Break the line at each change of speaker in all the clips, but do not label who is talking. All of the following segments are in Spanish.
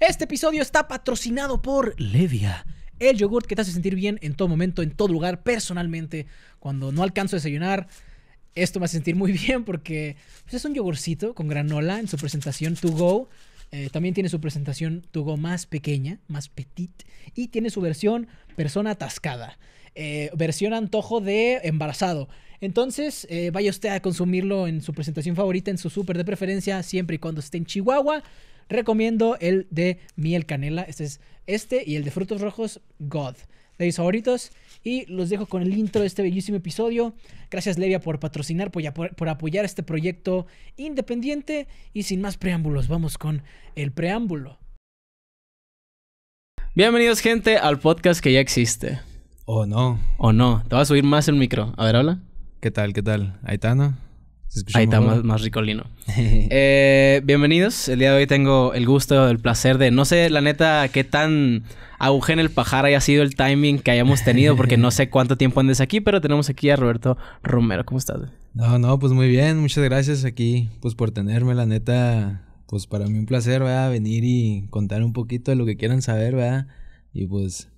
Este episodio está patrocinado por
Levia,
el yogurt que te hace sentir bien en todo momento, en todo lugar, personalmente. Cuando no alcanzo a desayunar, esto me hace sentir muy bien porque pues, es un yogurcito con granola en su presentación to go. Eh, también tiene su presentación to go más pequeña, más petit, y tiene su versión persona atascada, eh, versión antojo de embarazado. Entonces, eh, vaya usted a consumirlo en su presentación favorita, en su súper de preferencia, siempre y cuando esté en Chihuahua recomiendo el de miel canela. Este es este y el de frutos rojos, God. De mis favoritos. Y los dejo con el intro de este bellísimo episodio. Gracias, Levia, por patrocinar, por, apoyar este proyecto independiente. Y sin más preámbulos, vamos con el preámbulo. Bienvenidos, gente, al podcast que ya existe. O no. O no. Te vas a subir más el micro. A ver, hola. ¿Qué tal? ¿Qué tal? Aitana. Ahí está más, ricolino. eh, bienvenidos. El día de hoy tengo el gusto, el placer de. No sé, la neta, qué tan auge en el pajar haya sido el timing que hayamos tenido, porque no sé cuánto tiempo andes aquí, pero tenemos aquí a Roberto Romero. ¿Cómo estás?
No, no, pues muy bien. Muchas gracias aquí, pues por tenerme. La neta, pues para mí un placer, ¿verdad? Venir y contar un poquito de lo que quieran saber, ¿verdad? Y pues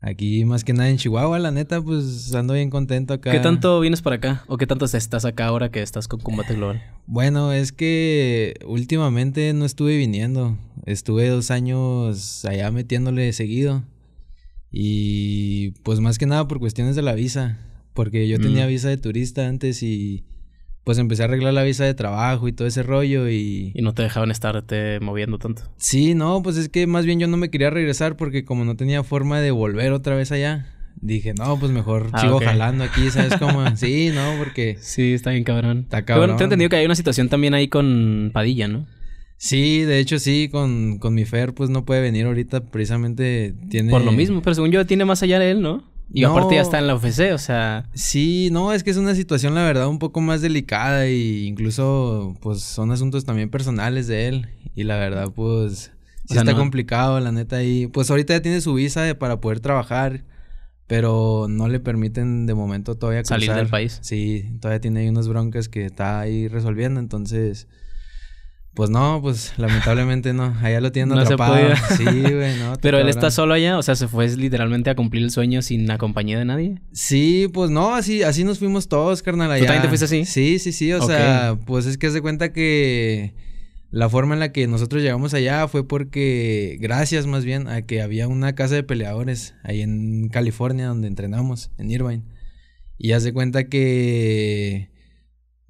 Aquí, más que nada en Chihuahua, la neta, pues ando bien contento acá. ¿Qué tanto
vienes para acá? ¿O qué tanto estás acá ahora que estás con Combate
Global? Bueno, es que últimamente no estuve viniendo. Estuve dos años allá metiéndole seguido. Y pues más que nada por cuestiones de la visa. Porque yo tenía mm. visa de turista antes y pues empecé a arreglar la visa de trabajo y todo ese rollo y... Y no te dejaban estarte moviendo tanto. Sí, no, pues es que más bien yo no me quería regresar porque como no tenía forma de volver otra vez allá, dije, no, pues mejor ah, sigo jalando aquí, ¿sabes cómo? sí, no, porque... Sí, está bien cabrón. Está cabrón. bueno, te he entendido que hay una situación también ahí con Padilla, ¿no? Sí, de hecho sí, con, con mi Fer pues no puede venir ahorita precisamente tiene... Por lo mismo, pero según yo tiene más allá de él, ¿no? Y aparte ya está en la OFC, o sea. Sí, no, es que es una situación, la verdad, un poco más delicada. Y incluso, pues, son asuntos también personales de él. Y la verdad, pues. Sí está complicado, la neta. Y pues ahorita ya tiene su visa para poder trabajar. Pero no le permiten de momento todavía Salir del país. Sí, todavía tiene ahí unas broncas que está ahí resolviendo. Entonces, pues no, pues lamentablemente no. Allá lo tienen atrapado. Sí, güey, Pero él está
solo allá, o sea, se fue literalmente a cumplir el sueño sin la compañía de
nadie. Sí, pues no, así, así nos fuimos todos, carnal, allá. también fuiste así? Sí, sí, sí. O sea, pues es que se cuenta que la forma en la que nosotros llegamos allá fue porque, gracias más bien, a que había una casa de peleadores ahí en California donde entrenamos, en Irvine. Y haz cuenta que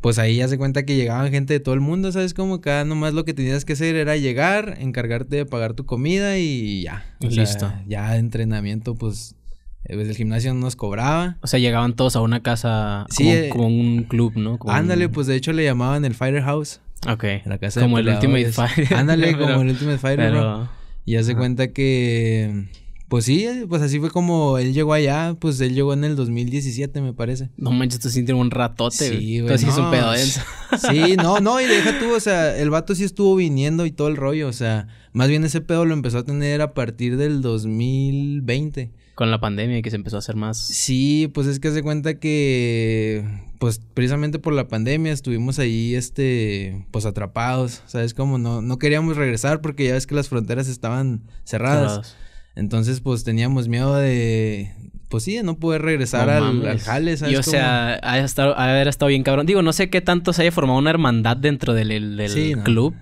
pues ahí ya se cuenta que llegaban gente de todo el mundo, ¿sabes? Como cada ah, nomás lo que tenías que hacer era llegar, encargarte de pagar tu comida y ya. listo. ya de entrenamiento, pues desde eh, pues, el gimnasio nos cobraba. O sea, llegaban todos a una casa con eh,
un club, ¿no? ándale,
pues de hecho le llamaban el Firehouse. Ok. La casa como el Ultimate Ándale, como el último fighter ¿no? Y ya se cuenta que pues sí, eh, pues así fue como él llegó allá, pues él llegó en el 2017, me parece. No manches, tú sí tiene un ratote, sí, güey. no. es un pedo Sí, no, no, y deja tú, o sea, el vato sí estuvo viniendo y todo el rollo, o sea, más bien ese pedo lo empezó a tener a partir del 2020. Con la pandemia que se empezó a hacer más. Sí, pues es que hace cuenta que, pues precisamente por la pandemia estuvimos ahí, este, pues atrapados, ¿sabes? Como no, no queríamos regresar porque ya ves que las fronteras estaban cerradas. cerradas. Entonces, pues teníamos miedo de. Pues sí, de no poder regresar al, jales Y o sea,
estado, haber estado bien cabrón. Digo, no sé qué tanto se haya formado una hermandad dentro del, club.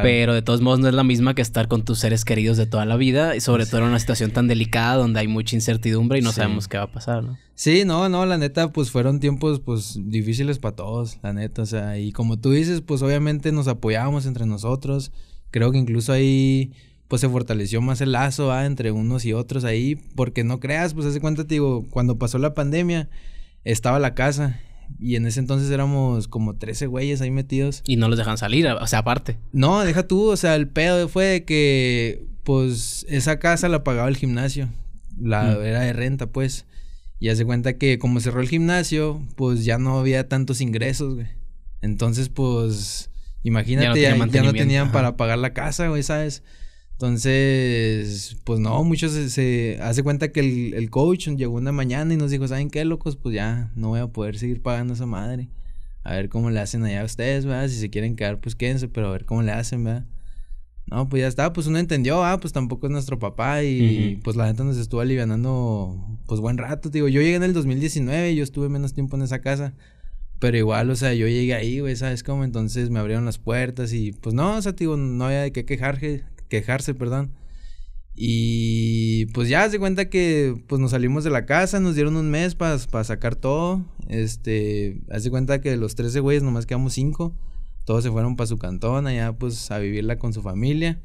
Pero de todos modos no es la misma que estar con tus seres queridos de toda la vida. Y sobre todo en una situación tan delicada donde hay mucha incertidumbre y no sabemos qué va a pasar, ¿no?
Sí, no, no, la neta, pues fueron tiempos pues difíciles para todos, la neta. O sea, y como tú dices, pues obviamente nos apoyábamos entre nosotros. Creo que incluso ahí pues se fortaleció más el lazo entre unos y otros ahí, porque no creas, pues hace cuenta, te digo, cuando pasó la pandemia, estaba la casa y en ese entonces éramos como 13 güeyes ahí metidos.
Y no los dejan salir, o sea, aparte.
No, deja tú, o sea, el pedo fue de que, pues, esa casa la pagaba el gimnasio. La mm. era de renta, pues. Y hace cuenta que como cerró el gimnasio, pues ya no había tantos ingresos, güey. Entonces, pues, imagínate, ya no, tenían para pagar la casa, güey, ¿sabes? Entonces, pues no, muchos se, hace cuenta que el, el, coach llegó una mañana y nos dijo, ¿saben qué, locos? Pues ya, no voy a poder seguir pagando esa madre. A ver cómo le hacen allá a ustedes, ¿verdad? Si se quieren quedar, pues quédense, pero a ver cómo le hacen, ¿verdad? No, pues ya está, pues uno entendió, ah, pues tampoco es nuestro papá y pues la gente nos estuvo alivianando, pues buen rato, digo, yo llegué en el 2019, yo estuve menos tiempo en esa casa, pero igual, o sea, yo llegué ahí, güey, ¿sabes cómo? Entonces me abrieron las puertas y pues no, o sea, digo, no había de qué quejarse, quejarse, perdón. Y pues ya se cuenta que pues nos salimos de la casa, nos dieron un mes para sacar todo. Este, hace cuenta que los 13 güeyes nomás quedamos 5. Todos se fueron para su cantón, allá pues a vivirla con su familia.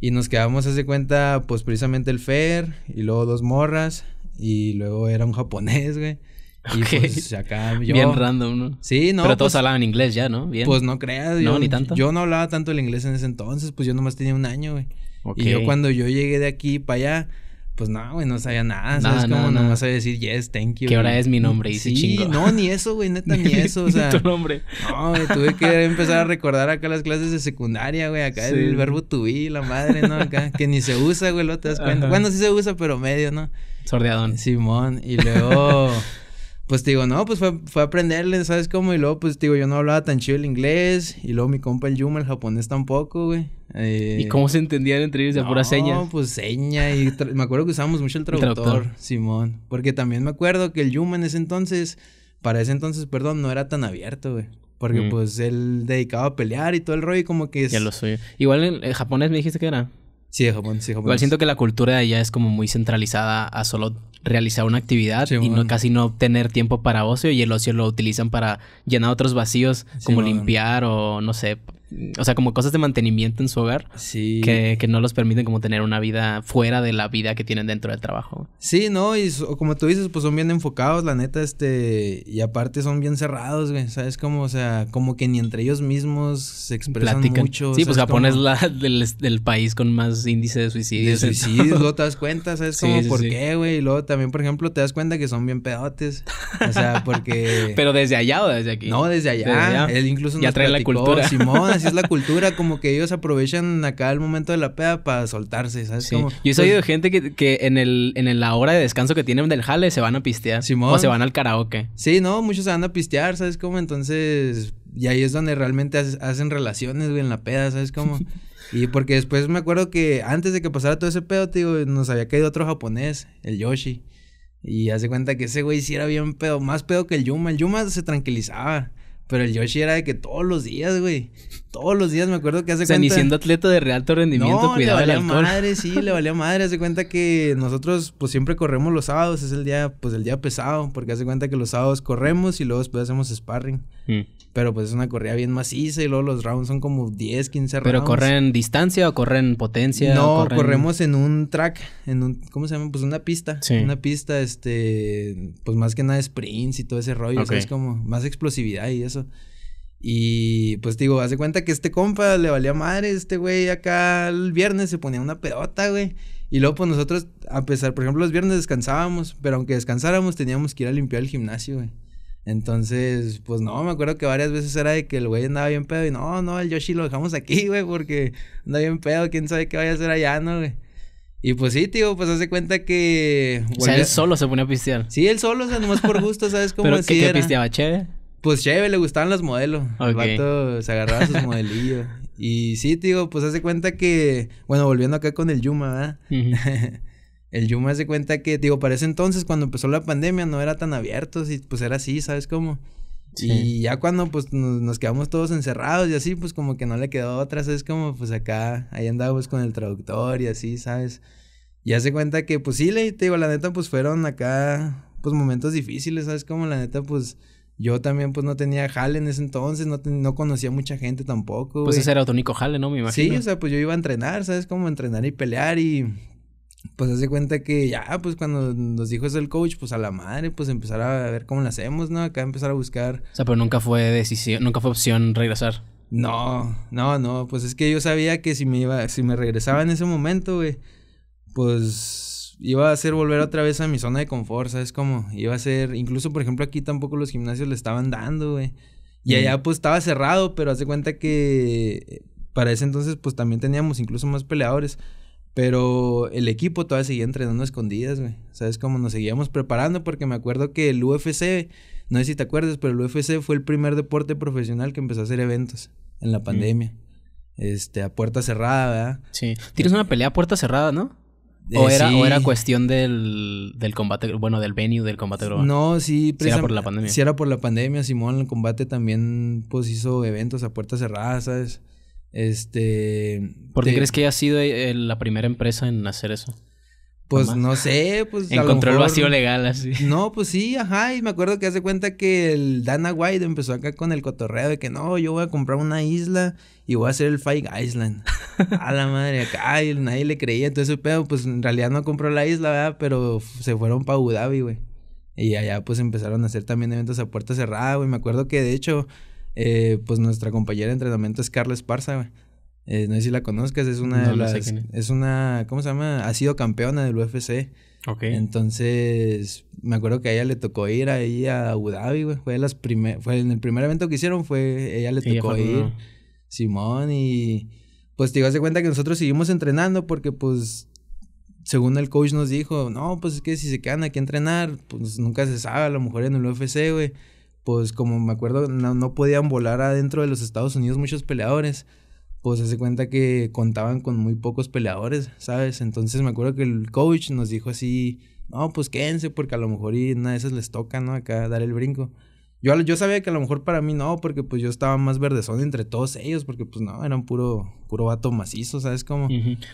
Y nos quedamos, hace cuenta, pues precisamente el Fer, y luego dos morras, y luego era un japonés, güey. Y pues acá yo... Bien random, ¿no? Sí, no. Pero todos pues, hablaban inglés ya, ¿no? Bien. Pues no creas. No, ni tanto. Yo no hablaba tanto el inglés en ese entonces, pues yo nomás tenía un año, güey. Y yo cuando yo llegué de aquí para allá, pues no, güey, no sabía nada. ¿Sabes Como Nomás sabía decir yes, thank you. Que ahora es mi nombre y sí, no, ni eso, güey, neta, ni eso. O sea, tu nombre. No, güey, tuve que empezar a recordar acá las clases de secundaria, güey. Acá el verbo to be, la madre, ¿no? Acá, que ni se usa, güey, lo te das cuenta. Bueno, sí se usa, pero medio, ¿no? Sordeadón. Simón. Y luego. pues te digo, no, pues fue, fue aprenderle, ¿sabes cómo? Y luego, pues digo, yo no hablaba tan chido el inglés. Y luego mi compa el Yuma, el japonés tampoco, güey. Eh, ¿Y cómo se entendían entre ellos de pura seña? No, pues seña. Y me acuerdo que usábamos mucho el traductor, Simón. Porque también me acuerdo que el Yuma en ese entonces, para ese entonces, perdón, no era tan abierto, güey. Porque mm. pues él dedicaba a pelear y todo el rollo y como que Ya lo soy. Igual en, japonés me dijiste que era. Sí, de
japonés. sí, japonés. Igual siento que la cultura de allá es como muy centralizada a solo realizar una actividad y no, casi no tener tiempo para ocio y el ocio lo utilizan para llenar otros vacíos como limpiar o no sé, o sea, como cosas de mantenimiento en su hogar que, no los permiten como tener una vida fuera de la vida que tienen dentro del trabajo.
Sí, no, y como tú dices, pues son bien enfocados, la neta, este, y aparte son bien cerrados, güey, ¿sabes? Como, o sea, como que ni entre ellos mismos se expresan mucho. Sí, pues Japón es la
del, país con más índice de suicidios. De suicidios, luego te das cuenta, ¿sabes? Como, ¿por qué,
güey? Y luego también, por ejemplo, te das cuenta que son bien pedotes. O sea, porque. Pero desde allá o desde aquí. No, desde allá. Desde incluso ya trae la cultura. Simón, así es la cultura, como que ellos aprovechan acá el momento de la peda para soltarse, ¿sabes? Sí. Yo he oído pues,
gente que, en, el, en la hora de descanso que tienen del jale se van a pistear.
Simón. O se van al karaoke. Sí, no, muchos se van a pistear, ¿sabes cómo? Entonces, y ahí es donde realmente hacen relaciones, güey, en la peda, ¿sabes cómo? Y porque después me acuerdo que antes de que pasara todo ese pedo, tío, nos había caído otro japonés, el Yoshi. Y hace cuenta que ese güey sí era bien pedo, más pedo que el Yuma. El Yuma se tranquilizaba. Pero el Yoshi era de que todos los días, güey. Todos los días me acuerdo que hace o sea, ni siendo atleta de alto rendimiento, no, le valía madre, sí, le valía madre. Hace cuenta que nosotros, pues siempre corremos los sábados. Es el día, pues el día pesado. Porque hace cuenta que los sábados corremos y luego después hacemos sparring. Mm. Pero pues es una corrida bien maciza y luego los rounds son como 10, 15 rounds. ¿Pero corren
distancia o corren potencia? No, corremos
en un track, en un, ¿cómo se llama? Pues una pista. Una pista, este, pues más que nada sprints y todo ese rollo, es como más explosividad y eso. Y pues digo, hace cuenta que este compa le valía madre, este güey acá el viernes se ponía una pedota, güey. Y luego pues nosotros, a pesar, por ejemplo, los viernes descansábamos, pero aunque descansáramos teníamos que ir a limpiar el gimnasio, güey. Entonces, pues no, me acuerdo que varias veces era de que el güey andaba bien pedo y no, no, el Yoshi lo dejamos aquí, güey, porque anda bien pedo, quién sabe qué vaya a hacer allá, ¿no, güey? Y pues sí, tío, pues hace cuenta que... O sea, él solo se ponía a pistear. Sí, él solo, o sea, nomás por gusto, ¿sabes cómo ¿Pero qué, pisteaba? ¿Chévere? Pues Cheve, le gustaban los modelos. El vato se agarraba sus modelillos. Y sí, tío, pues hace cuenta que... Bueno, volviendo acá con el Yuma, ¿verdad? El Yuma hace cuenta que, digo, para ese entonces, cuando empezó la pandemia, no era tan abierto, y pues era así, ¿sabes cómo? Sí. Y ya cuando pues nos, quedamos todos encerrados y así, pues como que no le quedó otra, ¿sabes? Como pues acá, ahí andábamos con el traductor y así, ¿sabes? Y hace cuenta que pues sí, le, digo, la neta pues fueron acá pues momentos difíciles, ¿sabes? Como la neta pues yo también pues no tenía jale en ese entonces, no, no conocía mucha gente tampoco. Pues ese era tu
único jale, ¿no? Me imagino. Sí, o sea,
pues yo iba a entrenar, ¿sabes? Como entrenar y pelear y pues hace cuenta que ya, pues cuando nos dijo eso el coach, pues a la madre, pues empezar a ver cómo lo hacemos, ¿no? Acá empezar a buscar. O sea, pero nunca fue decisión, nunca fue opción regresar. No, no, no, pues es que yo sabía que si me iba, si me regresaba en ese momento, güey, pues iba a ser volver otra vez a mi zona de confort, es como Iba a ser, incluso por ejemplo aquí tampoco los gimnasios le estaban dando, güey. Y allá pues estaba cerrado, pero hace cuenta que eh, para ese entonces pues también teníamos incluso más peleadores. Pero el equipo todavía seguía entrenando a escondidas, güey. ¿Sabes cómo nos seguíamos preparando? Porque me acuerdo que el UFC, no sé si te acuerdas, pero el UFC fue el primer deporte profesional que empezó a hacer eventos en la pandemia. Este, a puerta cerrada, ¿verdad? Sí. Tienes una pelea a puerta cerrada, ¿no?
O, eh, era, o era cuestión del, del, combate, bueno, del venue del combate global. No, sí, si era por la pandemia. Si
era por la pandemia, Simón, el combate también, pues hizo eventos a puerta cerrada, ¿sabes? Este. ¿Por qué crees
que ha sido eh, la primera empresa
en hacer eso? Pues no sé, pues. Encontró el vacío legal así. No, pues sí, ajá. Y me acuerdo que hace cuenta que el Dana White empezó acá con el cotorreo de que no, yo voy a comprar una isla y voy a hacer el Fight Island. a la madre, acá nadie le creía. Entonces, pero pues en realidad no compró la isla, ¿verdad? Pero se fueron para Abu Dhabi, güey. Y allá pues empezaron a hacer también eventos a puerta cerrada, güey. Me acuerdo que de hecho eh, pues nuestra compañera de entrenamiento es Carla Esparza, güey. Eh, no sé si la conozcas, es una es. una. ¿Cómo se llama? Ha sido campeona del UFC. Ok. Entonces, me acuerdo que a ella le tocó ir ahí a Abu Dhabi, güey. Fue, las fue en el primer evento que hicieron, fue. Ella le tocó ir. Simón y. Pues te ibas de cuenta que nosotros seguimos entrenando porque, pues. Según el coach nos dijo, no, pues es que si se quedan aquí a entrenar, pues nunca se sabe, a lo mejor en el UFC, güey pues como me acuerdo, no, podían volar adentro de los Estados Unidos muchos peleadores, pues se hace cuenta que contaban con muy pocos peleadores, ¿sabes? Entonces me acuerdo que el coach nos dijo así, no, pues quédense porque a lo mejor y una de esas les toca, ¿no? Acá dar el brinco. Yo, yo sabía que a lo mejor para mí no, porque pues yo estaba más verdezón entre todos ellos, porque pues no, eran puro, puro vato macizo, ¿sabes cómo?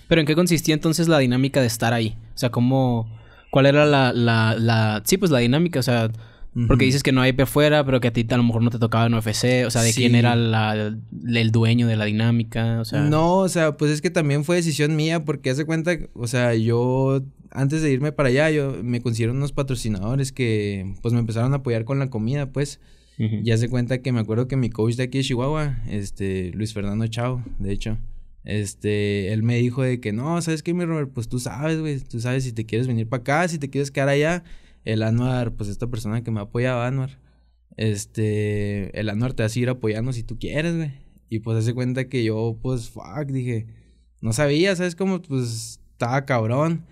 Pero ¿en qué consistía entonces la dinámica de estar ahí? O sea, ¿cómo, cuál era la, la, la, sí, pues la dinámica, o sea... Porque dices que no hay IP fuera, pero que a ti a lo mejor no te tocaba en UFC. O sea, ¿de quién era la, el dueño de la dinámica? O sea...
No, o sea, pues es que también fue decisión mía porque hace cuenta, o sea, yo antes de irme para allá, yo me consiguieron unos patrocinadores que pues me empezaron a apoyar con la comida, pues. ya -huh. Y cuenta que me acuerdo que mi coach de aquí de Chihuahua, este, Luis Fernando Chao, de hecho, este, él me dijo de que no, ¿sabes qué, mi Robert? Pues tú sabes, güey, tú sabes si te quieres venir para acá, si te quieres quedar allá el Anuar, pues esta persona que me apoyaba, Anuar, este, el Anuar te va a apoyando si tú quieres, güey. Y pues hace cuenta que yo, pues, fuck, dije, no sabía, ¿sabes cómo? Pues estaba cabrón.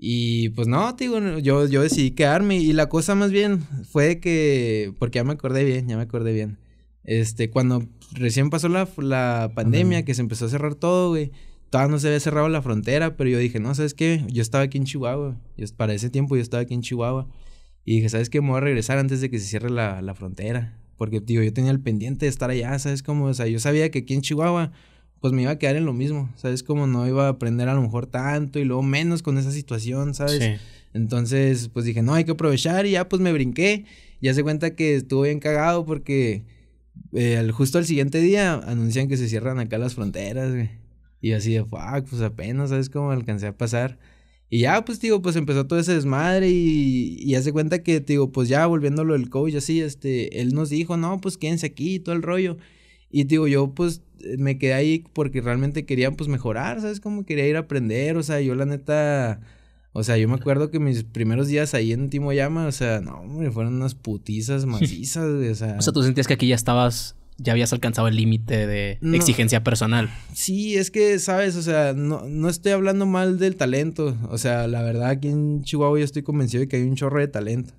Y pues no, te digo, yo, yo decidí quedarme. Y la cosa más bien fue que, porque ya me acordé bien, ya me acordé bien. Este, cuando recién pasó la, la pandemia, que se empezó a cerrar todo, güey todavía no se había cerrado la frontera, pero yo dije, no, ¿sabes qué? Yo estaba aquí en Chihuahua. para ese tiempo yo estaba aquí en Chihuahua. Y dije, ¿sabes qué? Me voy a regresar antes de que se cierre la, frontera. Porque, digo, yo tenía el pendiente de estar allá, ¿sabes cómo? O sea, yo sabía que aquí en Chihuahua, pues me iba a quedar en lo mismo, ¿sabes? cómo no iba a aprender a lo mejor tanto y luego menos con esa situación, ¿sabes? Entonces, pues dije, no, hay que aprovechar y ya, pues me brinqué. Ya se cuenta que estuve bien cagado porque eh, justo al siguiente día anuncian que se cierran acá las fronteras, güey. Y así de, fuck, pues apenas, ¿sabes cómo alcancé a pasar? Y ya, pues, digo, pues empezó todo ese desmadre y, y hace cuenta que, digo, pues ya volviéndolo el coach, así, este, él nos dijo, no, pues quédense aquí y todo el rollo. Y digo, yo pues eh, me quedé ahí porque realmente quería pues mejorar, ¿sabes? Como quería ir a aprender, o sea, yo la neta, o sea, yo me acuerdo que mis primeros días ahí en Timoyama, o sea, no, me fueron unas putizas macizas, o sea. O sea, tú sentías que aquí
ya estabas ya habías alcanzado el
límite de exigencia personal. Sí, es que, sabes, o sea, no, no, estoy hablando mal del talento. O sea, la verdad, aquí en Chihuahua yo estoy convencido de que hay un chorro de talento.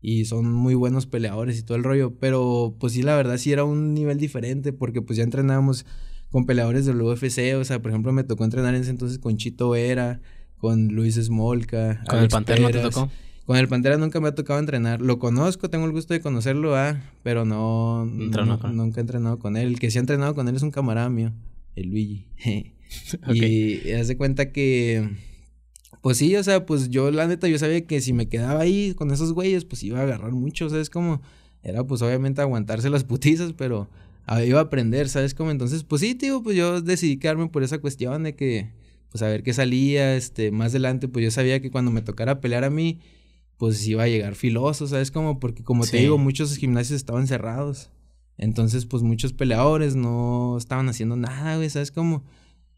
Y son muy buenos peleadores y todo el rollo. Pero, pues sí, la verdad, sí era un nivel diferente porque, pues ya entrenábamos con peleadores del UFC. O sea, por ejemplo, me tocó entrenar en ese entonces con Chito Vera, con Luis Smolka. ¿Con el Pantera no te tocó? Con el Pantera nunca me ha tocado entrenar. Lo conozco, tengo el gusto de conocerlo, ah, pero no, nunca he entrenado con él. El que sí ha entrenado con él es un camarada mío, el Luigi. Y hace cuenta que, pues sí, o sea, pues yo la neta, yo sabía que si me quedaba ahí con esos güeyes, pues iba a agarrar mucho, es Como era pues obviamente aguantarse las putizas, pero iba a aprender, ¿sabes? cómo. entonces, pues sí, tío, pues yo decidí quedarme por esa cuestión de que, pues a ver qué salía, este, más adelante, pues yo sabía que cuando me tocara pelear a mí, pues iba a llegar filoso, ¿sabes? Como porque, como te digo, muchos gimnasios estaban cerrados. Entonces, pues muchos peleadores no estaban haciendo nada, güey, ¿sabes? Como...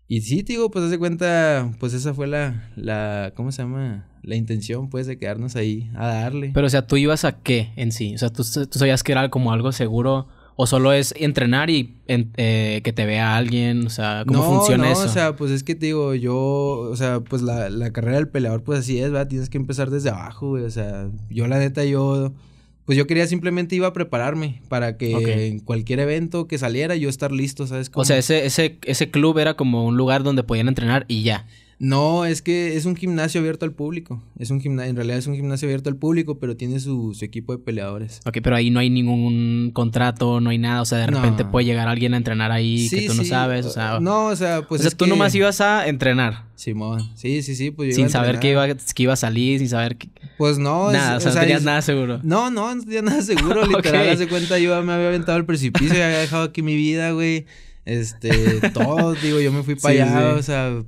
Y sí, te digo, pues hace cuenta, pues esa fue la, la, ¿cómo se llama? La intención, pues, de quedarnos ahí a darle. Pero, o sea, ¿tú ibas
a qué en sí? O sea, ¿tú, tú sabías que era como algo seguro ¿O solo es entrenar y eh, que te vea alguien? O sea, ¿cómo funciona no, eso? O
sea, pues es que te digo, yo, o sea, pues la, carrera del peleador, pues así es, ¿verdad? Tienes que empezar desde abajo, O sea, yo la neta, yo, pues yo quería simplemente iba a prepararme para que en cualquier evento que saliera yo estar listo, ¿sabes? O sea, ese, ese club era como un lugar donde podían entrenar y ya. No, es que es un gimnasio abierto al público. Es un gimnasio, en realidad es un gimnasio abierto al público, pero tiene su, equipo de peleadores.
Ok, pero ahí no hay ningún contrato, no hay nada. O sea, de repente puede llegar alguien a entrenar ahí que tú no sabes. O sea, no, o sea, pues. O sea, tú nomás ibas a entrenar. Simón, sí, sí,
sí, pues Sin saber que
iba, que iba a salir, sin saber que. Pues no, nada, o, sea, no tenías nada seguro. No,
no, no tenía nada seguro. hace cuenta, yo me había aventado al precipicio y había dejado aquí mi vida, güey. Este, todo, digo, yo me fui para allá, o sea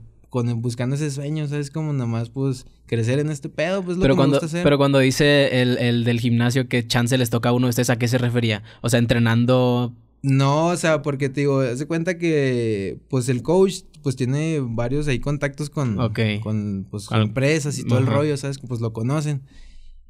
buscando ese sueño, ¿sabes? Como nada más, pues, crecer en este pedo, pues, lo pero que cuando, me gusta hacer. Pero cuando dice el, el, del gimnasio que chance les toca a uno de ustedes, ¿a qué
se refería? O sea, entrenando...
No, o sea, porque te digo, hace cuenta que, pues, el coach, pues, tiene varios ahí contactos con... Con, pues, empresas y todo el rollo, ¿sabes? Pues, lo conocen.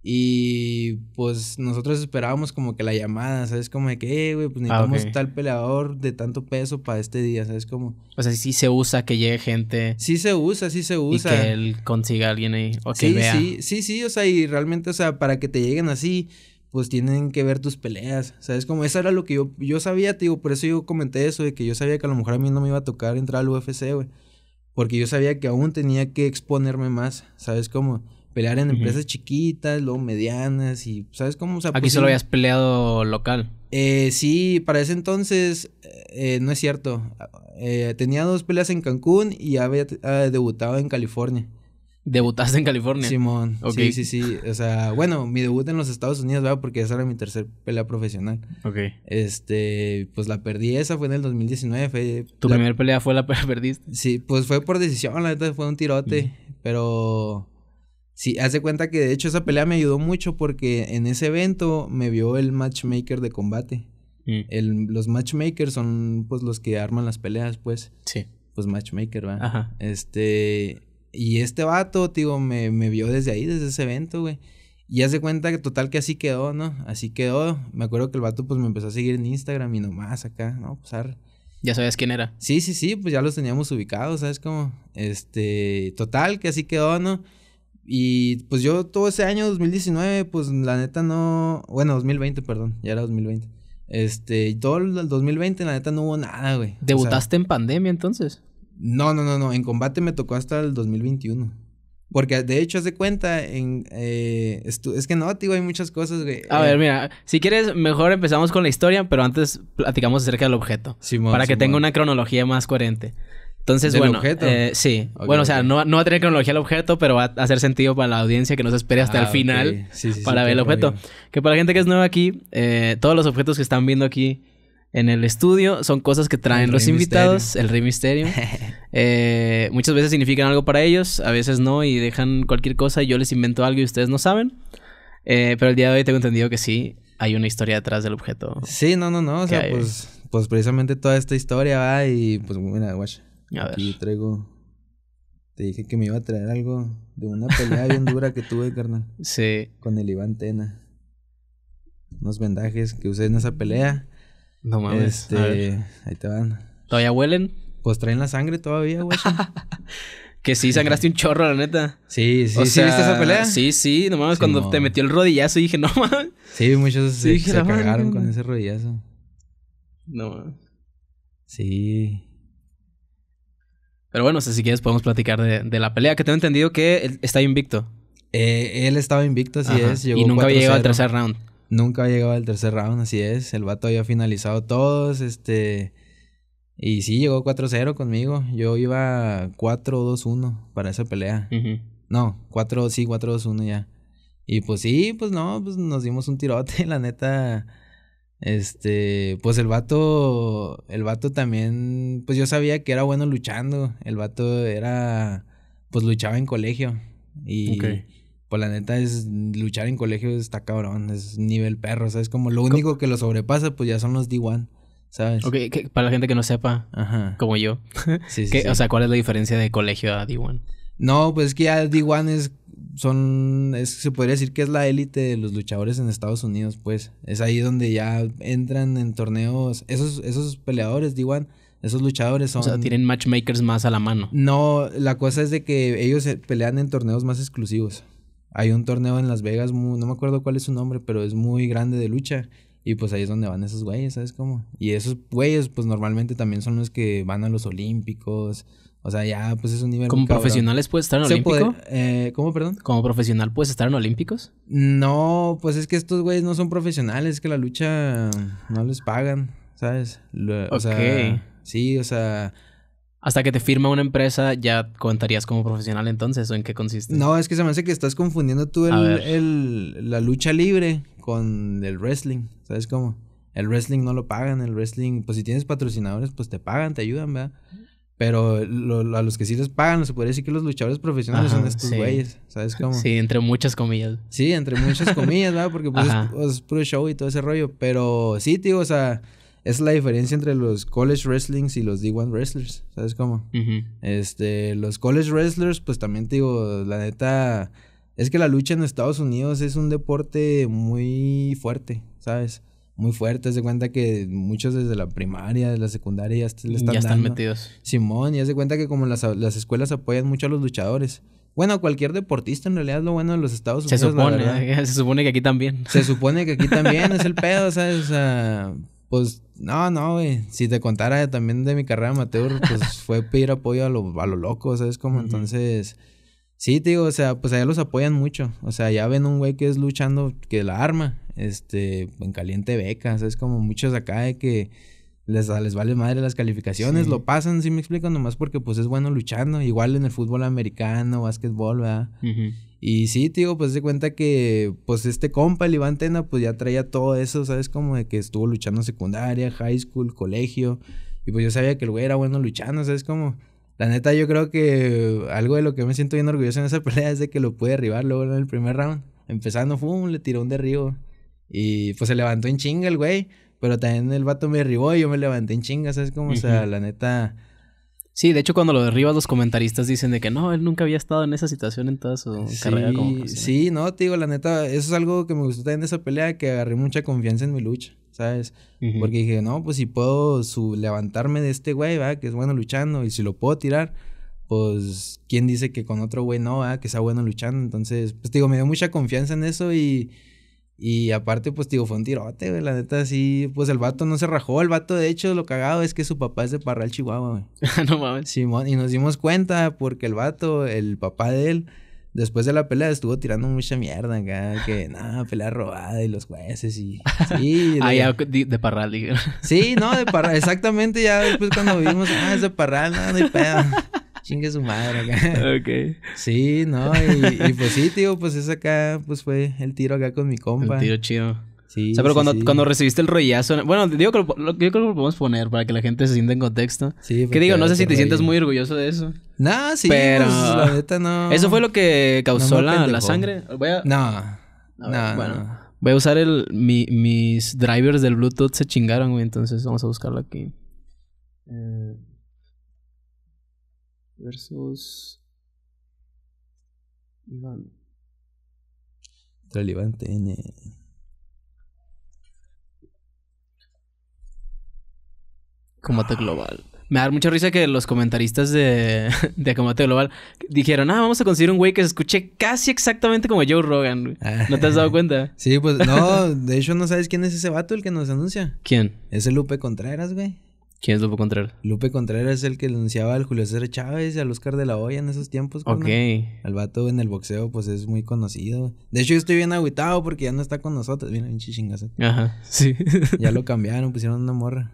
Y pues nosotros esperábamos como que la llamada, ¿sabes? Como de que, eh, güey, pues ah, necesitamos tal peleador de tanto peso para este día, ¿sabes? Como...
O sea, sí se usa que llegue gente. Sí
se usa, sí se usa. Y que
él consiga a alguien ahí que sí,
Sí, sí, sí, o sea, y realmente, o sea, para que te lleguen así, pues tienen que ver tus peleas, ¿sabes? Como eso era lo que yo, yo sabía, te digo, por eso yo comenté eso, de que yo sabía que a lo mejor a mí no me iba a tocar entrar al UFC, güey. Porque yo sabía que aún tenía que exponerme más, ¿sabes? Como pelear en empresas chiquitas, luego medianas y ¿sabes cómo? O sea, Aquí pues solo habías peleado local. Eh, sí, para ese entonces, eh, no es cierto. Eh, tenía dos peleas en Cancún y había ah, debutado en California. ¿Debutaste en California? Simón. Sí, sí, sí. O sea, bueno, mi debut en los Estados Unidos, ¿verdad? Porque esa era mi tercer pelea profesional. Ok. Este, pues la perdí. Esa fue en el 2019. Fue ¿Tu primera pelea fue la que perdiste? Sí, pues fue por decisión, la verdad. fue un tirote. Pero Sí, hace cuenta que de hecho esa pelea me ayudó mucho porque en ese evento me vio el matchmaker de combate. Mm. los matchmakers son pues los que arman las peleas, pues. Sí. Pues matchmaker, ¿verdad? Ajá. Este. Y este vato, digo, me, me vio desde ahí, desde ese evento, güey. Y hace cuenta que total que así quedó, ¿no? Así quedó. Me acuerdo que el vato pues me empezó a seguir en Instagram y nomás acá, ¿no? Pues Ya sabías quién era. Sí, sí, sí, pues ya los teníamos ubicados, ¿sabes cómo? Este, total que así quedó, ¿no? Y pues yo todo ese año 2019, pues la neta no, bueno, 2020, perdón, ya era 2020. Este, todo el 2020 la neta no hubo nada, güey. ¿Debutaste en pandemia entonces? No, no, no, no, en combate me tocó hasta el 2021. Porque de hecho, haz de cuenta, en, eh, es que no, tío, hay muchas cosas, güey. A ver, eh,
mira, si quieres, mejor empezamos con la historia, pero antes platicamos acerca del objeto. para que tenga una cronología más coherente. Entonces, bueno, eh, sí. bueno, o sea, no, va a tener cronología el objeto, pero va a hacer sentido para la audiencia que no se espere hasta el ah, final para ver el objeto. Que para la gente que es nueva aquí, eh, todos los objetos que están viendo aquí en el estudio son cosas que traen los invitados, el Rey Misterio. Eh, muchas veces significan algo para ellos, a veces no, y dejan cualquier cosa y yo les invento algo y ustedes no saben. pero el día de hoy tengo entendido que sí, hay una historia detrás del objeto. Sí, no, no, no. O sea, pues,
pues precisamente toda esta historia va y pues mira, guacha y traigo. Te dije que me iba a traer algo de una pelea bien dura que tuve, carnal. Sí. Con el Iván Tena. Unos vendajes que usé en esa pelea. No mames. Este, ahí te van. ¿Todavía huelen? Pues traen la sangre todavía, güey. que sí, sangraste un chorro, la neta. Sí, sí. O ¿Sí viste esa pelea? Sí, sí.
No mames, cuando te metió el rodillazo dije, no mames.
Sí, muchos se, se cagaron con ese rodillazo. No mames. Sí.
Pero bueno, si quieres podemos platicar de, la pelea, que tengo entendido que él está invicto. Eh, él estaba invicto, así es. y nunca había llegado al tercer round.
Nunca había llegado al tercer round, así es. El vato había finalizado todos, este... Y sí, llegó 4-0 conmigo. Yo iba 4-2-1 para esa pelea. No, 4, sí, 4-2-1 ya. Y pues sí, pues no, pues nos dimos un tirote, la neta. Este, pues el vato, el vato también, pues yo sabía que era bueno luchando. El vato era, pues luchaba en colegio. Y por pues la neta es, luchar en colegio está cabrón, es nivel perro, ¿sabes? Como lo único que lo sobrepasa, pues ya son los D1. ¿Sabes? Ok, para la gente que no sepa, como yo,
sí, sí, que, o sea, ¿cuál
es la diferencia de colegio a D1? No, pues que ya D1 es son, es, se podría decir que es la élite de los luchadores en Estados Unidos, pues. Es ahí donde ya entran en torneos, esos, esos peleadores, digan, esos luchadores son... O sea, tienen matchmakers más a la mano. No, la cosa es de que ellos pelean en torneos más exclusivos. Hay un torneo en Las Vegas, no me acuerdo cuál es su nombre, pero es muy grande de lucha. Y pues ahí es donde van esos güeyes, ¿sabes cómo? Y esos güeyes, pues normalmente también son los que van a los Olímpicos, o sea, ya, pues es un nivel. ¿Como profesionales puedes estar en Olímpicos? Eh, ¿Cómo, perdón? ¿Como profesional puedes estar en Olímpicos? No, pues es que estos güeyes no son profesionales, es que la lucha no les pagan, ¿sabes? O sea,
sí, o sea. Hasta que te firma una empresa, ya contarías como profesional entonces,
o en qué consiste. No, es que se me hace que estás confundiendo tú el, la lucha libre con el wrestling, ¿sabes cómo? El wrestling no lo pagan, el wrestling, pues si tienes patrocinadores, pues te pagan, te ayudan, ¿verdad? Pero a los que sí les pagan, se puede decir que los luchadores profesionales son estos güeyes, ¿sabes cómo? Sí, entre muchas comillas. Sí, entre muchas comillas, ¿verdad? Porque pues es, puro show y todo ese rollo. Pero sí, tío, o sea, es la diferencia entre los college wrestlings y los D1 wrestlers, ¿sabes cómo? Este, los college wrestlers, pues también, digo, la neta, es que la lucha en Estados Unidos es un deporte muy fuerte, ¿sabes? muy fuerte. de cuenta que muchos desde la primaria, desde la secundaria ya, le están, metidos. Simón, y se cuenta que como las, escuelas apoyan mucho a los luchadores. Bueno, cualquier deportista en realidad es lo bueno de los Estados Unidos. Se supone, se supone que aquí también. Se supone que aquí también es el pedo, ¿sabes? pues no, no, güey. Si te contara también de mi carrera amateur, pues fue pedir apoyo a lo, a lo loco, ¿sabes? Como entonces Sí, te digo, o sea, pues allá los apoyan mucho. O sea, ya ven un güey que es luchando, que la arma, este, en caliente becas. ¿sabes? como muchos acá de que les, les vale madre las calificaciones, lo pasan, sí me explico, nomás porque pues es bueno luchando. Igual en el fútbol americano, básquetbol, ¿verdad? Y sí, tío, pues se cuenta que pues este compa, el Iván Tena, pues ya traía todo eso, ¿sabes? Como de que estuvo luchando secundaria, high school, colegio. Y pues yo sabía que el güey era bueno luchando, ¿sabes? Como... La neta, yo creo que algo de lo que me siento bien orgulloso en esa pelea es de que lo pude derribar luego en el primer round. Empezando, ¡fum! Le tiró un derribo. Y pues se levantó en chinga el güey. Pero también el vato me derribó y yo me levanté en chinga, ¿sabes? Como, o sea, la neta, Sí, de hecho cuando lo derribas los comentaristas dicen de que no, él nunca había estado en esa situación en toda su carrera. Como sí, no, te digo, la neta, eso es algo que me gustó también de esa pelea, que agarré mucha confianza en mi lucha, ¿sabes? Porque dije, no, pues si puedo levantarme de este güey, ¿verdad? Que es bueno luchando, y si lo puedo tirar, pues quién dice que con otro güey no, ¿verdad? Que sea bueno luchando. Entonces, pues digo, me dio mucha confianza en eso y y aparte, pues, digo, fue un tirote, güey. La neta, sí. Pues el vato no se rajó. El vato, de hecho, lo cagado es que su papá es de Parral, Chihuahua, güey. Ah, no mames. Simón, y nos dimos cuenta porque el vato, el papá de él, después de la pelea estuvo tirando mucha mierda acá, que nada, pelea robada y los jueces y... Sí, ah, de, ya, de, Parral, dijeron. Sí, no, de Parral, exactamente, ya después cuando vimos, ah, es de Parral, no, no hay pedo chingue su madre acá. Ok. Sí, no, y, pues sí, tío, pues es acá, pues fue el tiro acá con mi compa. El tiro chido. Sí. O sea, pero cuando, cuando recibiste
el rollazo, bueno, digo yo creo que lo podemos poner para que la gente se sienta en contexto. Sí, que digo, no sé si te sientes muy orgulloso de eso. No, sí, pero pues, la neta no. ¿Eso fue lo que causó la, la, sangre? Voy a... No. no, bueno. Voy a usar el. Mi, mis drivers del Bluetooth se chingaron, güey. Entonces vamos a buscarlo aquí. Eh, versus Iván.
Iván TN. Eh. Combate
Global. Me da mucha risa que los comentaristas de, de Combate Global dijeron, ah, vamos a conseguir un güey que se escuche casi exactamente como Joe Rogan. Ah. ¿No te has dado cuenta? Sí, pues no,
de hecho no sabes quién es ese vato el que nos anuncia. ¿Quién? Es el Lupe Contreras, güey.
¿Quién es Lupe Contreras?
Lupe Contreras es el que denunciaba al Julio César Chávez y al Oscar de la Hoya en esos tiempos. Ok. Al El vato en el boxeo, pues es muy conocido. De hecho, yo estoy bien agüitado porque ya no está con nosotros. Viene bien chichingazo. Ajá, sí. ya lo cambiaron, pusieron una morra.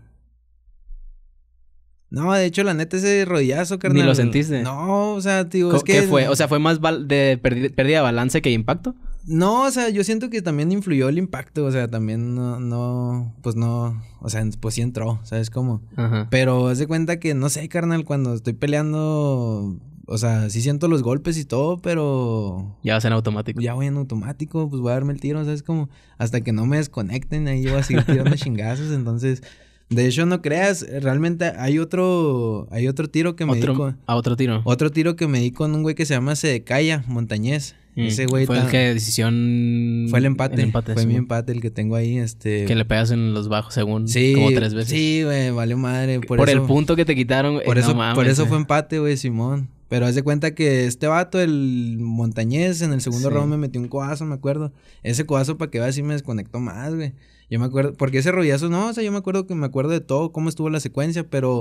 No, de hecho, la neta, ese rodillazo, carnal. ¿Ni lo sentiste? No, o sea, tío, es que... ¿Qué fue? O sea, ¿fue más de pérdida de balance que impacto? No, o sea, yo siento que también influyó el impacto, o sea, también no, no, pues no, o sea, pues sí entró, ¿sabes cómo? Ajá. Pero haz de cuenta que, no sé, carnal, cuando estoy peleando, o sea, sí siento los golpes y todo, pero... Ya vas en automático. Ya voy en automático, pues voy a darme el tiro, ¿sabes cómo? Hasta que no me desconecten, ahí voy a seguir tirando chingazos, entonces... De hecho, no creas, realmente hay otro, hay otro tiro que me di con, A otro tiro. Otro tiro que me di con un güey que se llama Sedecaya, montañés. Mm. Ese güey fue el que
decisión. Fue el empate. fue mi empate el que tengo ahí. Este... Que le pegas en los bajos según sí, como tres veces.
Sí, güey, vale madre. Por, el punto que te quitaron. Por eh, eso, por eso fue eh. empate, güey, Simón. Pero haz de cuenta que este vato, el montañés, en el segundo round me metió un coazo, me acuerdo. Ese coazo para que veas así me desconectó más, güey. Yo me acuerdo, porque ese rollazo, no, o sea, yo me acuerdo que me acuerdo de todo, cómo estuvo la secuencia, pero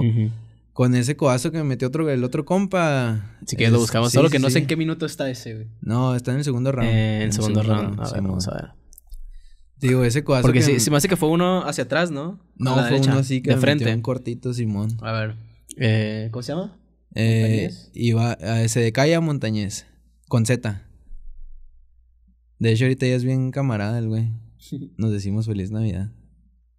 con ese coazo que me metió otro, el otro compa. Así que lo buscamos, solo que no sé en qué
minuto está ese, güey.
No, está en el segundo round. Eh, en el segundo, round. A ver, vamos a ver. Digo, ese coazo, Porque que sí, me... se
me hace que fue uno hacia atrás, ¿no? No, fue uno así que de un
cortito, Simón. A ver. Eh, ¿Cómo se llama? Eh, iba a ese de Calla Montañez. Con Z. De hecho, ahorita ya es bien camarada el güey. Nos decimos feliz Navidad.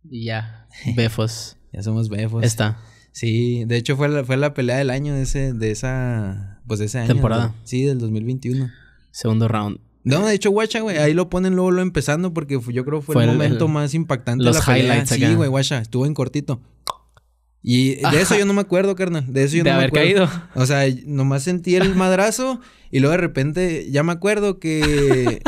Y ya. Befos. ya somos befos. Está. Sí, de hecho fue la, fue la pelea del año de ese, de esa, pues de ese año. Temporada. Sí, del 2021. Segundo round. No, de hecho, guacha, güey, ahí lo ponen luego lo empezando porque yo creo fue, fue el, momento más impactante. los la highlights Sí, güey, guacha, estuvo en cortito. Y de eso yo no me acuerdo, carnal. De eso yo no me acuerdo. De haber caído. O sea, nomás sentí el madrazo y luego de repente ya me acuerdo que.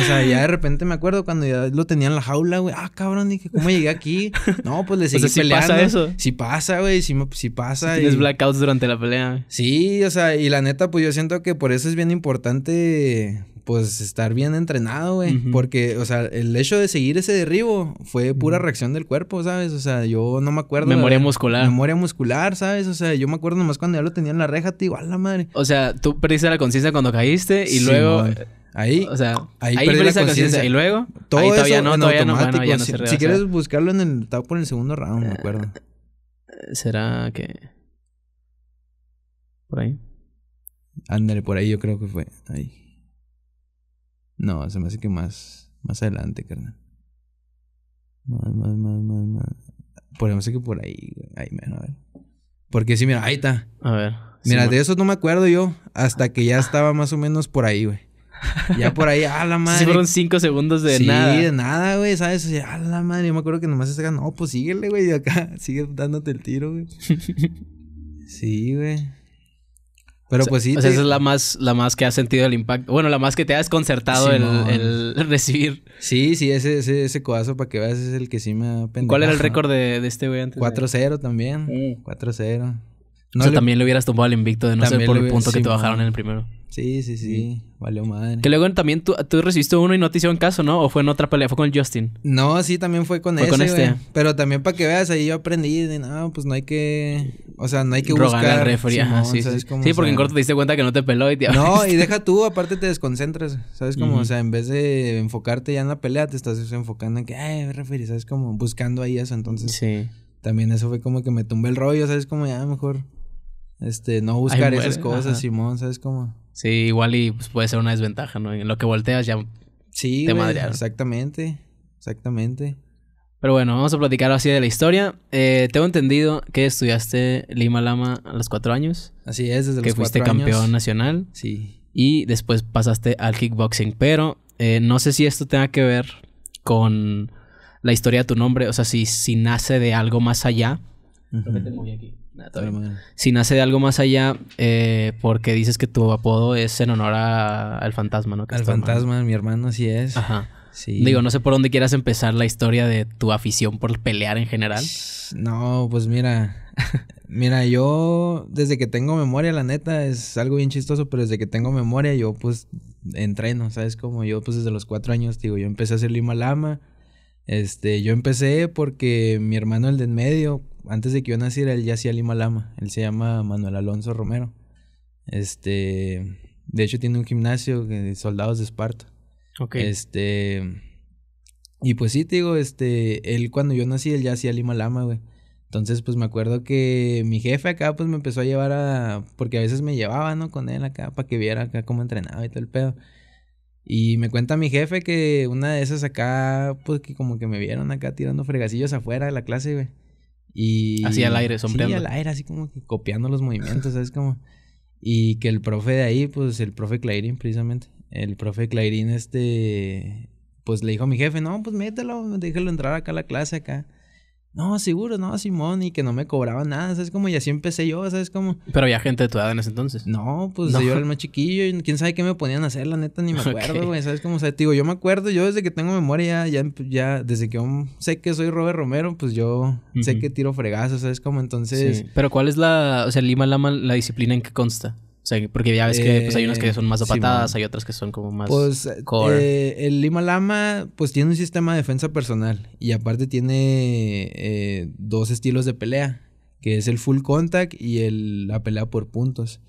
o sea, ya de repente me acuerdo cuando ya lo tenía en la jaula, güey. Ah, cabrón, dije, ¿cómo llegué aquí? No, pues le seguí peleando. Si pasa eso. Si pasa, güey. Si, pasa. y... tienes
blackouts durante la pelea.
Sí, o sea, y la neta, pues yo siento que por eso es bien importante pues estar bien entrenado, güey. Porque, o sea, el hecho de seguir ese derribo fue pura reacción del cuerpo, ¿sabes? O sea, yo no me acuerdo. Memoria muscular. Memoria muscular, ¿sabes? O sea, yo me acuerdo nomás cuando ya lo tenía en la reja, te la madre. O sea, tú perdiste la conciencia cuando caíste y luego. Ahí, o sea, ahí, perdiste la conciencia. Y luego, todo todavía no, todavía automático. No, si, quieres buscarlo en el, estaba por el segundo round, me acuerdo. Eh, ¿Será que...? ¿Por ahí? Ándale, por ahí yo creo que fue. Ahí. No, se me hace que más, más adelante, carnal. Más, más, más, más, más. Por eso que por ahí, ahí, mira, a ver. Porque sí, mira, ahí está. A ver. Mira, de eso no me acuerdo yo hasta que ya estaba más o menos por ahí, güey. Ya por ahí, a la madre. Se fueron cinco segundos de nada. Sí, de nada, güey, ¿sabes? O a la madre. Yo me acuerdo que nomás se no, pues síguele, güey, de acá. Sigue dándote el tiro, güey. Sí, güey. Pero pues sí. esa es
la más, la más que has sentido el impacto. Bueno, la más que te ha desconcertado el,
recibir. Sí, sí, ese, ese, ese codazo para que veas es el que sí me ha ¿Cuál era el récord de,
este güey antes? 4-0
también. Mm. cuatro 4-0. No o también le hubieras tomado al invicto de no ser por el punto que te bajaron en el primero. Sí, sí, sí, Valió madre.
Que luego también tú, tú, recibiste uno y no te hicieron caso, ¿no? ¿O fue en otra pelea? ¿Fue con el Justin?
No, sí, también fue con fue con este. Pero también para que veas, ahí yo aprendí de, no, pues no hay que... O sea, no hay que buscar... al referee. sí, sí. porque en corto
te diste cuenta que no te peló y te... No, y deja
tú, aparte te desconcentras. ¿Sabes Como, O sea, en vez de enfocarte ya en la pelea, te estás enfocando en que, ay, refiero. ¿sabes cómo? Buscando ahí eso, entonces... Sí. También eso fue como que me tumbé el rollo, ¿sabes cómo? Ya, mejor... Este, no buscar esas cosas, Simón, ¿sabes cómo?
Sí, igual y pues, puede ser una desventaja, ¿no? En lo que volteas ya sí, Exactamente, exactamente. Pero bueno, vamos a platicar así de la historia. Eh, tengo entendido que estudiaste Lima Lama a los cuatro años.
Así es, desde los cuatro años. Que fuiste campeón
nacional. Sí. Y después pasaste al kickboxing. Pero eh, no sé si esto tenga que ver con la historia de tu nombre. O sea, si, si nace de algo más allá. aquí si nace de algo más allá, eh, porque dices que tu apodo es en honor al fantasma, ¿no? al fantasma, mi hermano, así es. Ajá. Digo, no sé por dónde quieras empezar
la historia de tu afición por pelear en general. No, pues mira. mira, yo desde que tengo memoria, la neta, es algo bien chistoso, pero desde que tengo memoria, yo pues entreno, ¿sabes? Como yo pues desde los cuatro años, digo, yo empecé a hacer Lima Lama. Este, yo empecé porque mi hermano, el de en medio, antes de que yo naciera, él ya hacía Lima Lama. Él se llama Manuel Alonso Romero. Este, de hecho tiene un gimnasio de soldados de Esparta. Este, y pues sí, te digo, este, él cuando yo nací, él ya hacía Lima Lama, güey. Entonces, pues me acuerdo que mi jefe acá, pues me empezó a llevar a. Porque a veces me llevaba, ¿no? Con él acá, para que viera acá cómo entrenaba y todo el pedo. Y me cuenta mi jefe que una de esas acá, pues que como que me vieron acá tirando fregacillos afuera de la clase, güey. Y... Así al aire, sombreando. Sí, al aire, así como que copiando los movimientos, ¿sabes? Como... Y que el profe de ahí, pues el profe Clairín, precisamente. El profe Clairín, este... Pues le dijo a mi jefe, no, pues mételo, déjelo entrar acá a la clase acá. No, seguro, no, Simón, y que no me cobraba nada, ¿sabes como Y así empecé yo, ¿sabes como.
Pero había gente de tu edad en ese entonces. No, pues yo era el
más chiquillo y quién sabe qué me ponían a hacer, la neta, ni me acuerdo, güey, ¿sabes cómo? O sea, te digo, yo me acuerdo, yo desde que tengo memoria, ya, ya, desde que sé que soy Robert Romero, pues yo sé que tiro fregazos, ¿sabes como Entonces... Pero
¿cuál es la, o sea, Lima Lama, la disciplina en que consta? porque ya ves que pues, hay unas que eh, son más de hay
otras que son como más. Pues, core. Eh, el Lima Lama, pues tiene un sistema de defensa personal. Y aparte tiene eh, dos estilos de pelea. Que es el full contact y la pelea por puntos.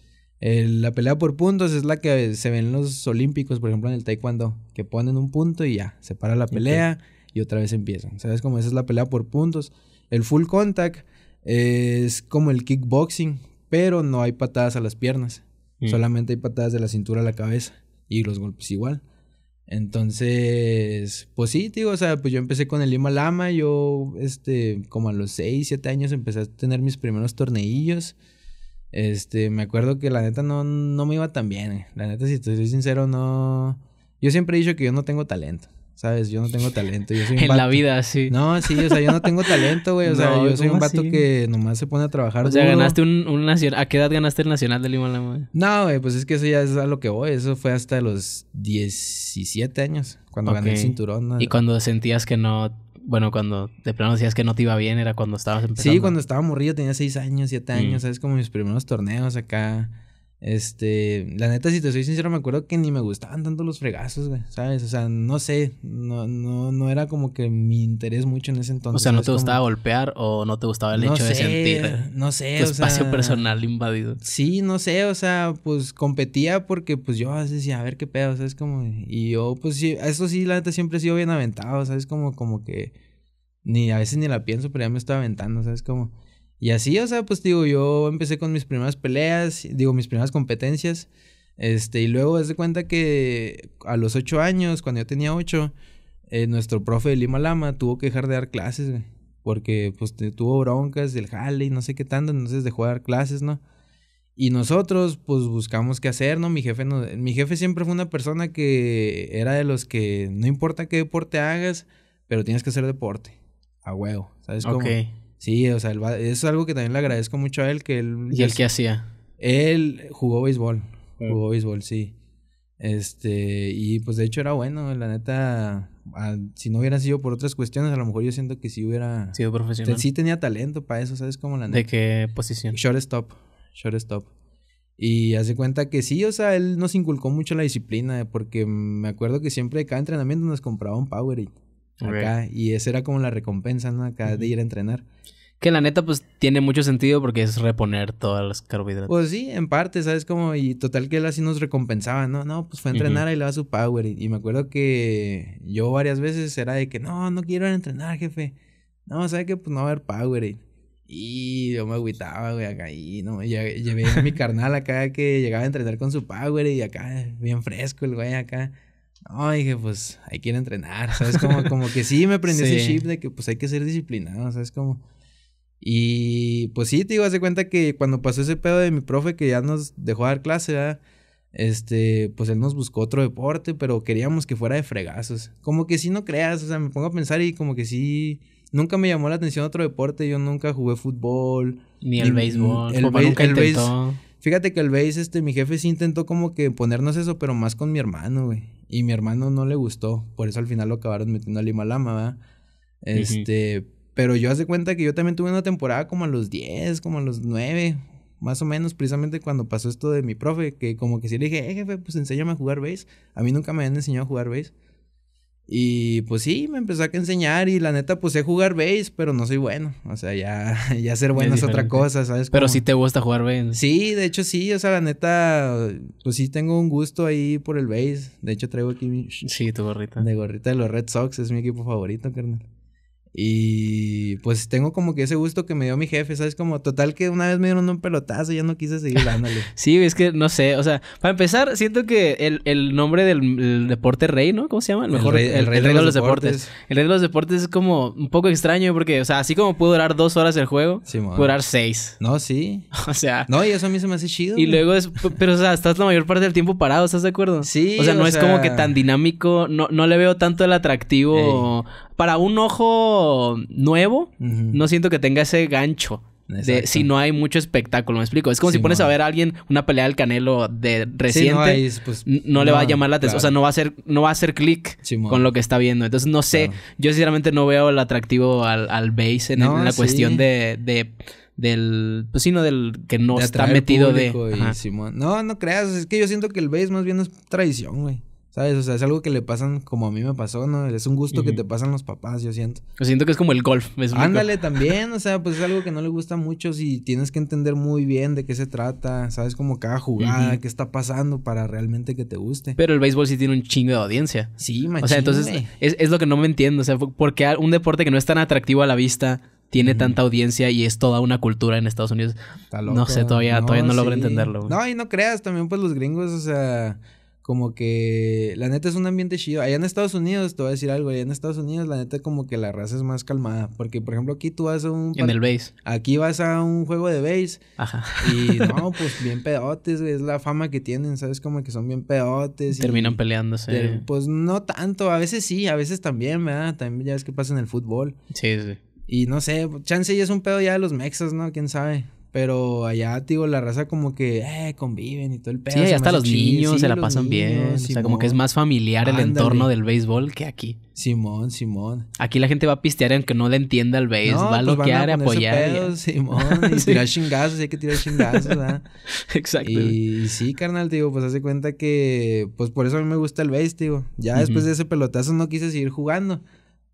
la pelea por puntos es la que se ve en los olímpicos, por ejemplo, en el taekwondo. Que ponen un punto y ya, se para la pelea y otra vez empiezan. ¿Sabes cómo? Esa es la pelea por puntos. El full contact es como el kickboxing, pero no hay patadas a las piernas. Mm. Solamente hay patadas de la cintura a la cabeza y los golpes igual. Entonces, pues sí, digo, o sea, pues yo empecé con el Lima Lama, yo, este, como a los 6, 7 años empecé a tener mis primeros torneillos. Este, me acuerdo que la neta no, no me iba tan bien. Eh. La neta, si te soy sincero, no... Yo siempre he dicho que yo no tengo talento. ¿Sabes? Yo no tengo talento. Yo soy un en la vida, sí. No, sí, o sea, yo no tengo talento, güey. O sea, yo soy un vato que nomás se pone a trabajar. O sea, ganaste
un, nacional. ¿A qué edad ganaste el nacional de Lima, güey?
No, güey, pues es que eso ya es a lo que voy. Eso fue hasta los 17 años, cuando gané el cinturón. Y cuando sentías que no bueno, cuando de plano decías que no te iba bien, era cuando estabas empezando. Sí, cuando estaba morrido, tenía 6 años, 7 mm. años, ¿sabes? Como mis primeros torneos acá. Este, la neta, si te soy sincero, me acuerdo que ni me gustaban tanto los fregazos, güey, ¿sabes? O sea, no sé, no, no, no era como que mi interés mucho en ese entonces. O sea, ¿no te gustaba
golpear o no te gustaba el hecho de sentir no sé, o espacio personal invadido?
Sí, no sé, o sea, pues competía porque pues yo decía, a ver qué pedo, ¿sabes? Como, y yo, pues sí, eso sí, la neta, siempre he sido bien aventado, ¿sabes? Como, como que ni a veces ni la pienso, pero ya me estaba aventando, ¿sabes? Como... Y así, o sea, pues digo, yo empecé con mis primeras peleas, digo, mis primeras competencias. Este, y luego es de cuenta que a los ocho años, cuando yo tenía ocho, eh, nuestro profe de Lima Lama tuvo que dejar de dar clases, güey. Porque pues tuvo broncas, del jale y no sé qué tanto, entonces dejó de dar clases, ¿no? Y nosotros, pues buscamos qué hacer, ¿no? Mi jefe, no, mi jefe siempre fue una persona que era de los que no importa qué deporte hagas, pero tienes que hacer deporte, a huevo, ¿sabes cómo? Sí, o sea, es algo que también le agradezco mucho a él que él... ¿Y él qué hacía? Él jugó béisbol, ah. jugó béisbol, sí. Este, y pues de hecho era bueno, la neta, si no hubiera sido por otras cuestiones, a lo mejor yo siento que sí hubiera sido profesional. sí tenía talento para eso, ¿sabes cómo la neta? ¿De qué posición? Shortstop, shortstop. Y hace cuenta que sí, o sea, él nos inculcó mucho la disciplina, porque me acuerdo que siempre cada entrenamiento nos compraba un y... Acá. Y esa era como la recompensa, ¿no? Acá de ir a entrenar.
Que la neta, pues tiene mucho
sentido porque es
reponer todas las carbohidratos. Pues
sí, en parte, ¿sabes? Como, y total que él así nos recompensaba, ¿no? No, pues fue a entrenar y le va su power. Y, me acuerdo que yo varias veces era de que, no, no quiero ir a entrenar, jefe. No, ¿sabes qué? Pues no va a haber power. Y yo me agüitaba, güey, acá. Y no, llevé a mi carnal acá que llegaba a entrenar con su power y acá, bien fresco el güey acá. No, dije, pues hay que entrenar, ¿sabes? Como, como que sí me aprendí ese chip de que pues hay que ser disciplinado, ¿sabes? Como... Y pues sí, te digo, hace cuenta que cuando pasó ese pedo de mi profe que ya nos dejó dar clase, Este, pues él nos buscó otro deporte, pero queríamos que fuera de fregazos. Como que sí, no creas, o sea, me pongo a pensar y como que sí, nunca me llamó la atención otro deporte, yo nunca jugué fútbol. Ni el béisbol, nunca intentó. fíjate que el béis, este, mi jefe sí intentó como que ponernos eso, pero más con mi hermano, güey. Y mi hermano no le gustó. Por eso al final lo acabaron metiendo al Himalama, ¿verdad?
Este.
Pero yo hace cuenta que yo también tuve una temporada como a los 10, como a los 9, más o menos, precisamente cuando pasó esto de mi profe, que como que sí le dije, eh, jefe, pues enséñame a jugar base. A mí nunca me habían enseñado a jugar base. Y pues sí, me empezó a enseñar y la neta pues sé jugar base, pero no soy bueno. O sea, ya, ya ser bueno es, otra cosa, ¿sabes? Pero sí te gusta jugar base. Sí, de hecho sí, o sea, la neta, pues sí tengo un gusto ahí por el base. De hecho traigo aquí mi... Sí, tu gorrita. De gorrita de los Red Sox, es mi equipo favorito, carnal. Y pues tengo como que ese gusto que me dio mi jefe, ¿sabes? Como total que una vez me dieron un pelotazo y ya no quise seguir dándole. sí,
es que no sé, o sea, para empezar, siento que el, nombre del deporte rey, ¿no? ¿Cómo se llama? El mejor. rey, de, los deportes. El rey de los deportes es como un poco extraño porque, o sea, así como pudo durar dos horas el juego, sí, pudo durar seis.
No, sí.
o sea. No, y eso a mí se me hace chido. Y luego es, pero, o sea, estás la mayor parte del tiempo parado, ¿estás de acuerdo? Sí. O sea, no es como que tan dinámico, no, no le veo tanto el atractivo para un ojo nuevo, no siento que tenga ese gancho. De, si no hay mucho espectáculo, me explico. Es como si pones a ver a alguien una pelea del Canelo de reciente, pues, no, le va a llamar la atención, o sea, no va a ser no va a hacer clic con lo que está viendo. Entonces no sé, yo sinceramente no veo el atractivo al, al base en, la cuestión de, del pues sino del que no está metido de
No, no creas, es que yo siento que el base más bien es traición, güey. ¿Sabes? O sea, es algo que le pasan como a mí me pasó, ¿no? Es un gusto que te pasan los papás, yo siento. Yo siento que es como el golf. Ándale también, o sea, pues es algo que no le gusta mucho si tienes que entender muy bien de qué se trata, ¿sabes? Como cada jugada, qué está pasando para realmente que te guste.
Pero el béisbol sí tiene un chingo de audiencia. Sí, machín, O sea, entonces es, lo que no me entiendo, o sea, porque un deporte que no es tan atractivo a la vista tiene tanta audiencia y es toda una cultura en Estados Unidos.
No sé, todavía no, todavía no logro entenderlo. No, y no creas, también pues los gringos, o sea como que la neta es un ambiente chido. Allá en Estados Unidos, te voy a decir algo, allá en Estados Unidos la neta como que la raza es más calmada, porque por ejemplo aquí tú vas a un... En el base. Aquí vas a un juego de base. Ajá. Y no, pues bien pedotes, es la fama que tienen, ¿sabes? Como que son bien pedotes. Terminan
peleándose.
pues no tanto, a veces sí, a veces también, ¿verdad? También ya ves que pasa en el fútbol. Sí, sí. Y no sé, chance ya es un pedo ya de los mexas, ¿no? ¿Quién sabe? Pero allá, digo, la raza como que eh, conviven y todo el pedo. Sí, hasta los niños se la pasan bien. O sea, como que es más familiar el entorno del béisbol que aquí. Simón, Simón. Aquí la gente
va a pistear aunque no le entienda el béisbol. va a pues loquear, pues apoyar. Simón, y sí. tirar chingazos, hay
que tirar chingazos, ¿verdad? Exacto. Y, sí, carnal, digo, pues hace cuenta que, pues por eso a mí me gusta el béis, digo. Ya después de ese pelotazo no quise seguir jugando.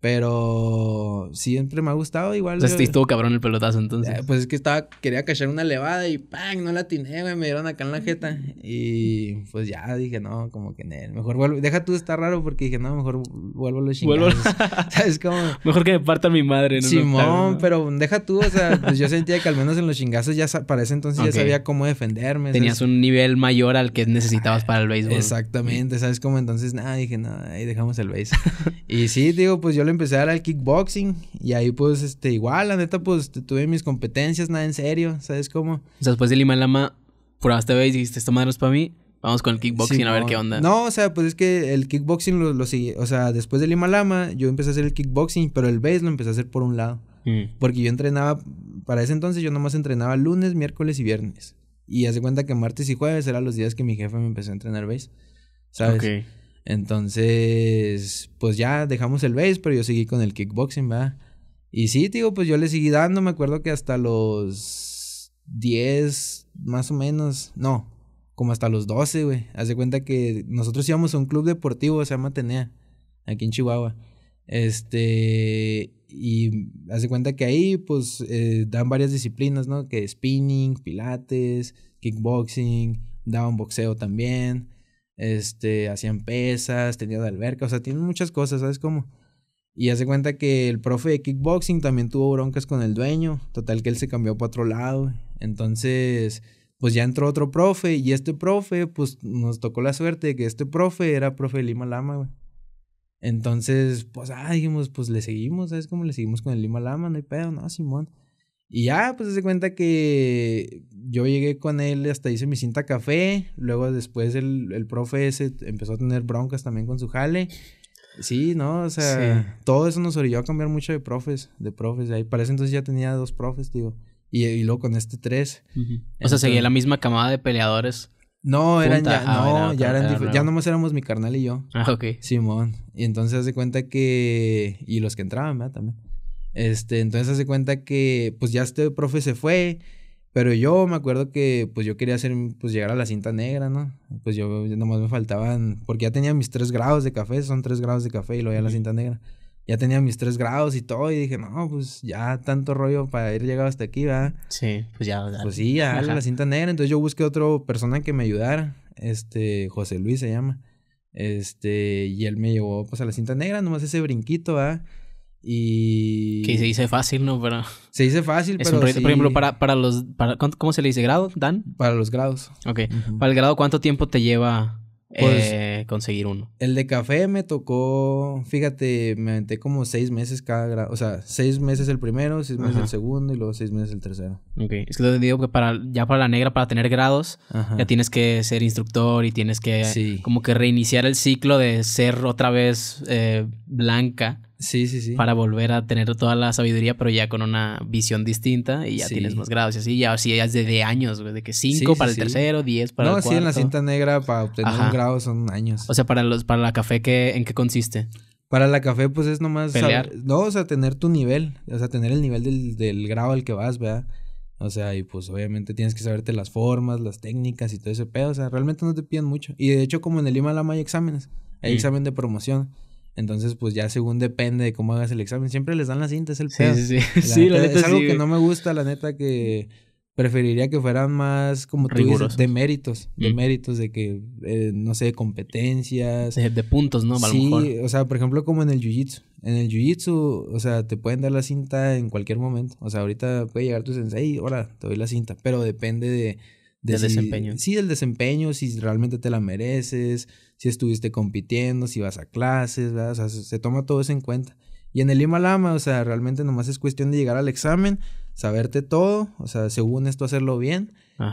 Pero siempre me ha gustado igual. O sea, estuvo cabrón el pelotazo entonces. Eh, pues es que estaba, quería cachar una levada y ¡pam! No la atiné, güey. Me dieron acá en la jeta. Y pues ya dije, no, como que mejor vuelvo. Deja tú está raro porque dije, no, mejor vuelvo a los chingados. ¿Sabes cómo? Mejor que
me parta mi madre, ¿no? Simón,
pero deja tú, o sea, pues yo sentía que al menos en los chingazos ya para ese entonces ya sabía cómo defenderme. Tenías un nivel mayor al que necesitabas ah, para el béisbol. Exactamente, ¿sabes cómo? Entonces, nada, dije, nada, ahí dejamos el béisbol. y sí, digo, pues yo empecé a dar al kickboxing y ahí pues este igual, la neta pues tuve mis competencias, nada en serio, ¿sabes cómo? O
sea, después del Himalama, Lama probaste vez y dijiste, esta es para mí. Vamos con el kickboxing a ver qué onda. No,
o sea, pues es que el kickboxing lo, lo sigue. O sea, después del Himalama, yo empecé a hacer el kickboxing, pero el base lo empecé a hacer por un lado. Mm. Porque yo entrenaba, para ese entonces yo nomás entrenaba lunes, miércoles y viernes. Y hace cuenta que martes y jueves eran los días que mi jefe me empezó a entrenar base. ¿Sabes? Okay. Entonces, pues ya dejamos el base, pero yo seguí con el kickboxing, ¿verdad? Y sí, digo, pues yo le seguí dando, me acuerdo que hasta los 10, más o menos, no, como hasta los 12, güey. Haz de cuenta que nosotros íbamos a un club deportivo, se llama Tenea, aquí en Chihuahua. Este, y haz de cuenta que ahí, pues, eh, dan varias disciplinas, ¿no? Que spinning, pilates, kickboxing, daban boxeo también este, hacían pesas, tenían alberca, o sea, tienen muchas cosas, ¿sabes cómo? Y hace cuenta que el profe de kickboxing también tuvo broncas con el dueño, total que él se cambió para otro lado, entonces, pues ya entró otro profe y este profe, pues nos tocó la suerte de que este profe era profe de Lima Lama, güey. Entonces, pues, ah, dijimos, pues le seguimos, ¿sabes cómo? Le seguimos con el Lima Lama, no hay pedo, no, Simón. Y ya, pues se cuenta que yo llegué con él, hasta hice mi cinta café. Luego después el, profe ese empezó a tener broncas también con su jale. Sí, ¿no? O sea, todo eso nos orilló a cambiar mucho de profes, de profes. ahí para entonces ya tenía dos profes, digo. Y, y luego con este tres. o sea, seguía la
misma camada de peleadores.
No, eran ah, ya, no, ya eran diferentes. ya nomás éramos mi carnal y yo. Ah, ok. Simón. Y entonces se cuenta que. Y los que entraban, ¿verdad? También. Este, entonces hace cuenta que pues ya este profe se fue, pero yo me acuerdo que pues yo quería hacer, pues llegar a la cinta negra, ¿no? Pues yo nomás me faltaban, porque ya tenía mis tres grados de café, son tres grados de café y voy ya la cinta negra. Ya tenía mis tres grados y todo, y dije, no, pues ya tanto rollo para ir llegado hasta aquí, ¿va? Sí, pues ya. Pues sí, a la cinta negra. Entonces yo busqué otra persona que me ayudara. Este, José Luis se llama. Este, y él me llevó pues a la cinta negra, nomás ese brinquito, ¿va? Y... Que se
dice fácil, ¿no? Pero... Se dice fácil, pero. Por ejemplo, para,
los. Para, ¿Cómo
se le dice? ¿Grado, Dan? Para los grados. Ok. Para el grado, ¿cuánto tiempo te lleva pues, eh, conseguir uno?
El de café me tocó. Fíjate, me aventé como seis meses cada grado. O sea, seis meses el primero, seis meses el segundo y luego seis meses el tercero.
Ok. Es que te digo que para, ya para la negra, para tener grados, ya tienes que ser instructor y tienes que. Como que reiniciar el ciclo de ser otra vez eh, blanca. Sí, sí, sí. Para volver a tener toda la sabiduría, pero ya con una visión distinta y ya tienes más grados y así. Ya así es de, años, de que cinco para el tercero, 10 para el cuarto. No, sí, en la cinta
negra para obtener un grado son años. O sea, para, los, para la café, que ¿en qué consiste? Para la café, pues es nomás. no, o sea, tener tu nivel. O sea, tener el nivel del, del grado al que vas, ¿verdad? O sea, y pues obviamente tienes que saberte las formas, las técnicas y todo ese pedo. O sea, realmente no te piden mucho. Y de hecho, como en el Lima Lama hay exámenes. Hay mm. examen de promoción. Entonces, pues ya según depende de cómo hagas el examen, siempre les dan la cinta, es el peor. Sí, sí, sí. es algo que no me gusta, la neta que preferiría que fueran más, como tú dices, de méritos, de mm. méritos, de que, eh, no sé, competencias. De, puntos, ¿no? A sí, o sea, por ejemplo, como en el jiu-jitsu. En el jiu-jitsu, o sea, te pueden dar la cinta en cualquier momento. O sea, ahorita puede llegar tu sensei, hola, te doy la cinta, pero depende de del desempeño. Sí, del desempeño, si realmente te la mereces, si estuviste compitiendo, si vas a clases, ¿verdad? O sea, se, toma todo eso en cuenta. Y en el Lama, o sea, realmente nomás es cuestión de llegar al examen, saberte todo, o sea, según esto hacerlo bien,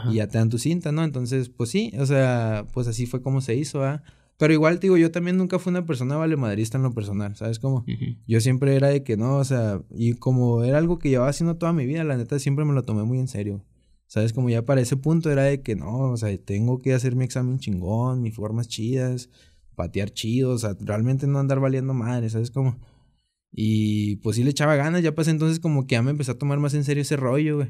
y ya te dan tu cinta, ¿no? Entonces, pues sí, o sea, pues así fue como se hizo, ¿ah? Pero igual, te digo, yo también nunca fui una persona valemadrista en lo personal, ¿sabes cómo? Yo siempre era de que no, o sea, y como era algo que llevaba haciendo toda mi vida, la neta siempre me lo tomé muy en serio. ¿Sabes? Como ya para ese punto era de que no, o sea, tengo que hacer mi examen chingón, mis formas chidas, patear chido, o sea, realmente no andar valiendo madre, ¿sabes? Como... Y pues sí le echaba ganas, ya pasé entonces como que ya me empecé a tomar más en serio ese rollo, güey.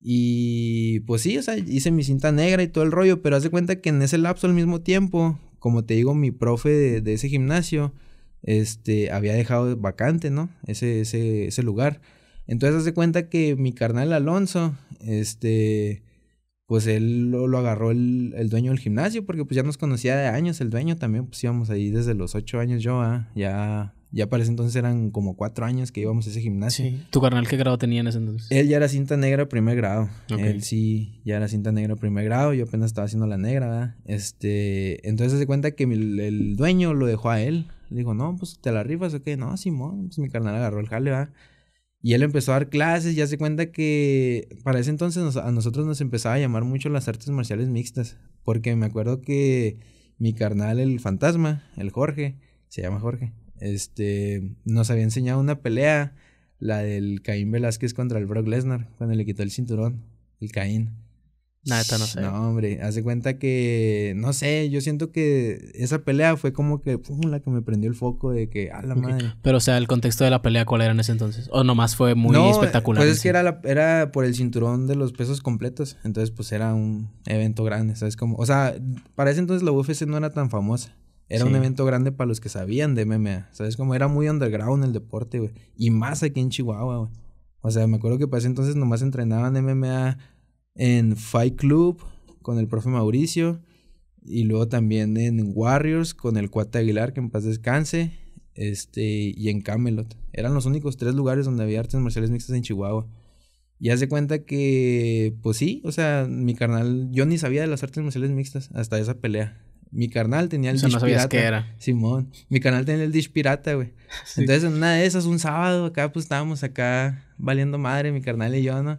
Y pues sí, o sea, hice mi cinta negra y todo el rollo, pero haz de cuenta que en ese lapso al mismo tiempo, como te digo, mi profe de, ese gimnasio, este, había dejado vacante, ¿no? Ese, ese, ese lugar. Entonces hace cuenta que mi carnal Alonso, este, pues él lo, agarró el, dueño del gimnasio, porque pues ya nos conocía de años el dueño también, pues íbamos ahí desde los ocho años yo, ah, ya, ya para ese entonces eran como cuatro años que íbamos a ese gimnasio. ¿Tu carnal qué grado tenía en ese entonces? Él ya era cinta negra primer grado. Él sí, ya era cinta negra primer grado, yo apenas estaba haciendo la negra, Este, entonces hace cuenta que el dueño lo dejó a él. Le dijo, no, pues te la rifas o qué, no, Simón, pues mi carnal agarró el jale, ¿verdad? Y él empezó a dar clases, ya se cuenta que para ese entonces a nosotros nos empezaba a llamar mucho las artes marciales mixtas, porque me acuerdo que mi carnal, el fantasma, el Jorge, se llama Jorge, este, nos había enseñado una pelea, la del Caín Velázquez contra el Brock Lesnar, cuando le quitó el cinturón, el Caín. Nada no sé. No, hombre, hace cuenta que, no sé, yo siento que esa pelea fue como que, pum, la que me prendió el foco de que,
Pero, o sea, el contexto de la pelea, ¿cuál era en ese entonces? O nomás fue muy espectacular. Pues es que
era, la, era por el cinturón de los pesos completos, entonces pues era un evento grande, ¿sabes? Como, o sea, para ese entonces la UFC no era tan famosa. Era un evento grande para los que sabían de MMA, ¿sabes? Como era muy underground el deporte, güey. Y más aquí en Chihuahua, güey. O sea, me acuerdo que para ese entonces nomás entrenaban MMA en Fight Club con el profe Mauricio. Y luego también en Warriors con el Cuate Aguilar, que en paz descanse. Este, y en Camelot. Eran los únicos tres lugares donde había artes marciales mixtas en Chihuahua. Y haz cuenta que, pues sí, o sea, mi carnal, yo ni sabía de las artes marciales mixtas hasta esa pelea. Mi carnal tenía el dish pirata. Simón. Mi carnal tenía el dish güey. Entonces, en una de esas, un sábado, acá, pues estábamos acá valiendo madre, mi carnal y yo, ¿no?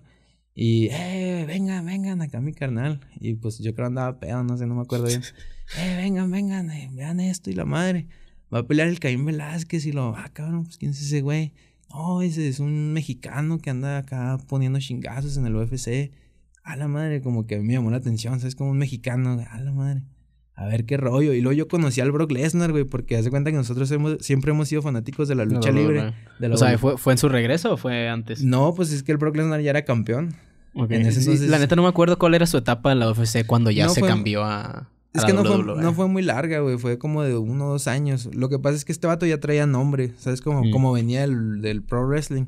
Y, eh, vengan, vengan acá mi carnal. Y pues yo creo andaba pedo, no sé, no me acuerdo bien. eh, vengan, vengan, eh, vean esto y la madre. Va a pelear el Caín Velázquez y lo, ah, cabrón, pues quién es ese güey. oh, ese es un mexicano que anda acá poniendo chingazos en el UFC. A la madre, como que me llamó la atención, ¿sabes? Como un mexicano, a la madre a ver qué rollo. Y luego yo conocí al Brock Lesnar, güey, porque hace cuenta que nosotros hemos, siempre hemos sido fanáticos de la lucha libre. E. De o sea, e. ¿fue, ¿fue en su regreso o fue antes? No, pues es que el Brock Lesnar ya era campeón. La neta no me
acuerdo cuál era su etapa en la UFC cuando ya se cambió a... Es que e. no
fue, muy larga, güey. Fue como de uno o dos años. Lo que pasa es que este vato ya traía nombre. ¿Sabes? Como, venía el, del pro wrestling.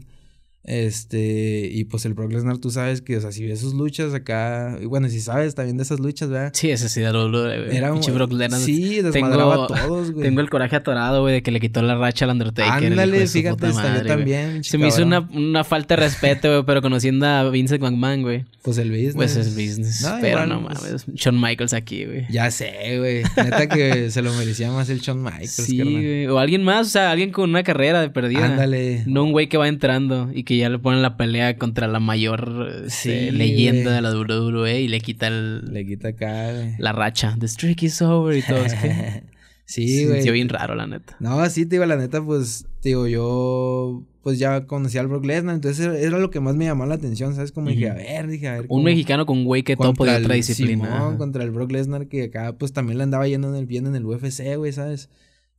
Este, y pues el Brock Lesnar, tú sabes que, o sea, si ves sus luchas acá, y bueno, si sabes también de esas luchas, ¿verdad? Sí, ese sí, de eh, era un Brock Lesnar. Sí, desmadraba tengo, a todos, güey. Tengo
el coraje atorado, güey, de que le quitó la racha al Undertaker. Ándale, fíjate, está yo también. Se me hizo una, una, falta de respeto, güey, pero conociendo a Vince McMahon, güey. Pues el business. Pues es business. pero no pues. mames, Shawn Michaels aquí, güey. Ya sé, güey. Neta que se lo
merecía más el Shawn Michaels, Sí, güey.
O alguien más, o sea, alguien con una carrera de perdida. Ándale. No un güey que va entrando y que ya le ponen la pelea contra la mayor este, leyenda de la WWE y le quita el... Le quita acá, La racha. The
streak is over y todo. Es que
sí, güey. Se sintió bien raro, la neta.
No, sí, te digo, la neta, pues, digo, yo pues ya conocía al Brock Lesnar, entonces era lo que más me llamó la atención, ¿sabes? Como dije, a ver, dije, a ver. Un mexicano con güey que topo de otra disciplina. Simón, contra el Brock Lesnar que acá pues también le andaba yendo en el, bien en el UFC, güey, ¿sabes?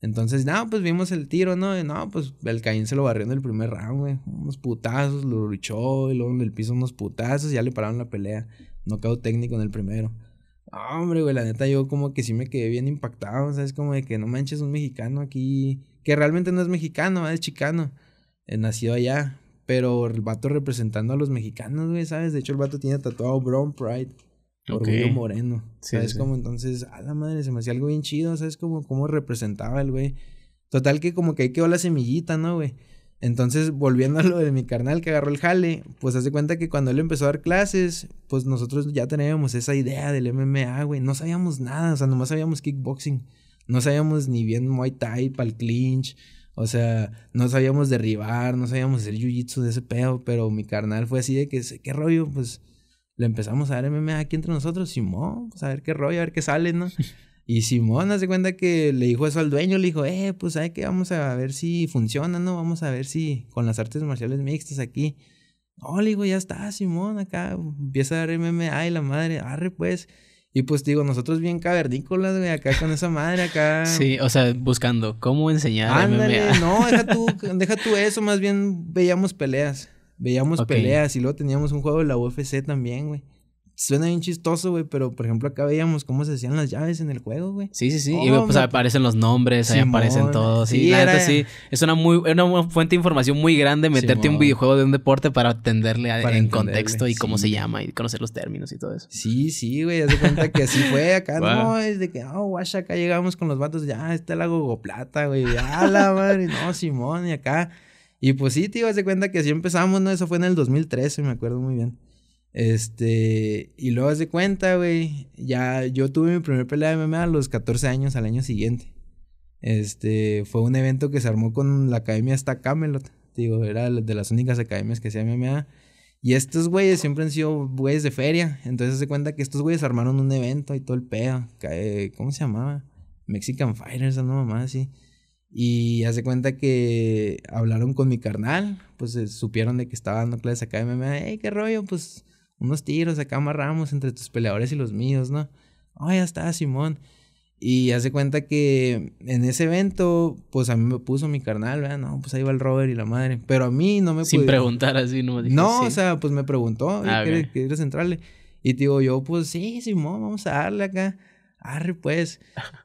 Entonces, no, pues vimos el tiro, ¿no? no, pues el Caín se lo barrió en el primer round, güey. Unos putazos, lo ruchó y luego en el piso unos putazos y ya le pararon la pelea. No quedó técnico en el primero. Hombre, güey, la neta yo como que sí me quedé bien impactado, ¿sabes? Como de que no manches un mexicano aquí, que realmente no es mexicano, es chicano, eh, nacido allá, pero el vato representando a los mexicanos, güey, ¿sabes? De hecho el vato tiene tatuado Brown Pride. Orgullo Moreno. ¿Sabes como Entonces, a la madre, se me hacía algo bien chido, ¿sabes como Cómo representaba el güey. Total que como que ahí quedó la semillita, ¿no, güey? Entonces, volviendo a lo de mi carnal que agarró el jale, pues hace cuenta que cuando él empezó a dar clases, pues nosotros ya teníamos esa idea del MMA, güey. No sabíamos nada, o sea, nomás sabíamos kickboxing. No sabíamos ni bien Muay Thai para clinch. O sea, no sabíamos derribar, no sabíamos hacer jiu de ese pedo, pero mi carnal fue así de que, ¿qué rollo? Pues le empezamos a dar MMA aquí entre nosotros, Simón, pues, a ver qué rollo, a ver qué sale, ¿no? Y Simón hace cuenta que le dijo eso al dueño, le dijo, eh, pues hay que vamos a ver si funciona, ¿no? Vamos a ver si con las artes marciales mixtas aquí. No, le digo, ya está, Simón, acá empieza a dar MMA y la madre, arre pues. Y pues digo, nosotros bien cavernícolas, güey, acá con esa madre, acá. Sí, o
sea, buscando cómo enseñar. MMA. no, deja tú,
deja tú eso, más bien veíamos peleas. Veíamos peleas y luego teníamos un juego de la UFC también, güey. Suena bien chistoso, güey, pero por ejemplo acá veíamos cómo se hacían las llaves en el juego, güey. Sí, sí, sí. y pues aparecen los nombres, ahí aparecen todos. Sí,
Es una muy, una fuente de información muy grande meterte un videojuego de un deporte para atenderle a, en contexto y cómo se llama y conocer los términos y todo
eso. Sí, sí, güey. Haz de cuenta que así fue acá. No, es de que, oh, guacha, acá llegamos con los vatos, ya está la gogoplata, güey. Ya la madre, no, Simón, y acá y pues sí, tío, hace cuenta que así empezamos, ¿no? Eso fue en el 2013, me acuerdo muy bien. Este, y luego de cuenta, güey, ya yo tuve mi primer pelea de MMA a los 14 años al año siguiente. Este, fue un evento que se armó con la academia hasta Camelot, digo, era de las únicas academias que hacía MMA. Y estos güeyes siempre han sido güeyes de feria, entonces hace cuenta que estos güeyes armaron un evento y todo el pedo, eh, ¿cómo se llamaba? Mexican Fighters, no mamá sí. Y hace cuenta que hablaron con mi carnal, pues eh, supieron de que estaba dando clases acá me MMA. Hey, qué rollo, pues unos tiros acá amarramos entre tus peleadores y los míos, ¿no? Oh, ya está, Simón. Y hace cuenta que en ese evento, pues a mí me puso mi carnal, vean, No, pues ahí va el Robert y la madre. Pero a mí no me Sin preguntar
así, no dije, No, o
sea, pues me preguntó, ah, ¿quieres, ¿quieres entrarle? Y digo, yo, pues sí, Simón, vamos a darle acá arre pues.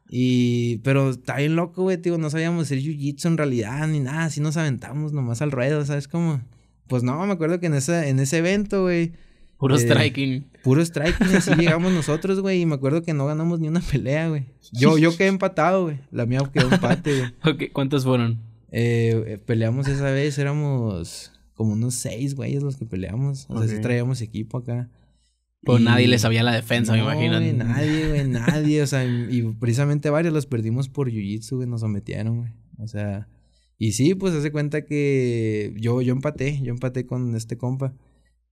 Y, pero está bien loco, güey, tío. no sabíamos hacer jiu-jitsu en realidad ni nada, así nos aventamos nomás al ruedo, ¿sabes cómo? Pues no, me acuerdo que en ese, en ese evento, güey. Puro eh, striking. Puro striking, así llegamos nosotros, güey, y me acuerdo que no ganamos ni una pelea, güey. Yo, yo quedé empatado, güey. La mía quedó empate, güey. ¿cuántos fueron? Eh, eh, peleamos esa vez, éramos como unos seis güey. los que peleamos. O sea, traíamos equipo acá. Pues nadie le sabía la defensa, me imagino. nadie, güey, nadie. o sea, y precisamente varios los perdimos por jiu-jitsu, güey, nos sometieron, güey. O sea, y sí, pues hace cuenta que yo, yo empaté, yo empaté con este compa.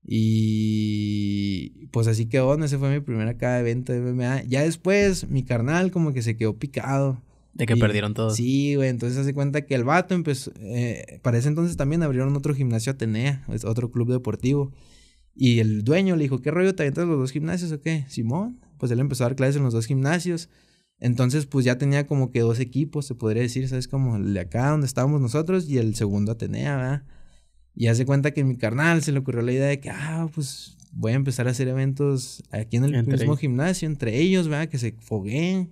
Y pues así quedó, ese fue mi primer acá evento de MMA. Ya después, mi carnal como que se quedó picado. De que perdieron todo. Sí, güey. Entonces hace cuenta que el vato empezó. Eh, para ese entonces también abrieron otro gimnasio Atenea, otro club deportivo. Y el dueño le dijo, ¿qué rollo? ¿Te avientas los dos gimnasios o qué? Simón, pues él empezó a dar clases en los dos gimnasios. Entonces, pues ya tenía como que dos equipos, se podría decir, ¿sabes? Como el de acá donde estábamos nosotros y el segundo Atenea, ¿verdad? Y hace cuenta que en mi carnal se le ocurrió la idea de que, ah, pues voy a empezar a hacer eventos aquí en el mismo gimnasio, entre ellos, ¿verdad? Que se fogueen.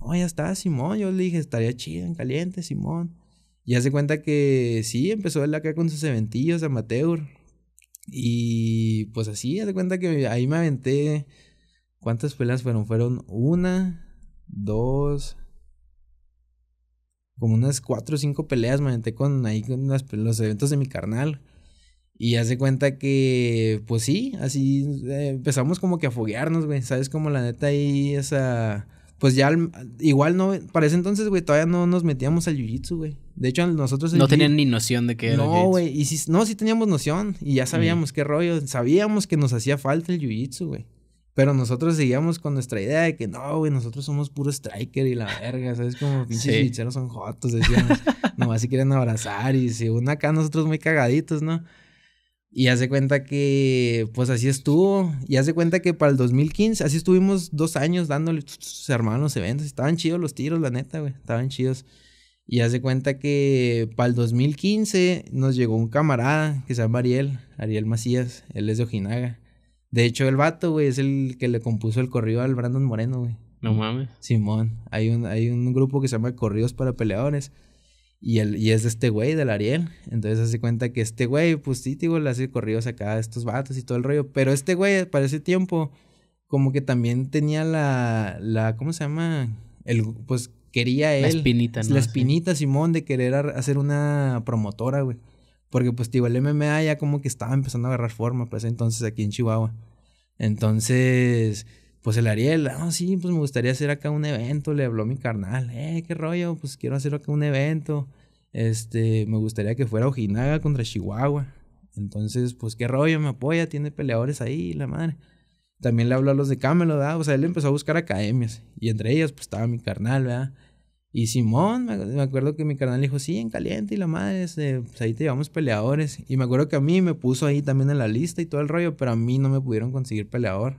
oh ya está, Simón. Yo le dije, estaría chido en caliente, Simón. Y hace cuenta que sí, empezó él acá con sus eventillos amateur. Y pues así, haz de cuenta que ahí me aventé. ¿Cuántas peleas fueron? Fueron una, dos, como unas cuatro o cinco peleas me aventé con ahí con los eventos de mi carnal. Y hace cuenta que, pues sí, así eh, empezamos como que a foguearnos, güey. ¿Sabes? Como la neta ahí, esa. Pues ya, igual no. Para ese entonces, güey, todavía no nos metíamos al jiu-jitsu, güey. De hecho, nosotros. No tenían ni noción de que era. No, güey. Y si, no, sí teníamos noción. Y ya sabíamos mm. qué rollo. Sabíamos que nos hacía falta el jiu-jitsu, güey. Pero nosotros seguíamos con nuestra idea de que no, güey, nosotros somos puro striker y la verga, ¿sabes? Como pinches sí. son jotos, decíamos. Nomás si quieren abrazar y según acá nosotros muy cagaditos, ¿no? Y hace cuenta que, pues así estuvo. Y hace cuenta que para el 2015, así estuvimos dos años dándole hermanos eventos. Estaban chidos los tiros, la neta, güey. Estaban chidos. Y hace cuenta que para el 2015 nos llegó un camarada que se llama Ariel, Ariel Macías, él es de Ojinaga. De hecho, el vato, güey, es el que le compuso el corrido al Brandon Moreno, güey. No mames. Simón, hay un, hay un grupo que se llama Corridos para Peleadores. Y, el, y es de este güey, del Ariel. Entonces hace cuenta que este güey, pues sí, le hace corridos acá a estos vatos y todo el rollo. Pero este güey, para ese tiempo, como que también tenía la, la ¿cómo se llama? El, pues quería él. La espinita, Simón, de querer hacer una promotora, güey. Porque, pues, tío, el MMA ya como que estaba empezando a agarrar forma, pues, entonces aquí en Chihuahua. Entonces, pues el Ariel, ah, sí, pues me gustaría hacer acá un evento. Le habló mi carnal, eh, qué rollo, pues quiero hacer acá un evento. Este, me gustaría que fuera Ojinaga contra Chihuahua. Entonces, pues qué rollo, me apoya, tiene peleadores ahí, la madre. También le habló a los de Camelo ¿verdad? O sea, él empezó a buscar academias. Y entre ellas, pues estaba mi carnal, ¿verdad? Y Simón, me, acuerdo que mi carnal dijo, sí, en caliente y la madre, este, pues ahí te llevamos peleadores. Y me acuerdo que a mí me puso ahí también en la lista y todo el rollo, pero a mí no me pudieron conseguir peleador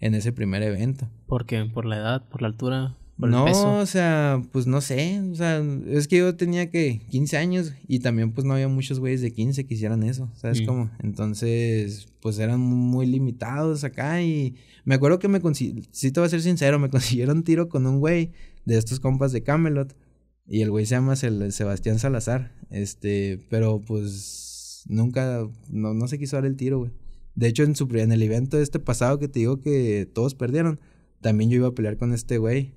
en ese primer evento. ¿Por qué? ¿Por la edad? ¿Por la altura? ¿Por no, o sea, pues no sé. O sea, es que yo tenía que 15 años y también pues no había muchos güeyes de 15 que hicieran eso, ¿sabes mm. cómo? Entonces, pues eran muy limitados acá y me acuerdo que me, si te voy a ser sincero, me consiguieron tiro con un güey de estos compas de Camelot. Y el güey se llama Sebastián Salazar. Este, pero pues nunca, no, no se quiso dar el tiro, güey. De hecho, en, su, en el evento este pasado que te digo que todos perdieron, también yo iba a pelear con este güey,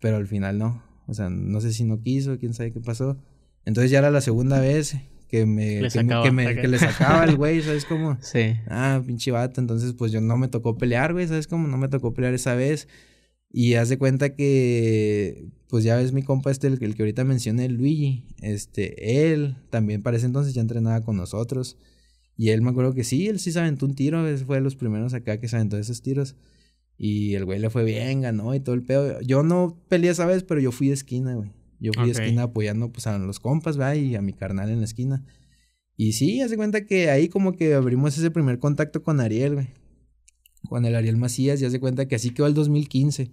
pero al final no. O sea, no sé si no quiso, quién sabe qué pasó. Entonces ya era la segunda vez que me, que, me, que, me que, le sacaba el güey, ¿sabes cómo? Sí. Ah, pinche vato. Entonces, pues yo no me tocó pelear, güey, ¿sabes cómo? No me tocó pelear esa vez. Y haz de cuenta que, pues ya ves mi compa este, el, que ahorita mencioné, Luigi, este, él también para ese entonces ya entrenaba con nosotros. Y él me acuerdo que sí, él sí se aventó un tiro, fue de los primeros acá que se aventó esos tiros. Y el güey le fue bien, ganó y todo el pedo. Yo no peleé esa vez, pero yo fui de esquina, güey. Yo fui de esquina apoyando pues a los compas, va, y a mi carnal en la esquina. Y sí, hace cuenta que ahí como que abrimos ese primer contacto con Ariel, güey. Juan el Ariel Macías, ya se cuenta que así quedó el 2015.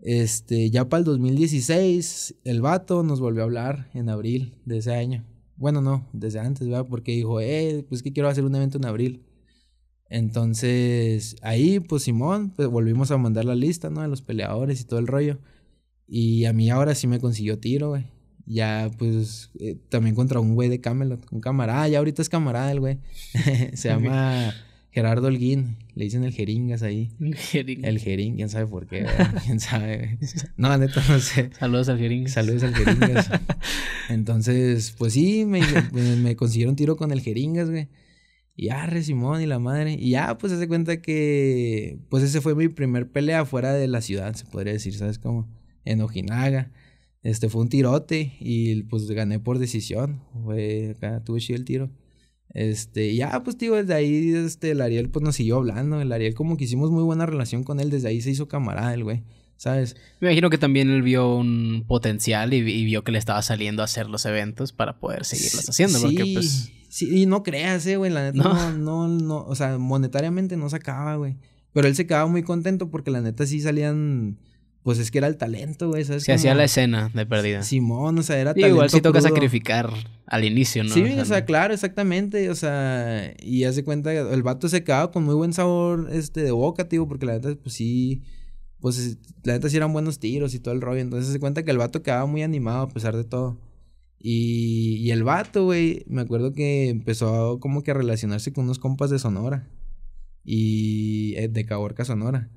Este, ya para el 2016, el vato nos volvió a hablar en abril de ese año. Bueno, no, desde antes, ¿verdad? Porque dijo, eh, pues que quiero hacer un evento en abril. Entonces, ahí, pues Simón, pues volvimos a mandar la lista, ¿no? De los peleadores y todo el rollo. Y a mí ahora sí me consiguió tiro, güey. Ya, pues, eh, también contra un güey de Camelot, un camarada, ya ahorita es camarada el güey. Se llama Gerardo Holguín, le dicen el jeringas ahí. El jeringas. El jeringas, quién sabe por qué, quién sabe. No, neta, no sé. Saludos al jeringas. Saludos al jeringas. Entonces, pues sí, me, consiguieron tiro con el jeringas, güey. Y arre, Simón y la madre. Y ya, pues, se cuenta que, pues, ese fue mi primer pelea fuera de la ciudad, se podría decir, ¿sabes cómo? En Ojinaga. Este, fue un tirote y, pues, gané por decisión. Fue acá, tuve chido el tiro. Este, ya, pues tío, desde ahí, este, el Ariel, pues nos siguió hablando. El Ariel, como que hicimos muy buena relación con él, desde ahí se hizo camarada el güey, ¿sabes? Me imagino que también él vio un potencial
y, vio que le estaba saliendo a hacer los eventos para poder seguirlos haciendo, sí, pues,
Sí, y no creas, eh, güey, la neta, ¿No? no, no, no, o sea, monetariamente no sacaba, güey. Pero él se quedaba muy contento porque la neta sí salían pues es que era el talento, güey. ¿sabes? Se hacía la escena de perdida. Simón, o sea, era talento. Igual sí toca sacrificar al inicio, ¿no? Sí, o sea, claro, exactamente. O sea, y hace cuenta, el vato se quedaba con muy buen sabor este, de boca, tío, porque la neta, pues sí. Pues la neta sí eran buenos tiros y todo el rollo. Entonces se cuenta que el vato quedaba muy animado a pesar de todo. Y, y el vato, güey, me acuerdo que empezó como que a relacionarse con unos compas de Sonora. Y eh, de Caborca, Sonora.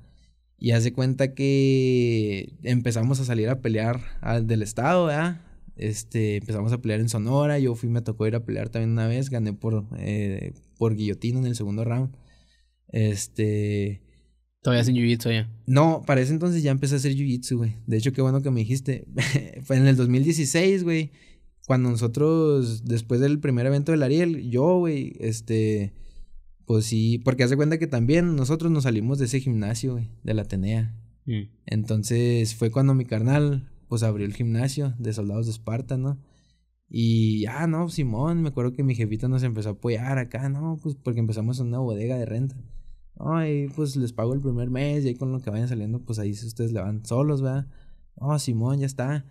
Y hace cuenta que empezamos a salir a pelear del estado, ¿verdad? Este, empezamos a pelear en Sonora, yo fui, me tocó ir a pelear también una vez, gané por, eh, por guillotina en el segundo round. Este... Todavía sin jiu-jitsu ya. No, para ese entonces ya empecé a hacer jiu-jitsu, güey. De hecho, qué bueno que me dijiste. Fue en el 2016, güey. Cuando nosotros, después del primer evento del Ariel, yo, güey, este pues sí, porque hace cuenta que también nosotros nos salimos de ese gimnasio, güey, de la Atenea. Mm. Entonces fue cuando mi carnal, pues abrió el gimnasio de soldados de Esparta, ¿no? Y, ya, ah, no, Simón, me acuerdo que mi jefita nos empezó a apoyar acá, ¿no? Pues porque empezamos en una bodega de renta. Ay, pues les pago el primer mes y ahí con lo que vayan saliendo, pues ahí ustedes le van solos, ¿verdad? Oh, Simón, ya está.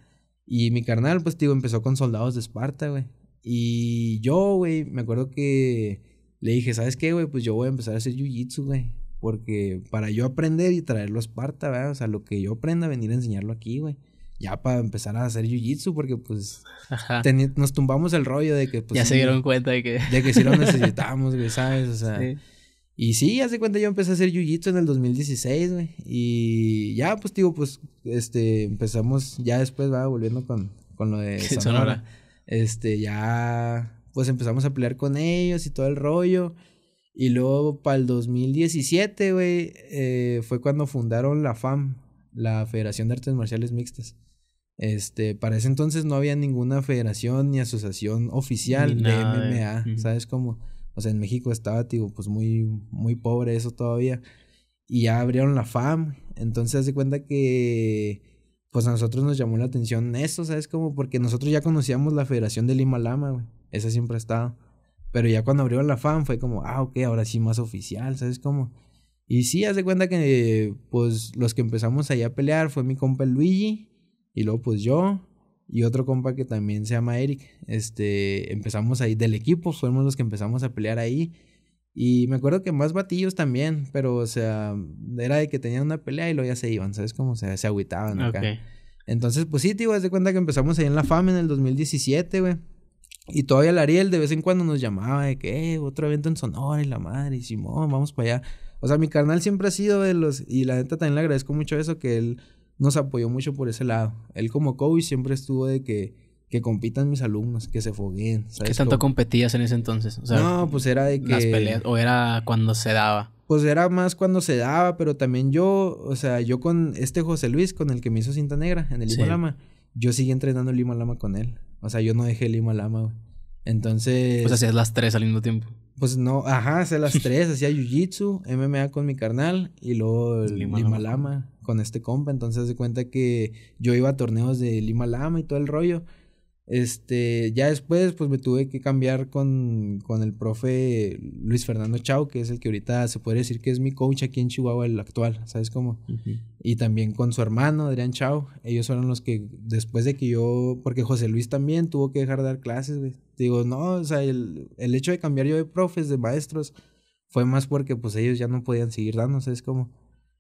Y mi carnal, pues, digo, empezó con soldados de Esparta, güey. Y yo, güey, me acuerdo que le dije, ¿sabes qué, güey? Pues yo voy a empezar a hacer jiu-jitsu, güey. Porque para yo aprender y traerlo a Esparta, ¿verdad? O sea, lo que yo aprenda, venir a enseñarlo aquí, güey. Ya para empezar a hacer jiu-jitsu, porque pues nos tumbamos el rollo de que pues... Ya se dieron cuenta
de que... De que sí lo
necesitamos, güey, ¿sabes? O sea... Y sí, hace cuenta yo empecé a hacer jiu-jitsu en el 2016, güey. Y ya, pues digo, pues, este, empezamos ya después, va, volviendo con, con lo de Sonora. Sonora. Este, ya pues empezamos a pelear con ellos y todo el rollo. Y luego para el 2017, güey, eh, fue cuando fundaron la FAM, la Federación de Artes Marciales Mixtas. Este, para ese entonces no había ninguna federación ni asociación oficial de MMA, eh. ¿sabes cómo? O sea, en México estaba, tipo pues muy, muy pobre eso todavía. Y ya abrieron la FAM. Entonces, hace cuenta que, pues a nosotros nos llamó la atención eso, ¿sabes cómo? Porque nosotros ya conocíamos la Federación del Lima Lama, güey. Esa siempre ha estado. Pero ya cuando abrió la fan fue como, ah, ok, ahora sí más oficial, ¿sabes cómo? Y sí, hace cuenta que pues los que empezamos ahí a pelear fue mi compa Luigi y luego pues yo y otro compa que también se llama Eric. Este, empezamos ahí del equipo, fuimos los que empezamos a pelear ahí. Y me acuerdo que más batillos también, pero o sea, era de que tenían una pelea y luego ya se iban, ¿sabes? Como se, se agüitaban acá. Entonces, pues sí, haz de cuenta que empezamos ahí en la fama en el 2017, güey. Y todavía el Ariel de vez en cuando nos llamaba de que, eh, otro evento en Sonora y la madre, y Simón, vamos para allá. O sea, mi carnal siempre ha sido de los, y la neta también le agradezco mucho eso, que él nos apoyó mucho por ese lado. Él como coach siempre estuvo de que, que compitan mis alumnos, que se fogueen. ¿sabes? ¿Qué tanto competías en ese entonces? No, pues era de que... las peleas. O era cuando se daba. Pues era más cuando se daba, pero también yo, o sea, yo con este José Luis, con el que me hizo cinta negra en el Lima Lama, yo seguí entrenando el Lima Lama con él. O sea, yo no dejé Lima Lama, Entonces. Pues hacías las tres al mismo tiempo. Pues no, ajá, hacía las tres, hacía jiu-jitsu, MMA con mi carnal y luego Lima, Lama. Lama con este compa. Entonces, de cuenta que yo iba a torneos de Lima Lama y todo el rollo. Este, ya después, pues me tuve que cambiar con, con, el profe Luis Fernando Chao que es el que ahorita se puede decir que es mi coach aquí en Chihuahua, el actual, ¿sabes cómo? Y también con su hermano, Adrián Chao Ellos fueron los que, después de que yo, porque José Luis también tuvo que dejar de dar clases, Digo, no, o sea, el, hecho de cambiar yo de profes, de maestros, fue más porque pues ellos ya no podían seguir dando, ¿sabes cómo?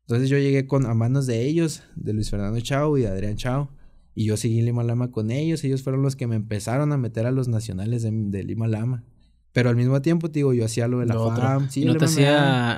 Entonces yo llegué con, a manos de ellos, de Luis Fernando Chao y de Adrián Chao y yo seguí en Lima Lama con ellos. Ellos fueron los que me empezaron a meter a los nacionales de, de Lima Lama. Pero al mismo tiempo, digo, yo hacía lo de la otra ¿No,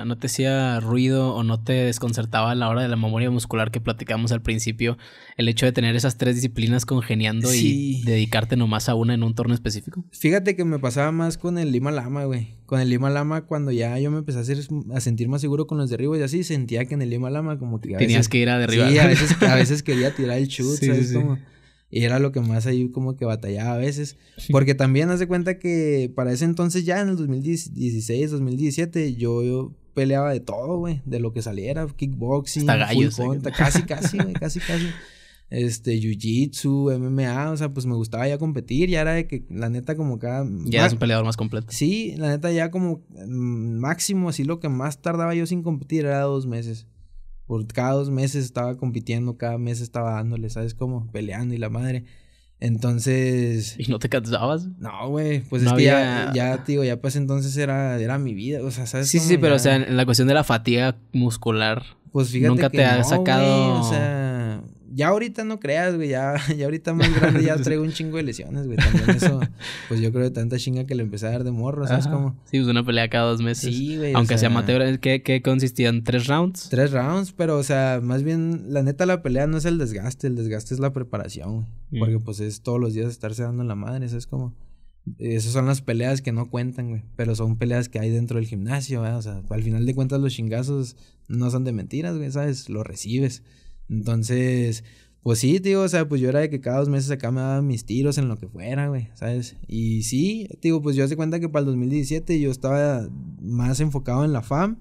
te hacía, ruido o no te desconcertaba a la hora de la memoria muscular que platicamos al principio el hecho de tener esas tres disciplinas congeniando y dedicarte nomás a una en un torneo específico?
Fíjate que me pasaba más con el Lima Lama, güey. Con el Lima Lama, cuando ya yo me empecé a, sentir más seguro con los derribos y así, sentía que en el Lima Lama como que... Tenías que ir a derribar. Sí, a veces, quería tirar el chute, Como, y era lo que más ahí como que batallaba a veces. Porque también hace cuenta que para ese entonces ya en el 2016, 2017, yo, peleaba de todo, güey. De lo que saliera, kickboxing, full contact, ¿eh? casi, casi, güey, casi, casi. Este, jiu-jitsu, MMA, o sea, pues me gustaba ya competir, ya era de que la neta como cada... Ya eras un peleador más completo. Sí, la neta ya como mm, máximo, así lo que más tardaba yo sin competir era dos meses. Por cada dos meses estaba compitiendo, cada mes estaba dándole, ¿sabes cómo? Peleando y la madre. Entonces. ¿Y
no te cansabas?
No, güey. Pues ya, ya, digo, ya pues entonces era, era mi vida. O sea, ¿sabes? Sí, sí, pero o sea,
en la cuestión de la fatiga muscular. Pues fíjate. Nunca te ha sacado
ya ahorita no creas, güey, ya, ya ahorita más grande ya traigo un chingo de lesiones, güey. También eso, pues yo creo de tanta chinga que le empecé a dar de morro, ¿sabes cómo?
Sí, pues una pelea cada dos meses. Sí, güey. Aunque sea, sea ¿qué, ¿qué consistía en tres rounds?
Tres rounds, pero o sea, más bien, la neta, la pelea no es el desgaste, el desgaste es la preparación. güey, mm. Porque pues es todos los días estarse dando la madre, ¿sabes cómo? Esas son las peleas que no cuentan, güey. Pero son peleas que hay dentro del gimnasio, O sea, al final de cuentas los chingazos no son de mentiras, güey, ¿sabes? Lo recibes. Entonces, pues sí, digo, o sea, pues yo era de que cada dos meses acá me daban mis tiros en lo que fuera, güey, ¿sabes? Y sí, digo, pues yo hace cuenta que para el 2017 yo estaba más enfocado en la FAM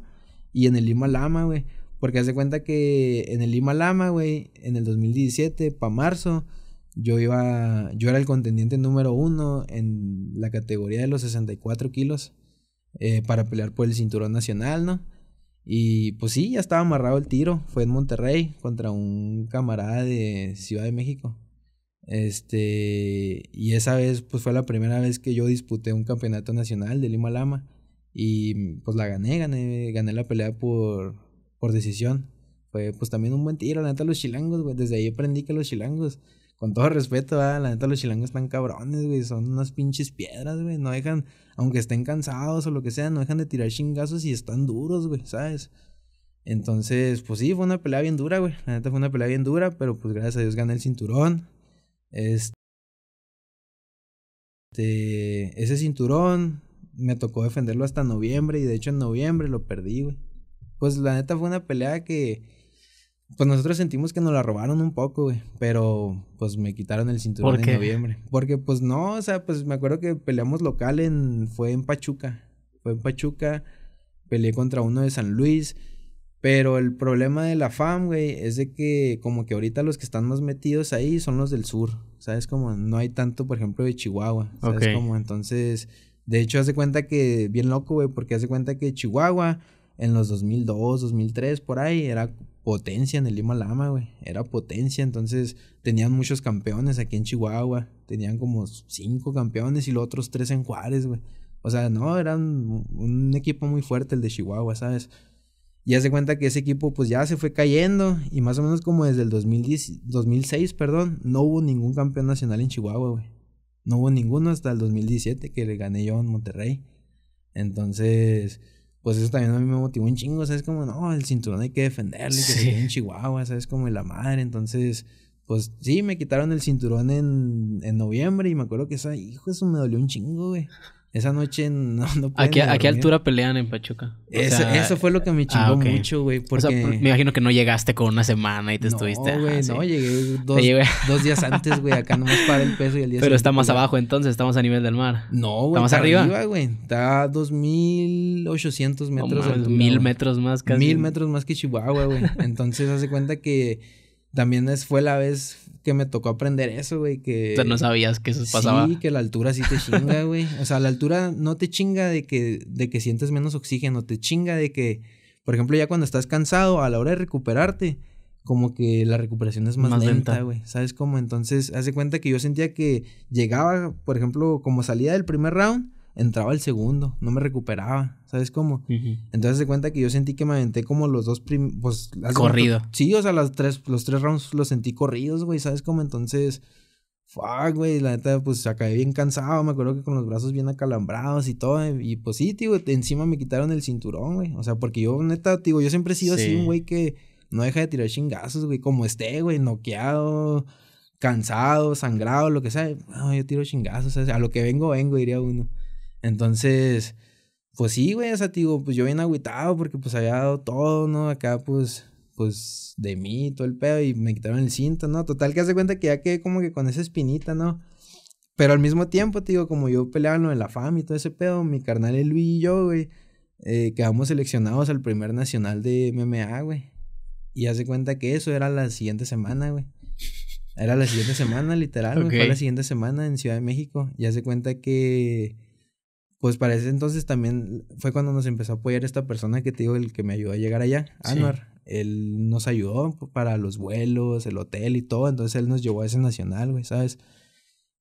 y en el Lima Lama, güey. Porque hace cuenta que en el Lima Lama, güey, en el 2017, para marzo, yo iba, yo era el contendiente número uno en la categoría de los 64 kilos eh, para pelear por el cinturón nacional, ¿no? Y pues sí, ya estaba amarrado el tiro. Fue en Monterrey contra un camarada de Ciudad de México. Este, y esa vez pues fue la primera vez que yo disputé un campeonato nacional de Lima Lama y pues la gané, gané, la pelea por, por decisión. Fue pues también un buen tiro, la neta los chilangos, desde ahí aprendí que los chilangos con todo respeto, la neta los chilangos están cabrones, güey, son unas pinches piedras, güey, no dejan, aunque estén cansados o lo que sea, no dejan de tirar chingazos y están duros, güey, ¿sabes? Entonces, pues sí, fue una pelea bien dura, güey, la neta fue una pelea bien dura, pero pues gracias a Dios gané el cinturón. Este, ese cinturón me tocó defenderlo hasta noviembre y de hecho en noviembre lo perdí, güey. Pues la neta fue una pelea que pues nosotros sentimos que nos la robaron un poco, güey. Pero pues me quitaron el cinturón en noviembre. Porque pues no, o sea, pues me acuerdo que peleamos local en. fue en Pachuca. Fue en Pachuca. Peleé contra uno de San Luis. Pero el problema de la FAM, güey, es de que como que ahorita los que están más metidos ahí son los del sur. ¿Sabes? Como no hay tanto, por ejemplo, de Chihuahua. ¿Sabes? Como entonces. De hecho, hace cuenta que, bien loco, güey, porque hace cuenta que Chihuahua en los 2002, 2003, por ahí, era potencia en el Lima Lama, güey. Era potencia, entonces tenían muchos campeones aquí en Chihuahua. Tenían como cinco campeones y los otros tres en Juárez, güey. O sea, no, eran un equipo muy fuerte el de Chihuahua, ¿sabes? Y hace cuenta que ese equipo pues ya se fue cayendo y más o menos como desde el 2010, 2006, perdón, no hubo ningún campeón nacional en Chihuahua, güey. No hubo ninguno hasta el 2017 que le gané yo en Monterrey. Entonces, pues eso también a mí me motivó un chingo, ¿sabes? Como, no, el cinturón hay que defenderlo, y que en Chihuahua, ¿sabes? Como la madre, entonces, pues sí, me quitaron el cinturón en, en noviembre y me acuerdo que esa, hijo, eso me dolió un chingo, güey. Esa noche no, no ¿A qué, ¿A qué, altura
pelean en Pachuca? Eso, fue lo que me chingó ah, mucho, güey. Porque... me imagino que no llegaste con una semana y te no, estuviste. Güey, ah, no, llegué dos, días antes, güey. Acá nomás
para el peso y el día Pero está más
abajo entonces, estamos a nivel del mar. No, güey. Está más arriba.
güey. Está a 2.800 metros. mil metros más casi. Mil metros más que Chihuahua, güey. Entonces, hace cuenta que también fue la vez, que me tocó aprender eso, güey. Que... O no sabías que eso pasaba. Sí, que la altura sí te chinga, güey. O sea, la altura no te chinga de que, de que sientes menos oxígeno, te chinga de que, por ejemplo, ya cuando estás cansado, a la hora de recuperarte, como que la recuperación es más, más lenta, güey. ¿Sabes cómo? Entonces, hace cuenta que yo sentía que llegaba, por ejemplo, como salía del primer round, entraba el segundo, no me recuperaba, ¿sabes cómo? Entonces se cuenta que yo sentí que me aventé como los dos prim pues corrido. sí, o sea, las tres los tres rounds los sentí corridos, güey, ¿sabes cómo? Entonces fuck, güey, la neta pues acabé bien cansado, me acuerdo que con los brazos bien acalambrados y todo y pues sí, tío, encima me quitaron el cinturón, güey. O sea, porque yo neta, digo, yo siempre he sido así un güey que no deja de tirar chingazos, güey, como esté, güey, noqueado, cansado, sangrado, lo que sea. yo tiro chingazos, a lo que vengo, vengo, diría uno. Entonces, pues sí, güey, o sea, digo, pues yo bien agüitado porque pues había dado todo, ¿no? Acá pues, pues de mí, todo el pedo y me quitaron el cinto, ¿no? Total que hace cuenta que ya quedé como que con esa espinita, ¿no? Pero al mismo tiempo, te digo, como yo peleaba en lo de la fama y todo ese pedo, mi carnal el Luis y yo, güey, eh, quedamos seleccionados al primer nacional de MMA, güey. Y hace cuenta que eso era la siguiente semana, güey. Era la siguiente semana, literal, güey. Fue la siguiente semana en Ciudad de México. Y hace cuenta que pues para ese entonces también fue cuando nos empezó a apoyar esta persona que te digo, el que me ayudó a llegar allá, Anuar. Él nos ayudó para los vuelos, el hotel y todo, entonces él nos llevó a ese nacional, güey, ¿sabes?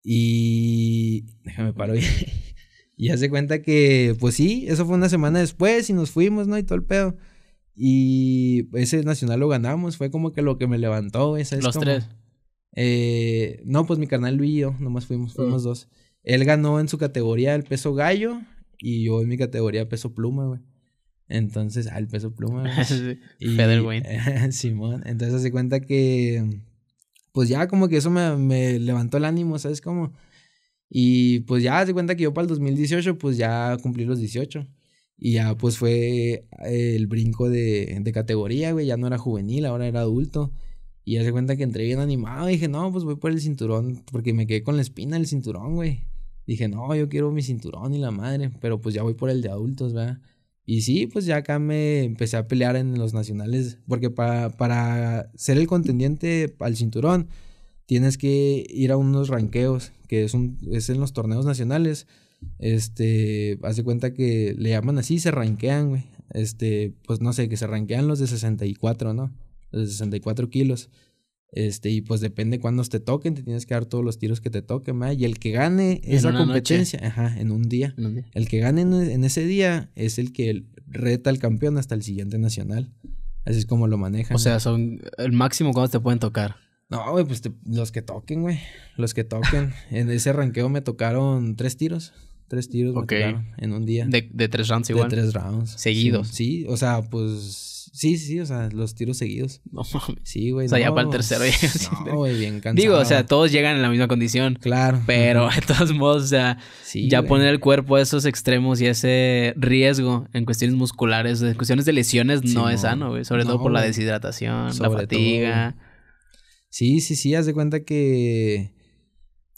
Y déjame paro hoy. y hace cuenta que, pues sí, eso fue una semana después y nos fuimos, ¿no? Y todo el pedo. Y ese nacional lo ganamos, fue como que lo que me levantó, güey, Los tres. Eh, no, pues mi carnal Luis y yo, nomás fuimos, fuimos dos. Él ganó en su categoría el peso gallo y yo en mi categoría peso pluma, güey. Entonces, al ah, peso pluma. y, güey Simón. Entonces, hace cuenta que. Pues ya, como que eso me, levantó el ánimo, ¿sabes cómo? Y pues ya, hace cuenta que yo para el 2018, pues ya cumplí los 18. Y ya, pues fue eh, el brinco de, de categoría, güey. Ya no era juvenil, ahora era adulto. Y ya se cuenta que entré bien animado. Y dije, no, pues voy por el cinturón. Porque me quedé con la espina del cinturón, güey dije, no, yo quiero mi cinturón y la madre, pero pues ya voy por el de adultos, ¿verdad? Y sí, pues ya acá me empecé a pelear en los nacionales, porque para, ser el contendiente al cinturón tienes que ir a unos ranqueos, que es, un, es en los torneos nacionales. Este, hace cuenta que le llaman así, se ranquean, güey. Este, pues no sé, que se ranquean los de 64, ¿no? Los de 64 kilos. Este, y pues depende cuándo te toquen, te tienes que dar todos los tiros que te toquen, Y el que gane esa competencia, ajá, en un, día, el que gane en, ese día es el que reta al campeón hasta el siguiente nacional. Así es como lo manejan. O sea, son el máximo cuando te pueden tocar. No, güey, pues los que toquen, güey. Los que toquen. en ese ranqueo me tocaron tres tiros. Tres tiros en un día. De, tres rounds igual. De tres rounds. Seguidos. sí o sea, pues Sí, sí, o sea, los tiros seguidos. Sí, güey. O sea, ya para el tercero. no, bien cansado. Digo, o sea,
todos llegan en la misma condición. Claro. Pero de todos modos, o sea, ya poner el cuerpo a esos extremos y ese riesgo en cuestiones musculares, en cuestiones de lesiones, no, es sano, güey. Sobre todo por la deshidratación, la fatiga.
sí, sí, sí, haz de cuenta que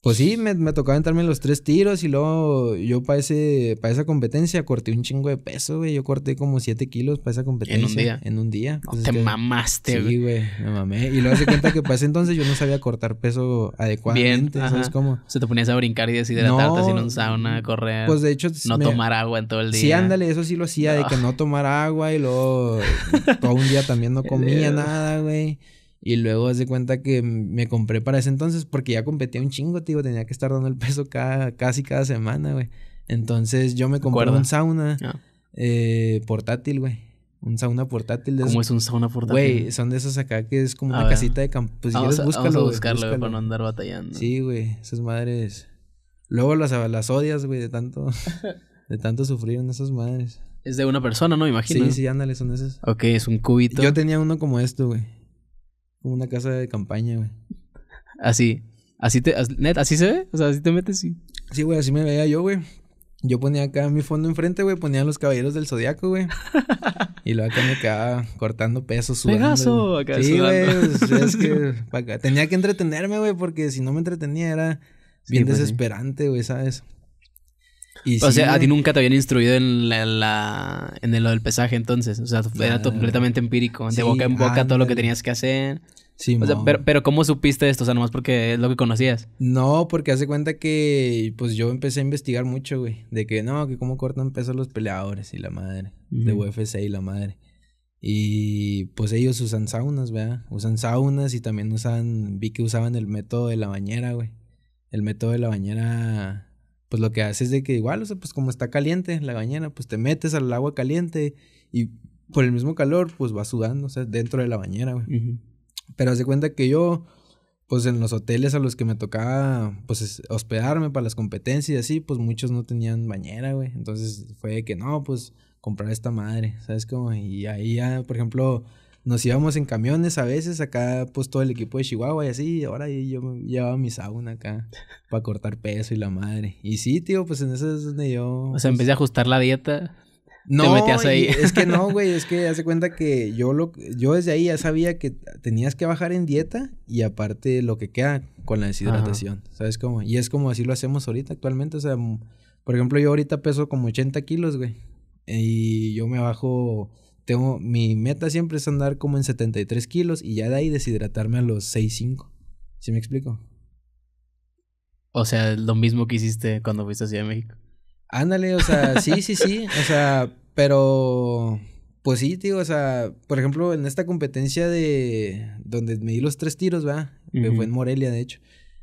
pues sí, me, me tocaba entrarme los tres tiros y luego yo para ese, para esa competencia corté un chingo de peso, güey. Yo corté como siete kilos para esa competencia. En un día. En un día. te mamaste, güey. Sí, güey, me mamé. Y luego se cuenta que para ese entonces yo no sabía cortar peso adecuadamente. ¿Sabes cómo?
Se te ponías a brincar y deshidratarte no, sin un sauna, mm, correr. Pues de hecho. No tomar agua en todo el día. Sí, ándale,
eso sí lo hacía, de que no tomar agua y luego todo un día también no comía nada, güey. Y luego hace cuenta que me compré para ese entonces porque ya competía un chingo, tío. Tenía que estar dando el peso cada, casi cada semana, güey. Entonces yo me compré un sauna ah. eh, portátil, güey. Un sauna portátil. De ¿Cómo es un sauna portátil? Güey, son de esas acá que es como una casita de campo. Pues vamos a buscarlo, para no andar batallando. Sí, güey. Esas madres. Luego las, las odias, güey, de tanto, de tanto sufrir en esas madres.
Es de una persona, ¿no? Imagino. Sí, sí, ándale, son esas.
Ok, es un cubito. Yo tenía uno como esto, güey. Como una casa de campaña, güey. Así. Así te. Net, así se ve. O sea, así te metes, sí. Sí, güey, así me veía yo, güey. Yo ponía acá mi fondo enfrente, güey, ponía los caballeros del zodiaco, güey. y luego acá me quedaba cortando pesos, sudando. acá sí, güey, pues, es que tenía que entretenerme, güey, porque si no me entretenía era bien pues desesperante, güey, ¿sabes?
o sea, a ti nunca te habían instruido en, la, en lo del pesaje entonces. O sea, era completamente empírico. de boca en boca todo lo que tenías que hacer. Sí, o sea, pero, pero, ¿cómo supiste esto? O sea, nomás porque es lo que conocías.
No, porque hace cuenta que pues yo empecé a investigar mucho, güey. De que no, que cómo cortan peso los peleadores y la madre. De UFC y la madre. Y pues ellos usan saunas, ¿verdad? Usan saunas y también usan. Vi que usaban el método de la bañera, güey. El método de la bañera pues lo que hace es de que igual, o sea, pues como está caliente la bañera, pues te metes al agua caliente y por el mismo calor, pues vas sudando, o sea, dentro de la bañera, güey. Pero hace cuenta que yo, pues en los hoteles a los que me tocaba, pues hospedarme para las competencias y así, pues muchos no tenían bañera, güey. Entonces fue que no, pues comprar esta madre, ¿sabes cómo? Y ahí ya, por ejemplo, nos íbamos en camiones a veces, acá pues todo el equipo de Chihuahua y así, y ahora yo llevaba mi sauna acá para cortar peso y la madre. Y sí, tío, pues en eso es donde yo... o sea, empecé pues a ajustar la dieta... No, te metías ahí. es que no, güey, es que hace cuenta que yo lo yo desde ahí ya sabía que tenías que bajar en dieta y aparte lo que queda con la deshidratación, ¿sabes cómo? Y es como así lo hacemos ahorita actualmente, o sea, por ejemplo, yo ahorita peso como 80 kilos, güey. Y yo me bajo tengo, mi meta siempre es andar como en 73 kilos y ya de ahí deshidratarme a los 6.5. ¿Sí me explico? O sea, lo mismo que hiciste cuando fuiste a Ciudad de México. Ándale, o sea, sí, sí, sí. O sea, pero. Pues sí, tío, o sea, por ejemplo, en esta competencia de. donde me di los tres tiros, va. Me Fue en Morelia, de hecho.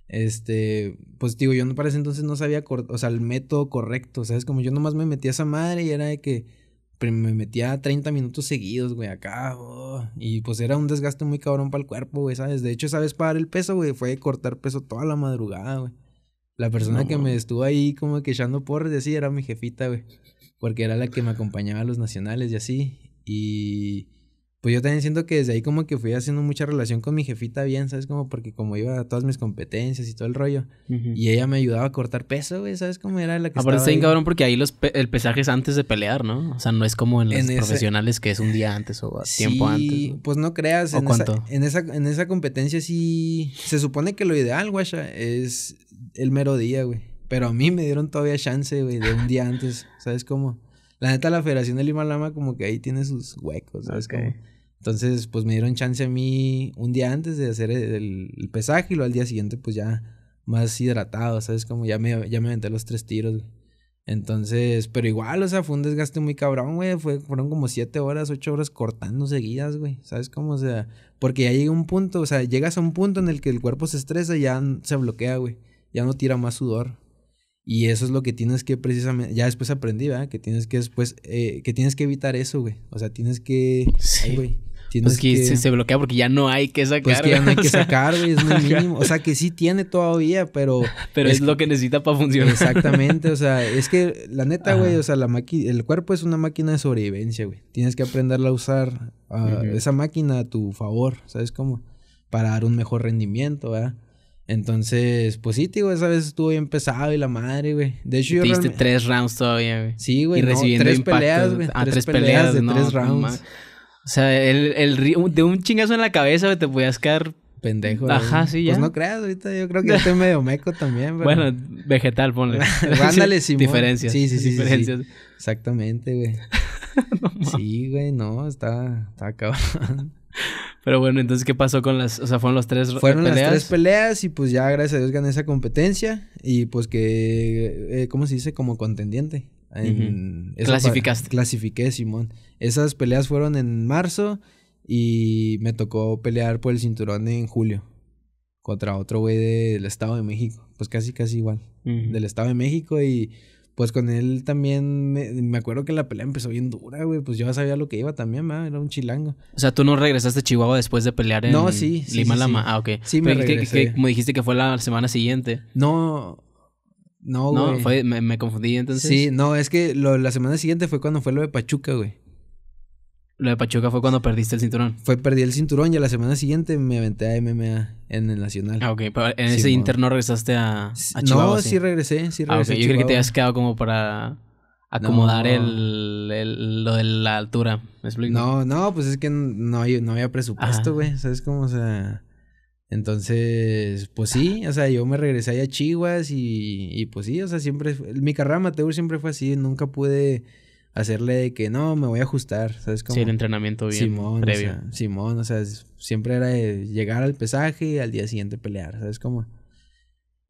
Este, pues digo, yo para ese entonces no sabía, o sea, el método correcto, ¿sabes? Como yo nomás me metí a esa madre y era de que me metía 30 minutos seguidos, güey, acá. Oh, y pues era un desgaste muy cabrón para el cuerpo, güey, ¿sabes? De hecho, ¿sabes? Para el peso, güey, fue cortar peso toda la madrugada, güey. La persona que me estuvo ahí como que echando porres y así era mi jefita, güey. Porque era la que me acompañaba a los nacionales y así. Y pues yo también siento que desde ahí como que fui haciendo mucha relación con mi jefita bien, ¿sabes? Como porque como iba a todas mis competencias y todo el rollo. Y ella me ayudaba a cortar peso, güey, ¿sabes? cómo era la que... Aparte está bien
cabrón porque ahí los el pesaje es antes de pelear, ¿no? O sea, no es como en los profesionales que es un día antes o tiempo antes.
Sí, Pues no creas, en, cuánto? Esa, en, esa, competencia sí... Se supone que lo ideal, güey, es el mero día, güey. Pero a mí me dieron todavía chance, güey, de un día antes, ¿sabes? como La neta, la Federación del Lima como que ahí tiene sus huecos, ¿sabes? cómo? Entonces, pues me dieron chance a mí un día antes de hacer el, pesaje y luego al día siguiente, pues ya más hidratado, ¿sabes? Como ya me, ya me aventé los tres tiros, güey. Entonces, pero igual, o sea, fue un desgaste muy cabrón, güey. fueron como siete horas, ocho horas cortando seguidas, güey. ¿Sabes cómo? O sea, porque ya llega un punto, o sea, llegas a un punto en el que el cuerpo se estresa y ya se bloquea, güey. Ya no tira más sudor. Y eso es lo que tienes que precisamente, ya después aprendí, ¿verdad? Que tienes que después, eh, que tienes que evitar eso, güey. O sea, tienes que, güey, Tienes pues que, Se, bloquea porque ya no hay que sacar. Pues que ya no hay que sacar, güey, es muy mínimo. O sea, que sí tiene todavía, pero... Pero es, lo que necesita para funcionar. Exactamente, o sea, es que la neta, güey, o sea, la el cuerpo es una máquina de sobrevivencia, güey. Tienes que aprenderla a usar ah, esa máquina a tu favor, ¿sabes cómo? Para dar un mejor rendimiento, ¿verdad? Entonces, pues sí, tío, esa vez estuvo bien pesado y la madre, güey. De hecho, yo.
tres rounds todavía, güey. Sí, güey. Y no, ah, tres peleas, güey. tres, peleas, de no, tres rounds. O sea, el, el, de un chingazo en la cabeza te podías quedar pendejo. Ajá, sí, pues ya. Pues no
creas, ahorita yo creo que estoy medio meco también. Pero... Bueno, vegetal, ponle. Ándale, sí. Diferencias. Sí, sí, sí. Diferencias. Exactamente, güey. sí, güey, no, está, está acabado. Pero
bueno, entonces, ¿qué pasó con las, o sea, fueron las tres Fueron las tres
peleas y pues ya, gracias a Dios, gané esa competencia y pues que, eh, ¿cómo se dice? Como contendiente. Clasificaste. Clasifiqué, Simón. Esas peleas fueron en marzo y me tocó pelear por el cinturón en julio contra otro güey del Estado de México. Pues casi, casi igual. Del Estado de México y pues con él también me, acuerdo que la pelea empezó bien dura, güey. Pues yo sabía lo que iba también, era un chilango.
O sea, tú no regresaste a Chihuahua después de pelear en Lima Lama. Ah, ok. Sí, me que, que, como dijiste que fue la semana siguiente.
No. No, güey. Fue,
me, confundí entonces. Sí,
no, es que la semana siguiente fue cuando fue lo de Pachuca, güey. Lo de Pachuca fue cuando perdiste el cinturón. Fue, perdí el cinturón y a la semana siguiente me aventé a MMA en el Nacional. Ah, ok. Pero en ese interno inter
no regresaste a,
Chihuahua. No, sí, regresé, sí ah, regresé. Ah, Yo creo que te habías quedado como para acomodar
el, lo de la altura.
¿Me No, no, pues es que no, no había presupuesto, güey. ¿Sabes cómo? O sea. Entonces, pues sí, o sea, yo me regresé a Chihuahua y, y pues sí, o sea, siempre. Mi carrera amateur siempre fue así. Nunca pude hacerle de que no, me voy a ajustar, ¿sabes? cómo? sí, el entrenamiento bien Simón, previo. O sea, Simón, o sea, siempre era de llegar al pesaje y al día siguiente pelear, ¿sabes? cómo?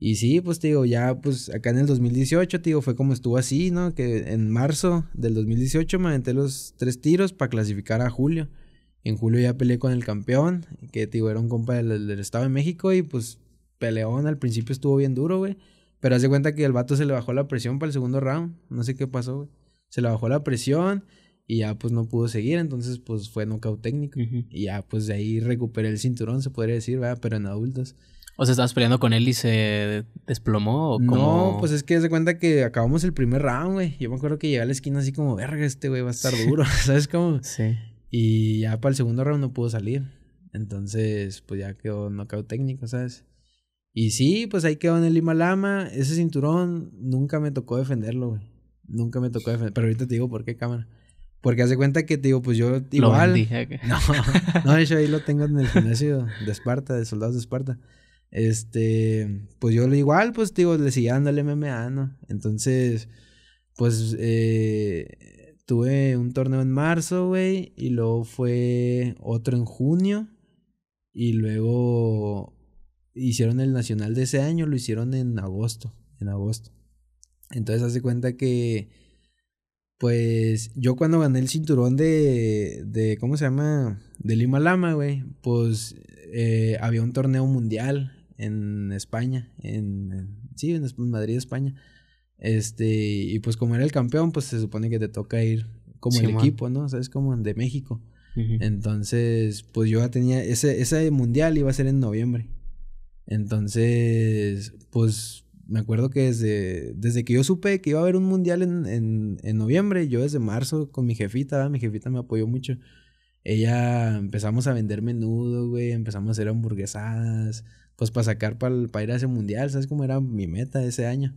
Y sí, pues digo, ya pues acá en el 2018, te digo, fue como estuvo así, ¿no? Que en marzo del 2018 me aventé los tres tiros para clasificar a julio. En julio ya peleé con el campeón, que te digo, era un compa del, Estado de México y pues peleón, al principio estuvo bien duro, güey. Pero hace cuenta que el vato se le bajó la presión para el segundo round, no sé qué pasó, güey se le bajó la presión y ya pues no pudo seguir, entonces pues fue nocaut técnico y ya pues de ahí recuperé el cinturón, se podría decir, Pero en adultos. O sea, estabas peleando con él y se
desplomó
o cómo? No, pues es que se cuenta que acabamos el primer round, güey. Yo me acuerdo que llegué a la esquina así como, verga, este güey va a estar duro, ¿sabes cómo? Sí. Y ya para el segundo round no pudo salir. Entonces, pues ya quedó nocaut técnico, ¿sabes? Y sí, pues ahí quedó en el Lima Lama. Ese cinturón nunca me tocó defenderlo, güey nunca me tocó defender. Pero ahorita te digo por qué cámara. Porque hace cuenta que te digo, pues yo igual. ¿eh? Lo No, no, ahí lo tengo en el gimnasio de Esparta, de soldados de Esparta. Este, pues yo igual, pues digo, le seguía dando el MMA, ¿no? Entonces, pues eh, tuve un torneo en marzo, güey, y luego fue otro en junio, y luego hicieron el nacional de ese año, lo hicieron en agosto, en agosto. Entonces hace cuenta que, pues yo cuando gané el cinturón de, de ¿cómo se llama? De Lima Lama, güey, pues eh, había un torneo mundial en España, en, sí, en Madrid, España. Este, y pues como era el campeón, pues se supone que te toca ir como el equipo, ¿no? ¿Sabes? Como de México. Entonces, pues yo ya tenía, ese, ese mundial iba a ser en noviembre. Entonces, pues me acuerdo que desde, desde que yo supe que iba a haber un mundial en, noviembre, yo desde marzo con mi jefita, mi jefita me apoyó mucho. Ella empezamos a vender menudo, güey, empezamos a hacer hamburguesadas, pues para sacar para ir a ese mundial, ¿sabes cómo era mi meta ese año?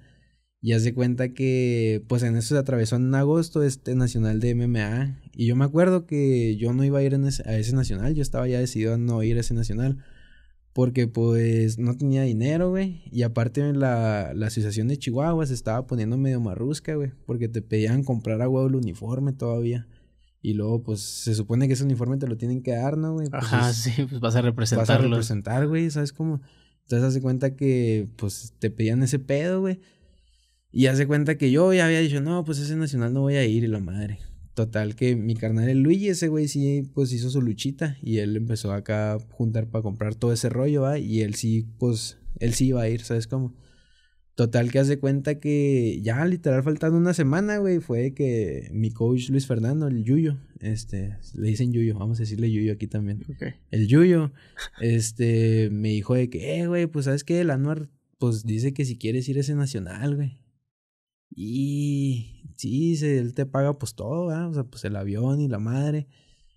Y haz cuenta que, pues en eso se atravesó en agosto este nacional de MMA. Y yo me acuerdo que yo no iba a ir a ese nacional, yo estaba ya decidido a no ir a ese nacional. Porque pues no tenía dinero, güey. Y aparte la, la asociación de Chihuahua se estaba poniendo medio marrusca, güey. Porque te pedían comprar agua huevo el uniforme todavía. Y luego, pues, se supone que ese uniforme te lo tienen que dar, ¿no, güey? Pues, Ajá, sí, pues vas a representarlo. Vas a representar, güey, ¿sabes cómo? Entonces, hace cuenta que, pues, te pedían ese pedo, güey. Y hace cuenta que yo ya había dicho, no, pues ese nacional no voy a ir y la madre. Total que mi carnal el Luigi, ese güey sí, pues hizo su luchita y él empezó acá a juntar para comprar todo ese rollo, ¿va? Y él sí, pues, él sí iba a ir, ¿sabes cómo? Total que hace cuenta que ya literal faltando una semana, güey, fue que mi coach Luis Fernando, el Yuyo, este, le dicen Yuyo, vamos a decirle Yuyo aquí también. Okay. El Yuyo, este, me dijo de que, eh, güey, pues, ¿sabes qué? El Anuar, pues, dice que si quieres ir a ese nacional, güey. Y sí, él te paga pues todo, ¿verdad? o sea, pues el avión y la madre,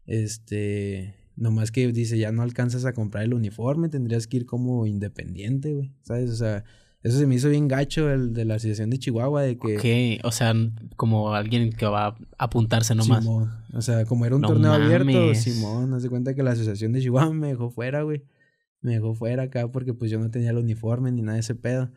este, nomás que dice, ya no alcanzas a comprar el uniforme, tendrías que ir como independiente, güey, ¿sabes? O sea, eso se me hizo bien gacho el de la asociación de Chihuahua, de
que... o sea, como alguien que va a apuntarse
nomás. O sea, como era un torneo abierto, Simón, hace cuenta que la asociación de Chihuahua me dejó fuera, güey. Me dejó fuera acá porque pues yo no tenía el uniforme ni nada de ese pedo.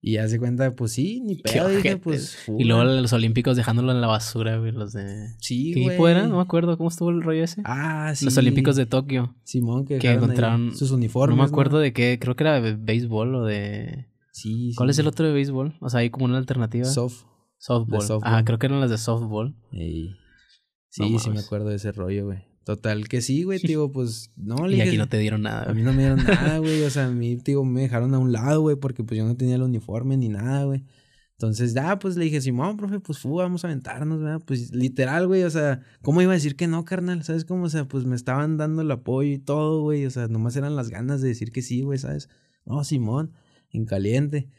Y ya cuenta, pues sí, ni pedo, dije, pues. Y luego
los olímpicos dejándolo en la basura, güey, los de. Sí, ¿Qué equipo No me acuerdo cómo estuvo el rollo ese. Ah, sí. Los olímpicos de Tokio. Simón, que, encontraron. Sus uniformes. No me acuerdo de qué, creo que era de béisbol o de. Sí. ¿Cuál es el otro de béisbol? O sea, hay como una alternativa. Soft. Softball. Ah,
creo que eran las de softball. sí Sí, sí me acuerdo de ese rollo, güey. Total que sí, güey, tío, pues no le Y aquí no te dieron nada. Güey. A mí no me dieron nada, güey, o sea, a mí, tío, me dejaron a un lado, güey, porque pues yo no tenía el uniforme ni nada, güey. Entonces, ya, pues le dije, Simón, profe, pues fu, vamos a aventarnos, ¿verdad? Pues literal, güey, o sea, ¿cómo iba a decir que no, carnal? ¿Sabes cómo? O sea, pues me estaban dando el apoyo y todo, güey, o sea, nomás eran las ganas de decir que sí, güey, ¿sabes? No, Simón, en caliente.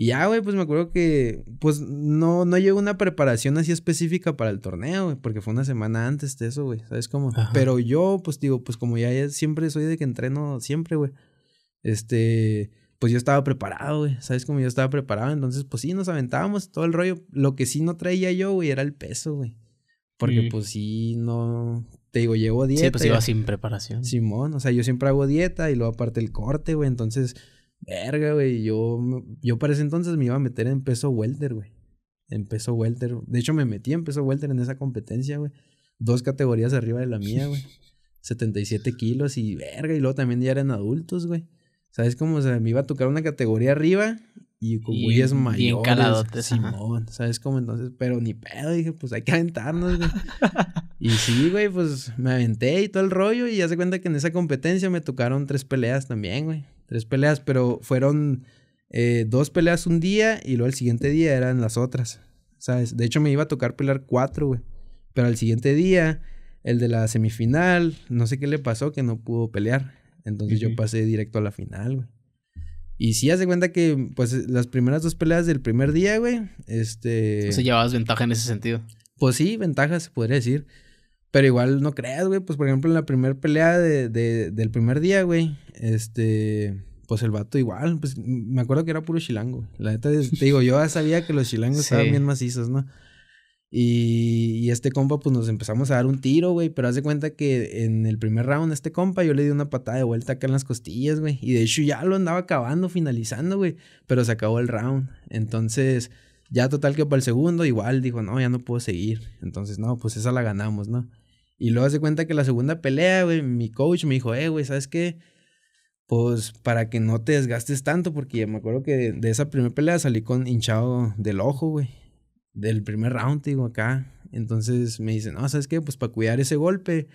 Y ya, güey, pues me acuerdo que, pues no, no llegó una preparación así específica para el torneo, güey, porque fue una semana antes de eso, güey, ¿sabes cómo? Pero yo, pues digo, pues como ya, siempre soy de que entreno siempre, güey, este, pues yo estaba preparado, güey, ¿sabes cómo? Yo estaba preparado, entonces, pues sí, nos aventábamos todo el rollo. Lo que sí no traía yo, güey, era el peso, güey. Porque, mm. pues sí, no, te digo, llevo dieta. Sí, pues iba sin preparación. Simón, o sea, yo siempre hago dieta y luego aparte el corte, güey, entonces Verga, güey. Yo, yo para ese entonces me iba a meter en peso welter, güey. En peso welter. De hecho, me metí en peso welter en esa competencia, güey. Dos categorías arriba de la mía, güey. 77 kilos y verga. Y luego también ya eran adultos, güey. ¿Sabes cómo? O sea, me iba a tocar una categoría arriba y con es mayores. Simón, ¿sabes cómo? Entonces, pero ni pedo, dije, pues hay que aventarnos, güey. y sí, güey, pues me aventé y todo el rollo. Y ya se cuenta que en esa competencia me tocaron tres peleas también, güey tres peleas, pero fueron eh, dos peleas un día y luego el siguiente día eran las otras, ¿sabes? De hecho me iba a tocar pelear cuatro, güey. Pero al siguiente día, el de la semifinal, no sé qué le pasó que no pudo pelear. Entonces yo pasé directo a la final, güey. Y sí, hace cuenta que, pues, las primeras dos peleas del primer día, güey, este... se llevabas ventaja en ese sentido. Pues sí, ventaja se podría decir. Pero igual no creas, güey. Pues por ejemplo, en la primera pelea del primer día, güey. Este. Pues el vato igual. Pues me acuerdo que era puro chilango. La neta, te digo, yo ya sabía que los chilangos estaban bien macizos, ¿no? Y, y, este compa, pues nos empezamos a dar un tiro, güey. Pero de cuenta que en el primer round, este compa, yo le di una patada de vuelta acá en las costillas, güey. Y de hecho ya lo andaba acabando, finalizando, güey. Pero se acabó el round. Entonces, ya total que para el segundo, igual dijo, no, ya no puedo seguir. Entonces, no, pues esa la ganamos, ¿no? Y luego hace cuenta que la segunda pelea, güey, mi coach me dijo, eh, güey, ¿sabes qué? Pues para que no te desgastes tanto, porque me acuerdo que de, esa primera pelea salí con hinchado del ojo, güey. Del primer round, digo, acá. Entonces me dice, no, ¿sabes qué? Pues para cuidar ese golpe,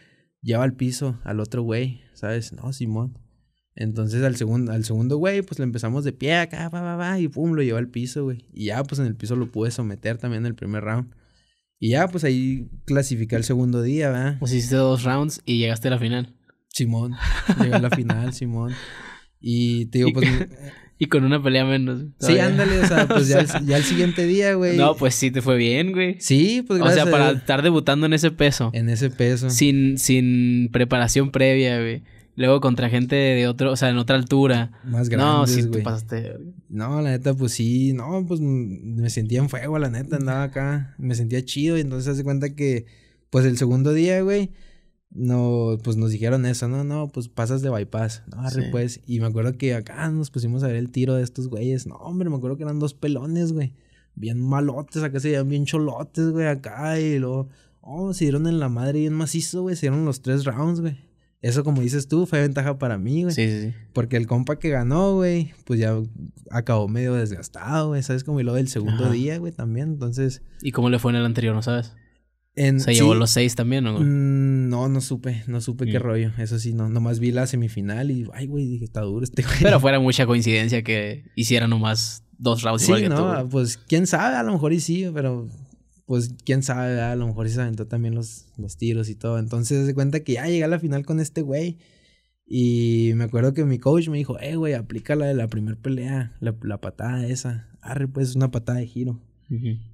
lleva al piso al otro güey, ¿sabes? No, Simón. Entonces al segundo, al segundo güey, pues le empezamos de pie acá, va, va, va, y pum, lo lleva al piso, güey. Y ya, pues en el piso lo pude someter también en el primer round. Y ya, pues ahí clasificé el segundo día, ¿verdad? Pues hiciste dos rounds y llegaste a la final. Simón, Llegó a la final, Simón. Y te digo, pues. y con una pelea menos. Sí, ándale, o sea, pues ya, el, siguiente día, güey. No,
pues sí, te fue bien, güey. Sí, pues gracias. O sea, para estar debutando en ese peso. En ese peso. Sin, sin preparación previa, güey. Luego contra gente de otro, o sea, en otra altura. Más grandes, No, sí, tú pasaste.
No, la neta, pues sí. No, pues me sentía en fuego, la neta. Andaba acá. Me sentía chido. Y entonces hace cuenta que, pues el segundo día, güey, no, pues nos dijeron eso. No, no, pues pasas de bypass. No, pues. Y me acuerdo que acá nos pusimos a ver el tiro de estos güeyes. No, hombre, me acuerdo que eran dos pelones, güey. Bien malotes, acá se veían bien cholotes, güey, acá. Y luego, oh, se dieron en la madre bien macizo, güey. Se dieron los tres rounds, güey. Eso, como dices tú, fue ventaja para mí, güey. Sí, sí, sí. Porque el compa que ganó, güey, pues ya acabó medio desgastado, güey. ¿Sabes? Como y lo del segundo día, güey, también. Entonces.
¿Y cómo le fue en el anterior, no
sabes? En, ¿Se llevó los seis también, ¿o? Mm, no, no supe, no supe qué mm. rollo. Eso sí, no, nomás vi la semifinal y, ay, güey, dije, está duro este güey.
Pero fuera mucha coincidencia que hiciera nomás dos rounds igual no,
pues quién sabe, a lo mejor y sí, pero pues quién sabe, a lo mejor se aventó también los, tiros y todo. Entonces se cuenta que ya llegué a la final con este güey. Y me acuerdo que mi coach me dijo, eh, güey, aplica la de la primer pelea, la, patada esa. Arre, pues, una patada de giro.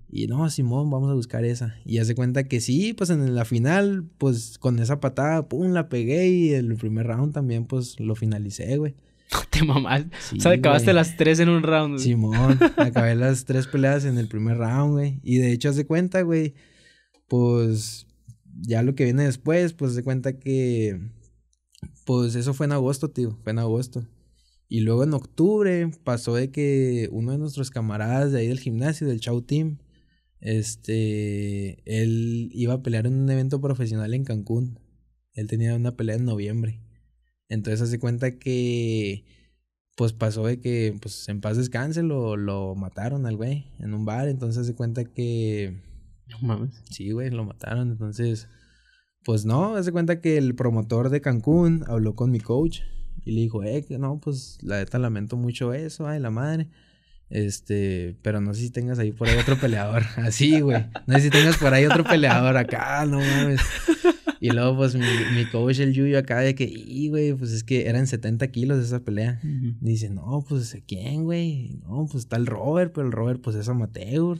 Y no, Simón, vamos a buscar esa. Y hace cuenta que sí, pues en la final, pues con esa patada, pum, la pegué y el primer round también, pues lo finalicé, güey. No te mamás. o sea, acabaste las tres
en un round. Simón,
acabé las tres peleas en el primer round, güey. Y de hecho, haz de cuenta, güey. Pues ya lo que viene después, pues de cuenta que. Pues eso fue en agosto, tío. Fue en agosto. Y luego en octubre pasó de que uno de nuestros camaradas de ahí del gimnasio, del Chau Team, este. Él iba a pelear en un evento profesional en Cancún. Él tenía una pelea en noviembre. Entonces hace cuenta que pues pasó de que pues en paz descanse lo, lo mataron al güey en un bar, entonces hace cuenta que... No mames. Sí, güey, lo mataron, entonces... Pues no, hace cuenta que el promotor de Cancún habló con mi coach y le dijo, eh, no, pues la neta lamento mucho eso, ay, la madre. Este, pero no sé si tengas ahí por ahí otro peleador. Así, güey. No sé si tengas por ahí otro peleador acá, no mames. Y luego, pues, mi, coach, el Yuyo, acá de que, y, güey, pues es que eran 70 kilos esa pelea. Dice, no, pues, ¿quién, güey? No, pues está el Robert, pero el Robert, pues, es amateur.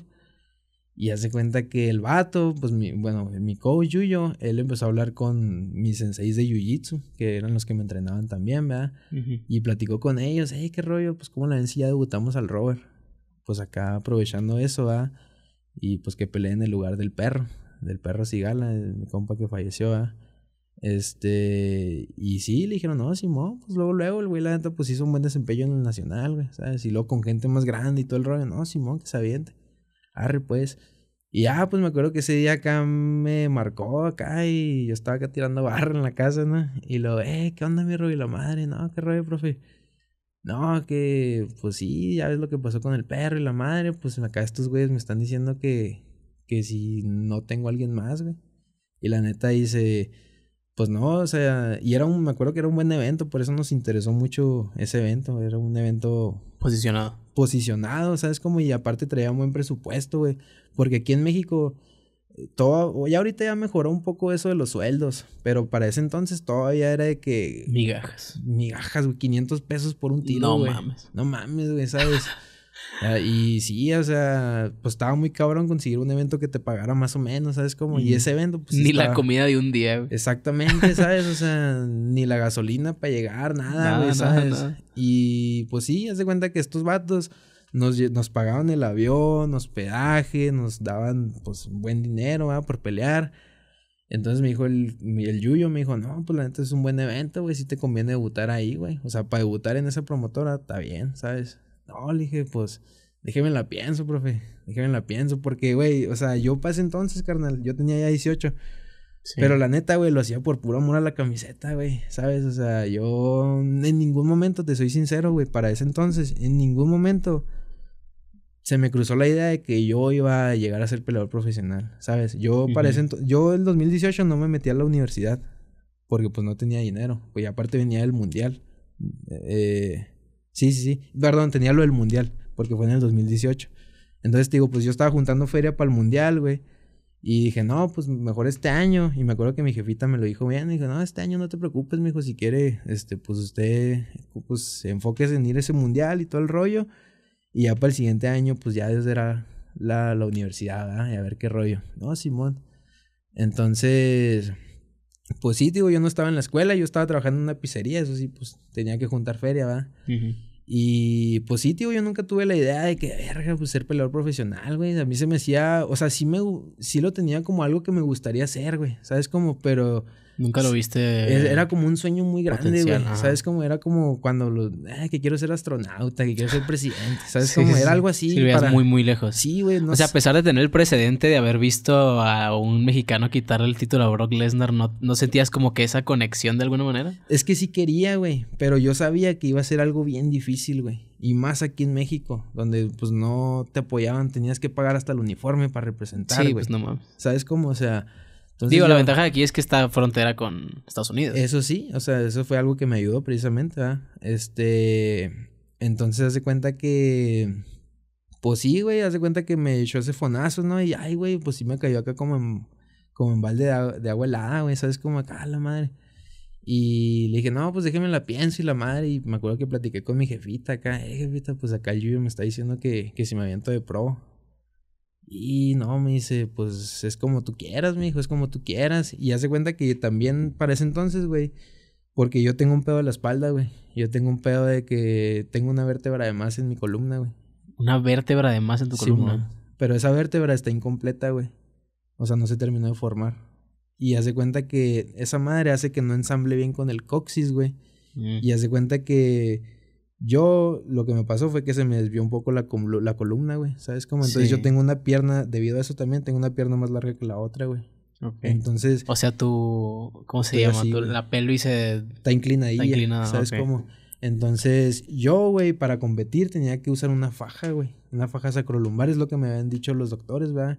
Y hace cuenta que el vato, pues, mi, bueno, mi coach, Yuyo, él empezó a hablar con mis senseis de Jiu-Jitsu, que eran los que me entrenaban también, ¿verdad? Y platicó con ellos, hey, qué rollo, pues, como la ven si ya debutamos al Robert? Pues acá aprovechando eso, ¿verdad? Y pues que pelee en el lugar del perro del perro Cigala, mi compa que falleció, Este, y sí, le dijeron, no, Simón, pues luego, luego, el güey, la neta, pues hizo un buen desempeño en el nacional, güey, ¿sabes? Y luego con gente más grande y todo el rollo, no, Simón, que sabiente Arre, pues. Y ya, pues me acuerdo que ese día acá me marcó acá y yo estaba acá tirando barra en la casa, ¿no? Y lo, eh, ¿qué onda, mi rollo? Y la madre, no, qué rollo, profe. No, que, pues sí, ya ves lo que pasó con el perro y la madre, pues acá estos güeyes me están diciendo que, que si no tengo alguien más, güey. Y la neta dice, pues no, o sea, y era un, me acuerdo que era un buen evento, por eso nos interesó mucho ese evento, era un evento... Posicionado. Posicionado, ¿sabes? Como y aparte traía un buen presupuesto, güey, porque aquí en México, eh, todo, ya ahorita ya mejoró un poco eso de los sueldos, pero para ese entonces todavía era de que... Migajas. Migajas, güey, 500 pesos por un tiro, No mames. No mames, güey, ¿sabes? Ah, y sí, o sea, pues estaba muy cabrón conseguir un evento que te pagara más o menos, ¿sabes cómo? Y ese evento, pues. Ni la comida de un día, güey. Exactamente, ¿sabes? O sea, ni la gasolina para llegar, nada, güey, ¿sabes? Y pues sí, haz de cuenta que estos vatos. Nos, nos, pagaban el avión, hospedaje, nos daban pues buen dinero ¿verdad? por pelear. Entonces me dijo el, el Yuyo, me dijo, no, pues la neta es un buen evento, güey, si te conviene debutar ahí, güey. O sea, para debutar en esa promotora ah, está bien, ¿sabes? No, le dije, pues, déjeme la pienso, profe. Déjeme la pienso, porque, güey, o sea, yo pasé entonces, carnal. Yo tenía ya 18. Pero la neta, güey, lo hacía por puro amor a la camiseta, güey. ¿Sabes? O sea, yo en ningún momento, te soy sincero, güey, para ese entonces, en ningún momento se me cruzó la idea de que yo iba a llegar a ser peleador profesional, ¿sabes? Yo para ese entonces, yo el 2018 no me metí a la universidad porque pues no tenía dinero, pues aparte venía del mundial. Eh, Sí, sí, sí. Perdón, tenía lo del mundial, porque fue en el 2018. Entonces, te digo, pues yo estaba juntando feria para el mundial, güey. Y dije, no, pues mejor este año. Y me acuerdo que mi jefita me lo dijo bien. Dijo, no, este año no te preocupes, mijo, si quiere, este, pues usted, pues enfoques en ir a ese mundial y todo el rollo. Y ya para el siguiente año, pues ya desde la, la, la universidad, Y a ver qué rollo. No, Simón. Entonces, positivo pues yo no estaba en la escuela, yo estaba trabajando en una pizzería, eso sí, pues tenía que juntar feria, va Y pues sí, yo nunca tuve la idea de que, verga, pues ser peleador profesional, güey. A mí se me hacía, o sea, sí, me, sí lo tenía como algo que me gustaría hacer, güey. ¿Sabes cómo? Pero Nunca lo viste. Era como un sueño muy grande, güey. ¿Sabes cómo? Era como cuando lo, ah, que quiero ser astronauta, que quiero ser presidente. ¿Sabes cómo? Era algo así. Sí, muy, muy
lejos. Sí, güey. o sea, a pesar de tener el precedente de haber visto a un mexicano quitarle el título a Brock Lesnar, ¿no, ¿no sentías como que esa conexión de alguna manera?
Es que sí quería, güey. Pero yo sabía que iba a ser algo bien difícil, güey. Y más aquí en México, donde pues no te apoyaban, tenías que pagar hasta el uniforme para representar, Sí, pues no ¿Sabes cómo? O sea Digo, la ventaja
aquí es que está frontera con Estados Unidos. Eso
sí, o sea, eso fue algo que me ayudó precisamente, ¿verdad? Este, entonces hace cuenta que, pues sí, güey, hace cuenta que me echó ese fonazo, ¿no? Y, ay, güey, pues sí me cayó acá como en, como en balde de, agua, helada, güey, ¿sabes? Como acá, la madre. Y le dije, no, pues déjeme la pienso y la madre. Y me acuerdo que platiqué con mi jefita acá. Eh, jefita, pues acá el me está diciendo que, que si me aviento de pro. Y no, me dice, pues es como tú quieras, mi hijo, es como tú quieras. Y hace cuenta que también para ese entonces, güey, porque yo tengo un pedo de la espalda, güey. Yo tengo un pedo de que tengo una vértebra de más en mi columna, güey. Una vértebra de más en tu columna. Pero esa vértebra está incompleta, güey. O sea, no se terminó de formar. Y hace cuenta que esa madre hace que no ensamble bien con el coxis, güey. Mm. Y hace cuenta que yo lo que me pasó fue que se me desvió un poco la, columna, güey. ¿Sabes cómo? Entonces yo tengo una pierna, debido a eso también, tengo una pierna más larga que la otra, güey. Entonces. O sea, tu. ¿Cómo se llama? La tu,
la se. Está ahí. Está inclinada, ¿Sabes cómo?
Entonces, yo, güey, para competir tenía que usar una faja, güey. Una faja sacrolumbar es lo que me habían dicho los doctores, ¿verdad?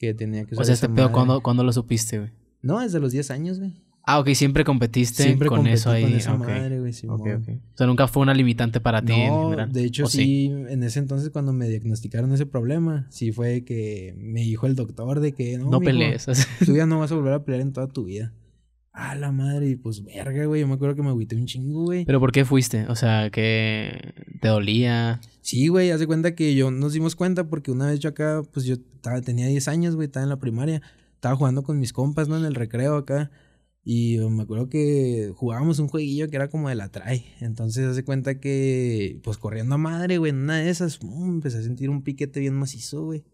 Que tenía que usar. O sea, este pedo, ¿cuándo, lo supiste, güey? No, desde los 10 años, güey.
Ah, ok, siempre competiste con eso ahí. Con esa madre, güey, O sea, nunca fue una limitante para ti. de hecho, sí,
en ese entonces cuando me diagnosticaron ese problema, sí fue que me dijo el doctor de que no, no pelees. Tú ya no vas a volver a pelear en toda tu vida. Ah, la madre, y pues verga, güey. Yo me acuerdo que me agüité un chingo, güey.
¿Pero por qué fuiste? O sea,
¿qué? te dolía. Sí, güey, hace cuenta que yo nos dimos cuenta porque una vez yo acá, pues yo tenía 10 años, güey, estaba en la primaria. Estaba jugando con mis compas, ¿no? En el recreo acá. Y me acuerdo que jugábamos un jueguillo que era como de la trae. Entonces hace cuenta que, pues corriendo a madre, güey, en una de esas, um, empecé a sentir un piquete bien macizo, güey.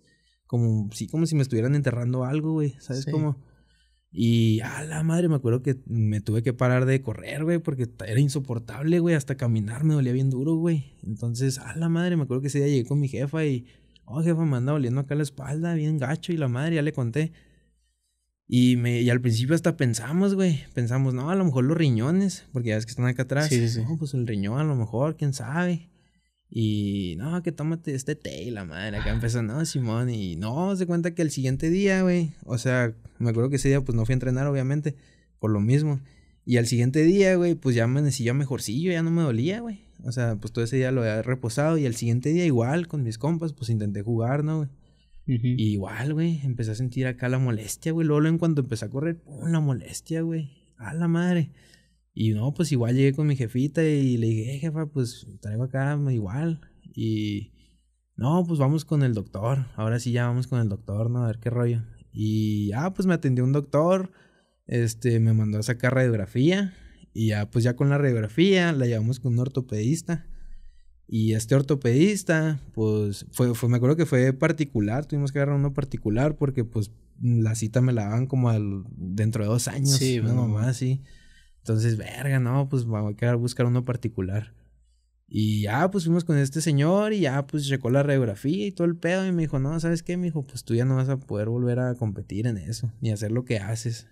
Como, sí, como si me estuvieran enterrando algo, güey. ¿Sabes cómo? Y a la madre, me acuerdo que me tuve que parar de correr, güey, porque era insoportable, güey. Hasta caminar me dolía bien duro, güey. Entonces, a la madre, me acuerdo que ese día llegué con mi jefa y, oh, jefa, me anda doliendo acá la espalda, bien gacho. Y la madre, ya le conté. Y, me, al principio hasta pensamos, güey, pensamos, no, a lo mejor los riñones, porque ya ves que están acá atrás. No, pues el riñón, a lo mejor, quién sabe. Y no, que tómate este té la madre. Acá empezó, no, Simón. Y no, se cuenta que el siguiente día, güey. O sea, me acuerdo que ese día, pues no fui a entrenar, obviamente, por lo mismo. Y al siguiente día, güey, pues ya amanecí ya mejorcillo, ya no me dolía, güey. O sea, pues todo ese día lo había reposado. Y al siguiente día, igual, con mis compas, pues intenté jugar, ¿no, güey? y igual, güey, empecé a sentir acá la molestia, güey. Luego, en cuanto empecé a correr, ¡pum! La molestia, güey. A la madre. Y no, pues igual llegué con mi jefita y le dije, eh, jefa, pues traigo acá igual. Y no, pues vamos con el doctor. Ahora sí ya vamos con el doctor, ¿no? A ver qué rollo. Y ya, ah, pues me atendió un doctor. Este, me mandó a sacar radiografía. Y ya, pues ya con la radiografía la llevamos con un ortopedista. Y este ortopedista, pues, fue, fue, me acuerdo que fue particular, tuvimos que agarrar uno particular porque, pues, la cita me la daban como al, dentro de dos años, sí, no más, sí. Entonces, verga, no, pues, vamos a quedar buscar uno particular. Y ya, pues, fuimos con este señor y ya, pues, checó la radiografía y todo el pedo. Y me dijo, no, ¿sabes qué? Me dijo, pues, tú ya no vas a poder volver a competir en eso, ni hacer lo que haces.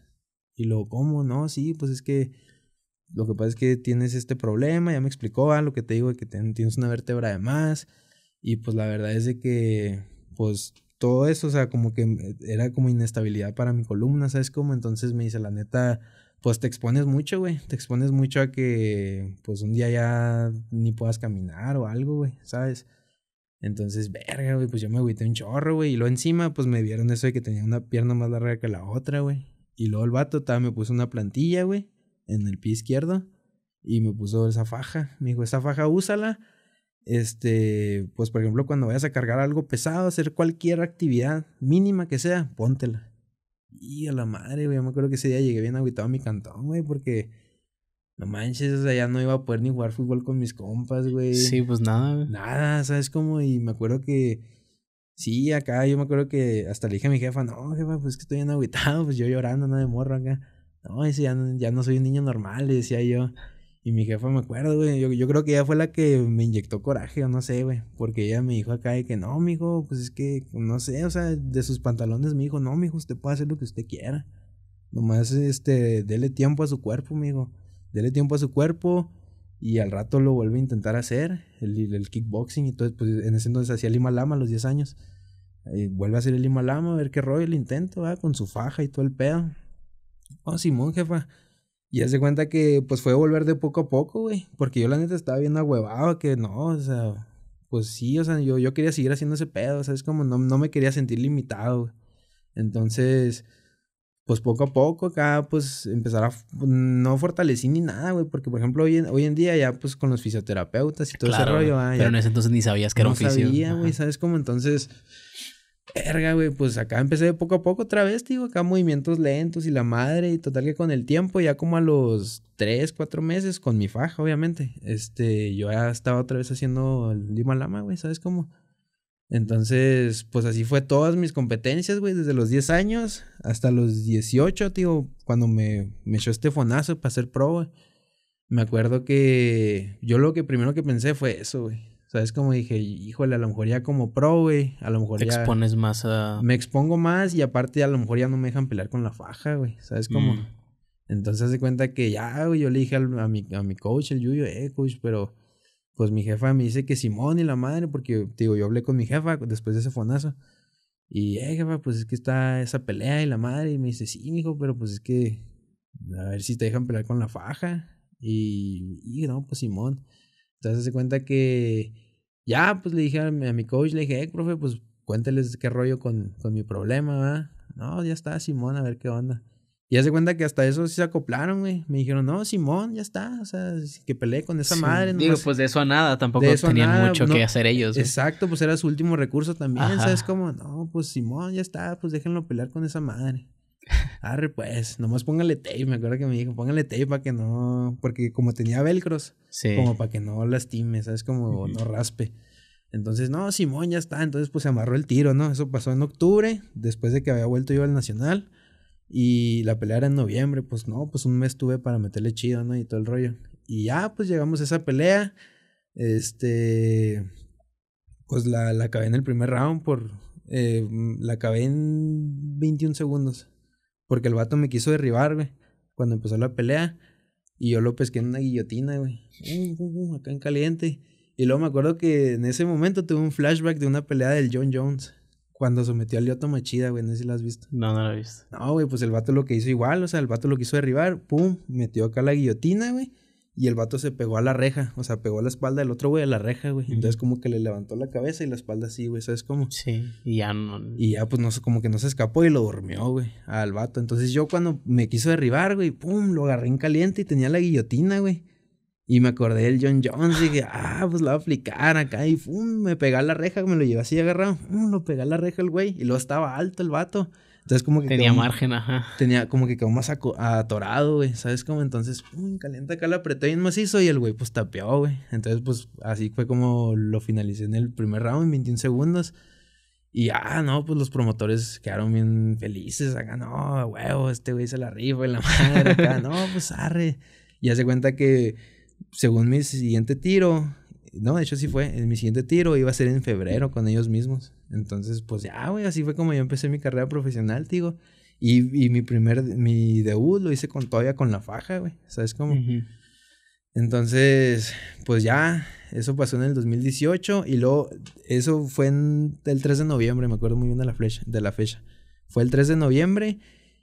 Y luego, ¿cómo? No, sí, pues, es que lo que pasa es que tienes este problema, ya me explicó ah, lo que te digo, que tienes una vértebra de más. Y pues la verdad es de que, pues todo eso, o sea, como que era como inestabilidad para mi columna, ¿sabes cómo? Entonces me dice, la neta, pues te expones mucho, güey. Te expones mucho a que, pues un día ya ni puedas caminar o algo, güey, ¿sabes? Entonces, verga, güey, pues yo me agüité un chorro, güey. Y luego encima, pues me vieron eso de que tenía una pierna más larga que la otra, güey. Y luego el vato, me puso una plantilla, güey en el pie izquierdo y me puso esa faja. Me dijo, esa faja úsala. Este, pues por ejemplo, cuando vayas a cargar algo pesado, hacer cualquier actividad mínima que sea, póntela. Y a la madre, güey, yo me acuerdo que ese día llegué bien agüitado a mi cantón, güey, porque no manches, o sea, ya no iba a poder ni jugar fútbol con mis compas, güey. Sí, pues nada, güey. Nada, ¿sabes cómo? Y me acuerdo que, sí, acá yo me acuerdo que hasta le dije a mi jefa, no, jefa, pues que estoy bien agüitado pues yo llorando, nada de morro acá no, ya, no soy un niño normal, decía yo. Y mi jefa me acuerdo, güey, yo, creo que ella fue la que me inyectó coraje, o no sé, güey, porque ella me dijo acá que no, mijo, pues es que, no sé, o sea, de sus pantalones me dijo, no, mijo, usted puede hacer lo que usted quiera. Nomás, este, dele tiempo a su cuerpo, mijo, dele tiempo a su cuerpo y al rato lo vuelve a intentar hacer, el, kickboxing y todo, pues en ese entonces hacía el lama a los 10 años. Eh, vuelve a hacer el lama a ver qué rollo el intento, con su faja y todo el pedo. Oh, Simón, jefa. Y se cuenta que pues fue volver de poco a poco, güey. Porque yo la neta estaba bien ahuevado, que no, o sea, pues sí, o sea, yo, yo quería seguir haciendo ese pedo, ¿sabes? como no, no me quería sentir limitado. Entonces, pues poco a poco acá, pues empezar a, no fortalecí ni nada, güey, porque por ejemplo hoy en, hoy en día ya pues con los fisioterapeutas y todo ese rollo. Ah, pero en ese entonces ni sabías que era un fisio. No sabía, güey, ¿sabes Como Entonces verga, güey, pues acá empecé poco a poco otra vez, tío acá movimientos lentos y la madre, y total que con el tiempo, ya como a los 3, 4 meses, con mi faja, obviamente, este, yo ya estaba otra vez haciendo el Lima Lama, güey, ¿sabes cómo? Entonces, pues así fue todas mis competencias, güey, desde los 10 años hasta los 18, tío, cuando me, me echó este fonazo para ser pro, güey. Me acuerdo que yo lo que primero que pensé fue eso, güey ¿Sabes? Como dije, híjole, a lo mejor ya como pro, güey. A lo mejor ya. Te expones más a. Me expongo más y aparte a lo mejor ya no me dejan pelear con la faja, güey. ¿Sabes cómo? Mm. Entonces se cuenta que ya, güey, yo le dije a, mi, a mi coach, el Yuyo, eh, coach, pero pues mi jefa me dice que Simón y la madre, porque digo, yo hablé con mi jefa después de ese fonazo. Y, eh, jefa, pues es que está esa pelea y la madre. Y me dice, sí, hijo, pero pues es que a ver si te dejan pelear con la faja. Y, y no, pues Simón sea, se cuenta que ya, pues le dije a mi, coach, le dije, eh, profe, pues cuénteles qué rollo con, con mi problema, No, ya está, Simón, a ver qué onda. Y hace cuenta que hasta eso sí se acoplaron, güey. Me dijeron, no, Simón, ya está. O sea, que peleé con esa madre. Digo, pues de eso a
nada, tampoco tenían mucho que hacer ellos. Exacto,
pues era su último recurso también, ¿sabes? Como, no, pues Simón, ya está, pues déjenlo pelear con esa madre. Arre, pues, nomás póngale tape. Me acuerdo que me dijo, póngale tape para que no. Porque como tenía velcros, como para que no lastime, ¿sabes? Como no raspe. Entonces, no, Simón ya está. Entonces, pues se amarró el tiro, ¿no? Eso pasó en octubre, después de que había vuelto yo al Nacional. Y la pelea era en noviembre, pues no, pues un mes tuve para meterle chido, ¿no? Y todo el rollo. Y ya, pues llegamos a esa pelea. Este. Pues la, la acabé en el primer round por. Eh, la acabé en 21 segundos. Porque el vato me quiso derribar, güey. Cuando empezó la pelea. Y yo lo pesqué en una guillotina, güey. Eh, eh, eh, acá en caliente. Y luego me acuerdo que en ese momento tuve un flashback de una pelea del John Jones. Cuando sometió al Lioto Machida, güey. No sé si la has visto. No, no la he visto. No, güey, pues el vato lo que hizo igual. O sea, el vato lo quiso derribar. Pum, metió acá la guillotina, güey. Y el vato se pegó a la reja, o sea, pegó la espalda del otro güey a la reja, güey. Entonces como que le levantó la cabeza y la espalda así, güey, ¿sabes cómo? Sí, y ya no... Y ya pues no como que no se escapó y lo durmió, güey, al vato. Entonces yo cuando me quiso derribar, güey, pum, lo agarré en caliente y tenía la guillotina, güey. Y me acordé del John Jones y dije, ah, pues la voy a aplicar acá. Y pum, me pegó a la reja, me lo llevé así agarrado. Pum, lo pegó a la reja el güey. Y lo estaba alto el vato. Entonces como que... Tenía margen, ajá. Tenía como que quedó más atorado, güey, ¿sabes cómo? Entonces, uy, caliente acá la apreté bien macizo y el güey pues tapeó, güey. Entonces pues así fue como lo finalicé en el primer round, en 21 segundos. Y ah, no, pues los promotores quedaron bien felices. Acá, no, huevo, este güey se la rifa en la madre. Acá, no, pues arre. Y hace cuenta que según mi siguiente tiro, no, de hecho sí fue, en mi siguiente tiro iba a ser en febrero con ellos mismos. Entonces, pues ya, güey, así fue como yo empecé mi carrera profesional, te digo. Y, y, mi primer, mi debut lo hice con todavía con la faja, güey. ¿Sabes cómo? Entonces, pues ya, eso pasó en el 2018 y luego, eso fue en el 3 de noviembre, me acuerdo muy bien de la, fecha de la fecha. Fue el 3 de noviembre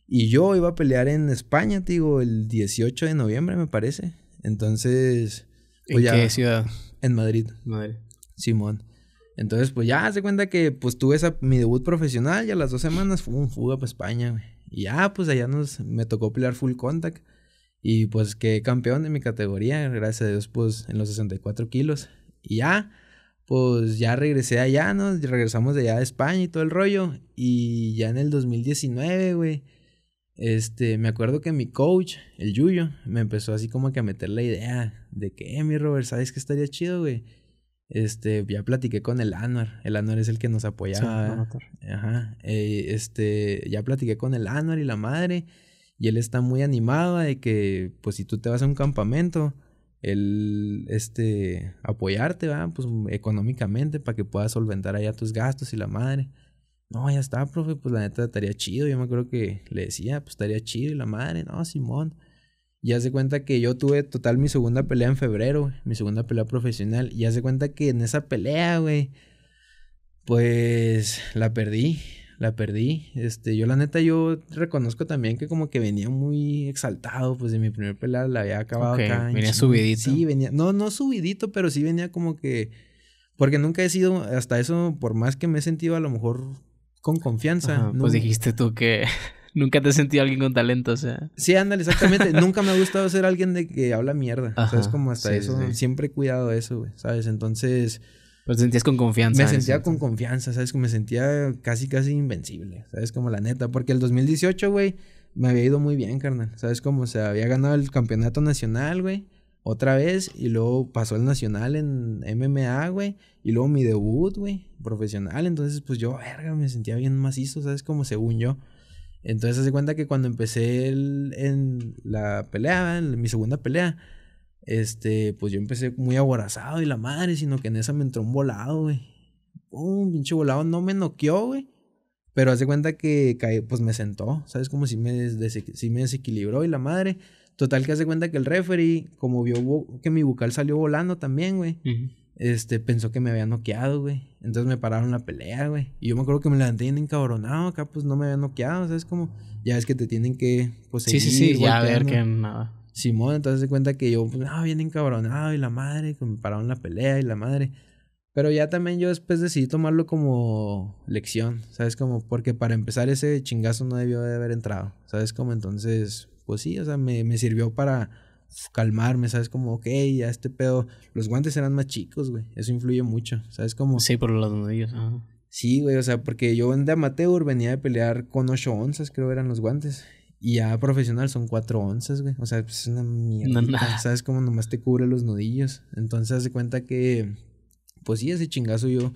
y yo iba a pelear en España, te digo, el 18 de noviembre, me parece. Entonces, ¿En pues, qué ciudad? En Madrid. Madrid. Simón. Entonces, pues ya se cuenta que pues tuve esa, mi debut profesional y a las dos semanas fue un fuga para España, güey. Y ya, pues allá nos, me tocó pelear full contact. Y pues que campeón de mi categoría, gracias a Dios, pues en los 64 kilos. Y ya, pues ya regresé allá, ¿no? Regresamos de allá a España y todo el rollo. Y ya en el 2019, güey. Este, me acuerdo que mi coach, el Yuyo, me empezó así como que a meter la idea de que, eh, mi Robert, ¿sabes qué estaría chido, güey? Este, ya platiqué con el Anuar. El Anuar es el que nos apoyaba. Ajá. Eh, este, ya platiqué con el Anuar y la madre. Y él está muy animado de que, pues, si tú te vas a un campamento, él, este, apoyarte, va, pues, económicamente para que puedas solventar allá tus gastos y la madre. No, ya está, profe, pues la neta estaría chido. Yo me acuerdo que le decía, pues estaría chido y la madre, no, Simón. Y hace cuenta que yo tuve total mi segunda pelea en febrero, mi segunda pelea profesional. Y se cuenta que en esa pelea, güey, pues la perdí, la perdí. Este, yo la neta, yo reconozco también que como que venía muy exaltado, pues de mi primer pelea la había acabado Venía subidito. Sí, venía, no, no subidito, pero sí venía como que, porque nunca he sido, hasta eso, por más que me he sentido a lo mejor con confianza. Pues dijiste tú
que... Nunca te has sentido alguien con talento, o sea.
Sí, ándale, exactamente. Nunca me ha gustado ser alguien de que habla mierda. es como hasta eso. Siempre he cuidado eso, güey, ¿sabes? Entonces. Pues sentías con confianza. Me sentía con confianza, ¿sabes? Como me sentía casi, casi invencible, ¿sabes? Como la neta. Porque el 2018, güey, me había ido muy bien, carnal. ¿Sabes? cómo? o sea, había ganado el campeonato nacional, güey. Otra vez. Y luego pasó el nacional en MMA, güey. Y luego mi debut, güey. Profesional. Entonces, pues yo, verga, me sentía bien macizo, ¿sabes? Como según yo. Entonces, hace cuenta que cuando empecé en la pelea, en mi segunda pelea, este, pues yo empecé muy aborazado y la madre, sino que en esa me entró un volado, güey. Un pinche volado no me noqueó, güey. Pero hace cuenta que caí, pues me sentó, ¿sabes? Como si me, si me desequilibró y la madre. Total que hace cuenta que el referee, como vio que mi bucal salió volando también, güey este, pensó que me había noqueado, güey. Entonces me pararon la pelea, güey. Y yo me acuerdo que me levanté bien encabronado, acá pues no me había noqueado, ¿sabes? Como, ya es que te tienen que, pues, Sí, seguir, sí, sí, ya ver que nada. Simón, entonces se cuenta que yo, pues, ah, bien encabronado y la madre, que me pararon la pelea y la madre. Pero ya también yo después decidí tomarlo como lección, ¿sabes? Como, porque para empezar ese chingazo no debió de haber entrado, ¿sabes? Como entonces, pues sí, o sea, me, me sirvió para calmarme, ¿sabes? Como, ok, ya este pedo. Los guantes eran más chicos, güey. Eso influye mucho, ¿sabes? Como. Sí, por los nudillos, Sí, güey, o sea, porque yo de amateur venía de pelear con ocho onzas, creo eran los guantes. Y ya profesional son cuatro onzas, güey. O sea, pues es una mierda. ¿Sabes? Como nomás te cubre los nudillos. Entonces, se cuenta que. Pues sí, ese chingazo yo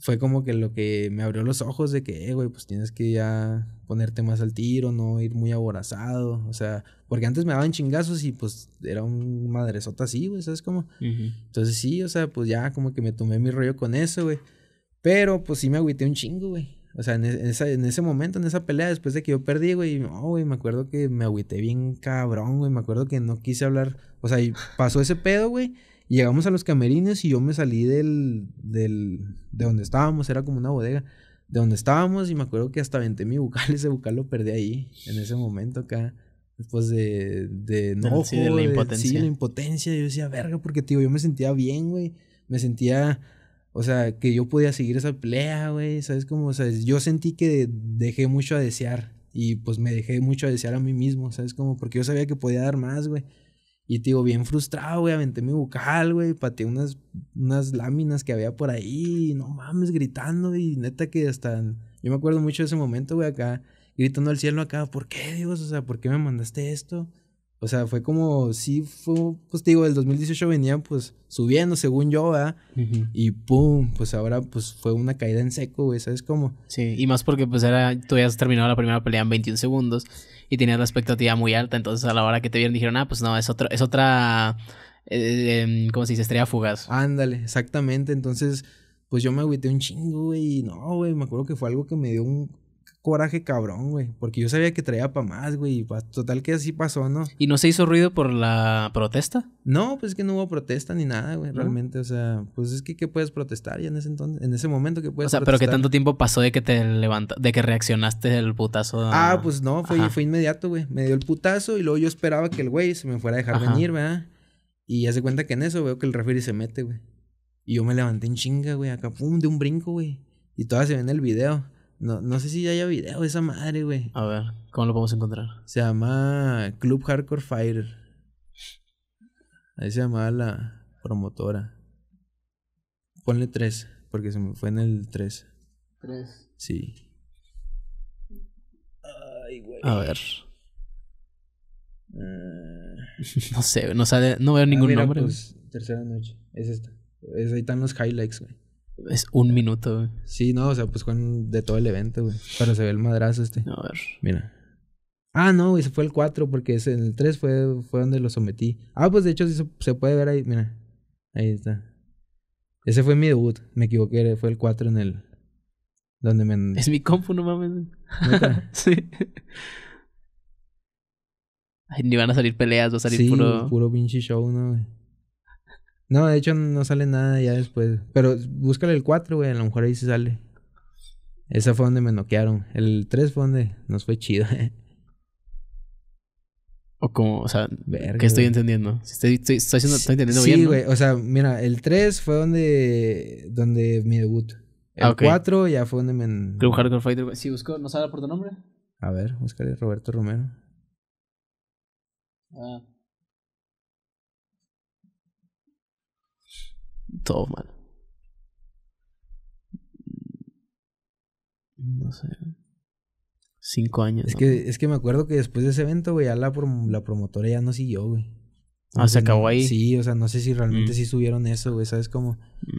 fue como que lo que me abrió los ojos de que, eh, güey, pues tienes que ya ponerte más al tiro, no ir muy aborazado. O sea, porque antes me daban chingazos y pues era un madresota así, güey, ¿sabes cómo? Entonces sí, o sea, pues ya como que me tomé mi rollo con eso, güey. Pero pues sí me agüité un chingo, güey. O sea, en, e, en ese momento, en esa pelea, después de que yo perdí, güey, no, oh, güey, me acuerdo que me agüité bien cabrón, güey. Me acuerdo que no quise hablar. O sea, y pasó ese pedo, güey. Llegamos a los camerines y yo me salí del, del, de donde estábamos, era como una bodega, de donde estábamos y me acuerdo que hasta aventé mi bucal, ese bucal lo perdí ahí, en ese momento acá, después de, de de la impotencia. la impotencia, yo decía, verga, porque tío, yo me sentía bien, güey, me sentía... O sea, que yo podía seguir esa pelea, güey, ¿sabes cómo? O sea, yo sentí que dejé mucho a desear y pues me dejé mucho a desear a mí mismo, ¿sabes cómo? Porque yo sabía que podía dar más, güey. Y te digo, bien frustrado, güey, aventé mi bucal, güey, pateé unas, unas láminas que había por ahí, no mames, gritando, y neta que hasta, yo me acuerdo mucho de ese momento, güey, acá, gritando al cielo acá, ¿por qué, Dios? O sea, ¿por qué me mandaste esto? O sea, fue como, sí, fue, pues te digo, el 2018 venía pues subiendo, según yo, ¿verdad? Y pum, pues ahora pues fue una caída en seco, güey, ¿sabes cómo? Sí,
y más porque pues era, tú habías terminado la primera pelea en 21 segundos y tenías la expectativa muy alta, entonces a la hora que te vieron dijeron, ah, pues no, es, otra, es otra, eh, em, como
si se Estrella fugaz. Ándale, exactamente, entonces pues yo me agüité un chingo, güey, y no, güey, me acuerdo que fue algo que me dio un coraje cabrón, güey. Porque yo sabía que traía para más, güey. Total que así pasó, ¿no?
¿Y no se hizo ruido por la protesta?
No, pues es que no hubo protesta ni nada, güey. Realmente, o sea, pues es que ¿qué puedes protestar ya en ese entonces? En ese momento que puedes O sea, pero ¿qué tanto
tiempo pasó de que te levanta, de que reaccionaste el putazo? Ah, pues no, fue, fue
inmediato, güey. Me dio el putazo y luego yo esperaba que el güey se me fuera a dejar venir, ¿verdad? Y ya se cuenta que en eso veo que el referee se mete, güey. Y yo me levanté en chinga, güey, acá, pum, de un brinco, güey. Y todas se ve en el video. No, no sé si ya haya video esa madre, güey. A ver, ¿cómo lo podemos encontrar? Se llama Club Hardcore Fire. Ahí se llamaba la promotora. Ponle 3, porque se me fue en el 3. 3. Sí. Ay, güey. A ver.
no sé, no sale, no veo ah, ningún nombre. Pues,
tercera noche, es esta. Es, ahí están los highlights, güey. Es un minuto, güey. Sí, no, o sea, pues con de todo el evento, güey. Pero se ve el madrazo este. A ver. Mira. Ah, no, güey, se fue el 4 porque ese, el 3 fue, fue donde lo sometí. Ah, pues de hecho sí se, puede ver ahí, mira. Ahí está. Ese fue mi debut, me equivoqué, fue el 4 en el... Donde me... Es
mi compu, no mames. sí.
ni van a salir peleas, va a salir sí, puro... puro show, ¿no, no, de hecho no sale nada ya después. Pero búscale el 4, güey. A lo mejor ahí se sale. Esa fue donde me noquearon. El 3 fue donde nos fue chido. Eh. O como, o sea, ¿qué estoy entendiendo? Estoy, estoy, entendiendo bien. Sí, güey. O sea, mira, el 3 fue donde, donde mi debut. El 4 ah, ya fue donde me.
Fighter. Sí, busco, ¿no sale por tu nombre?
A ver, búscale Roberto Romero.
Ah. todo mal. Mm, no sé. Cinco años. Es, que,
es que me acuerdo que después de ese evento, güey, ya la, la promotora ya no siguió, güey. Ah, se acabó ahí. Sí, o sea, no sé si realmente mm. sí subieron eso, güey, ¿sabes cómo? Mm.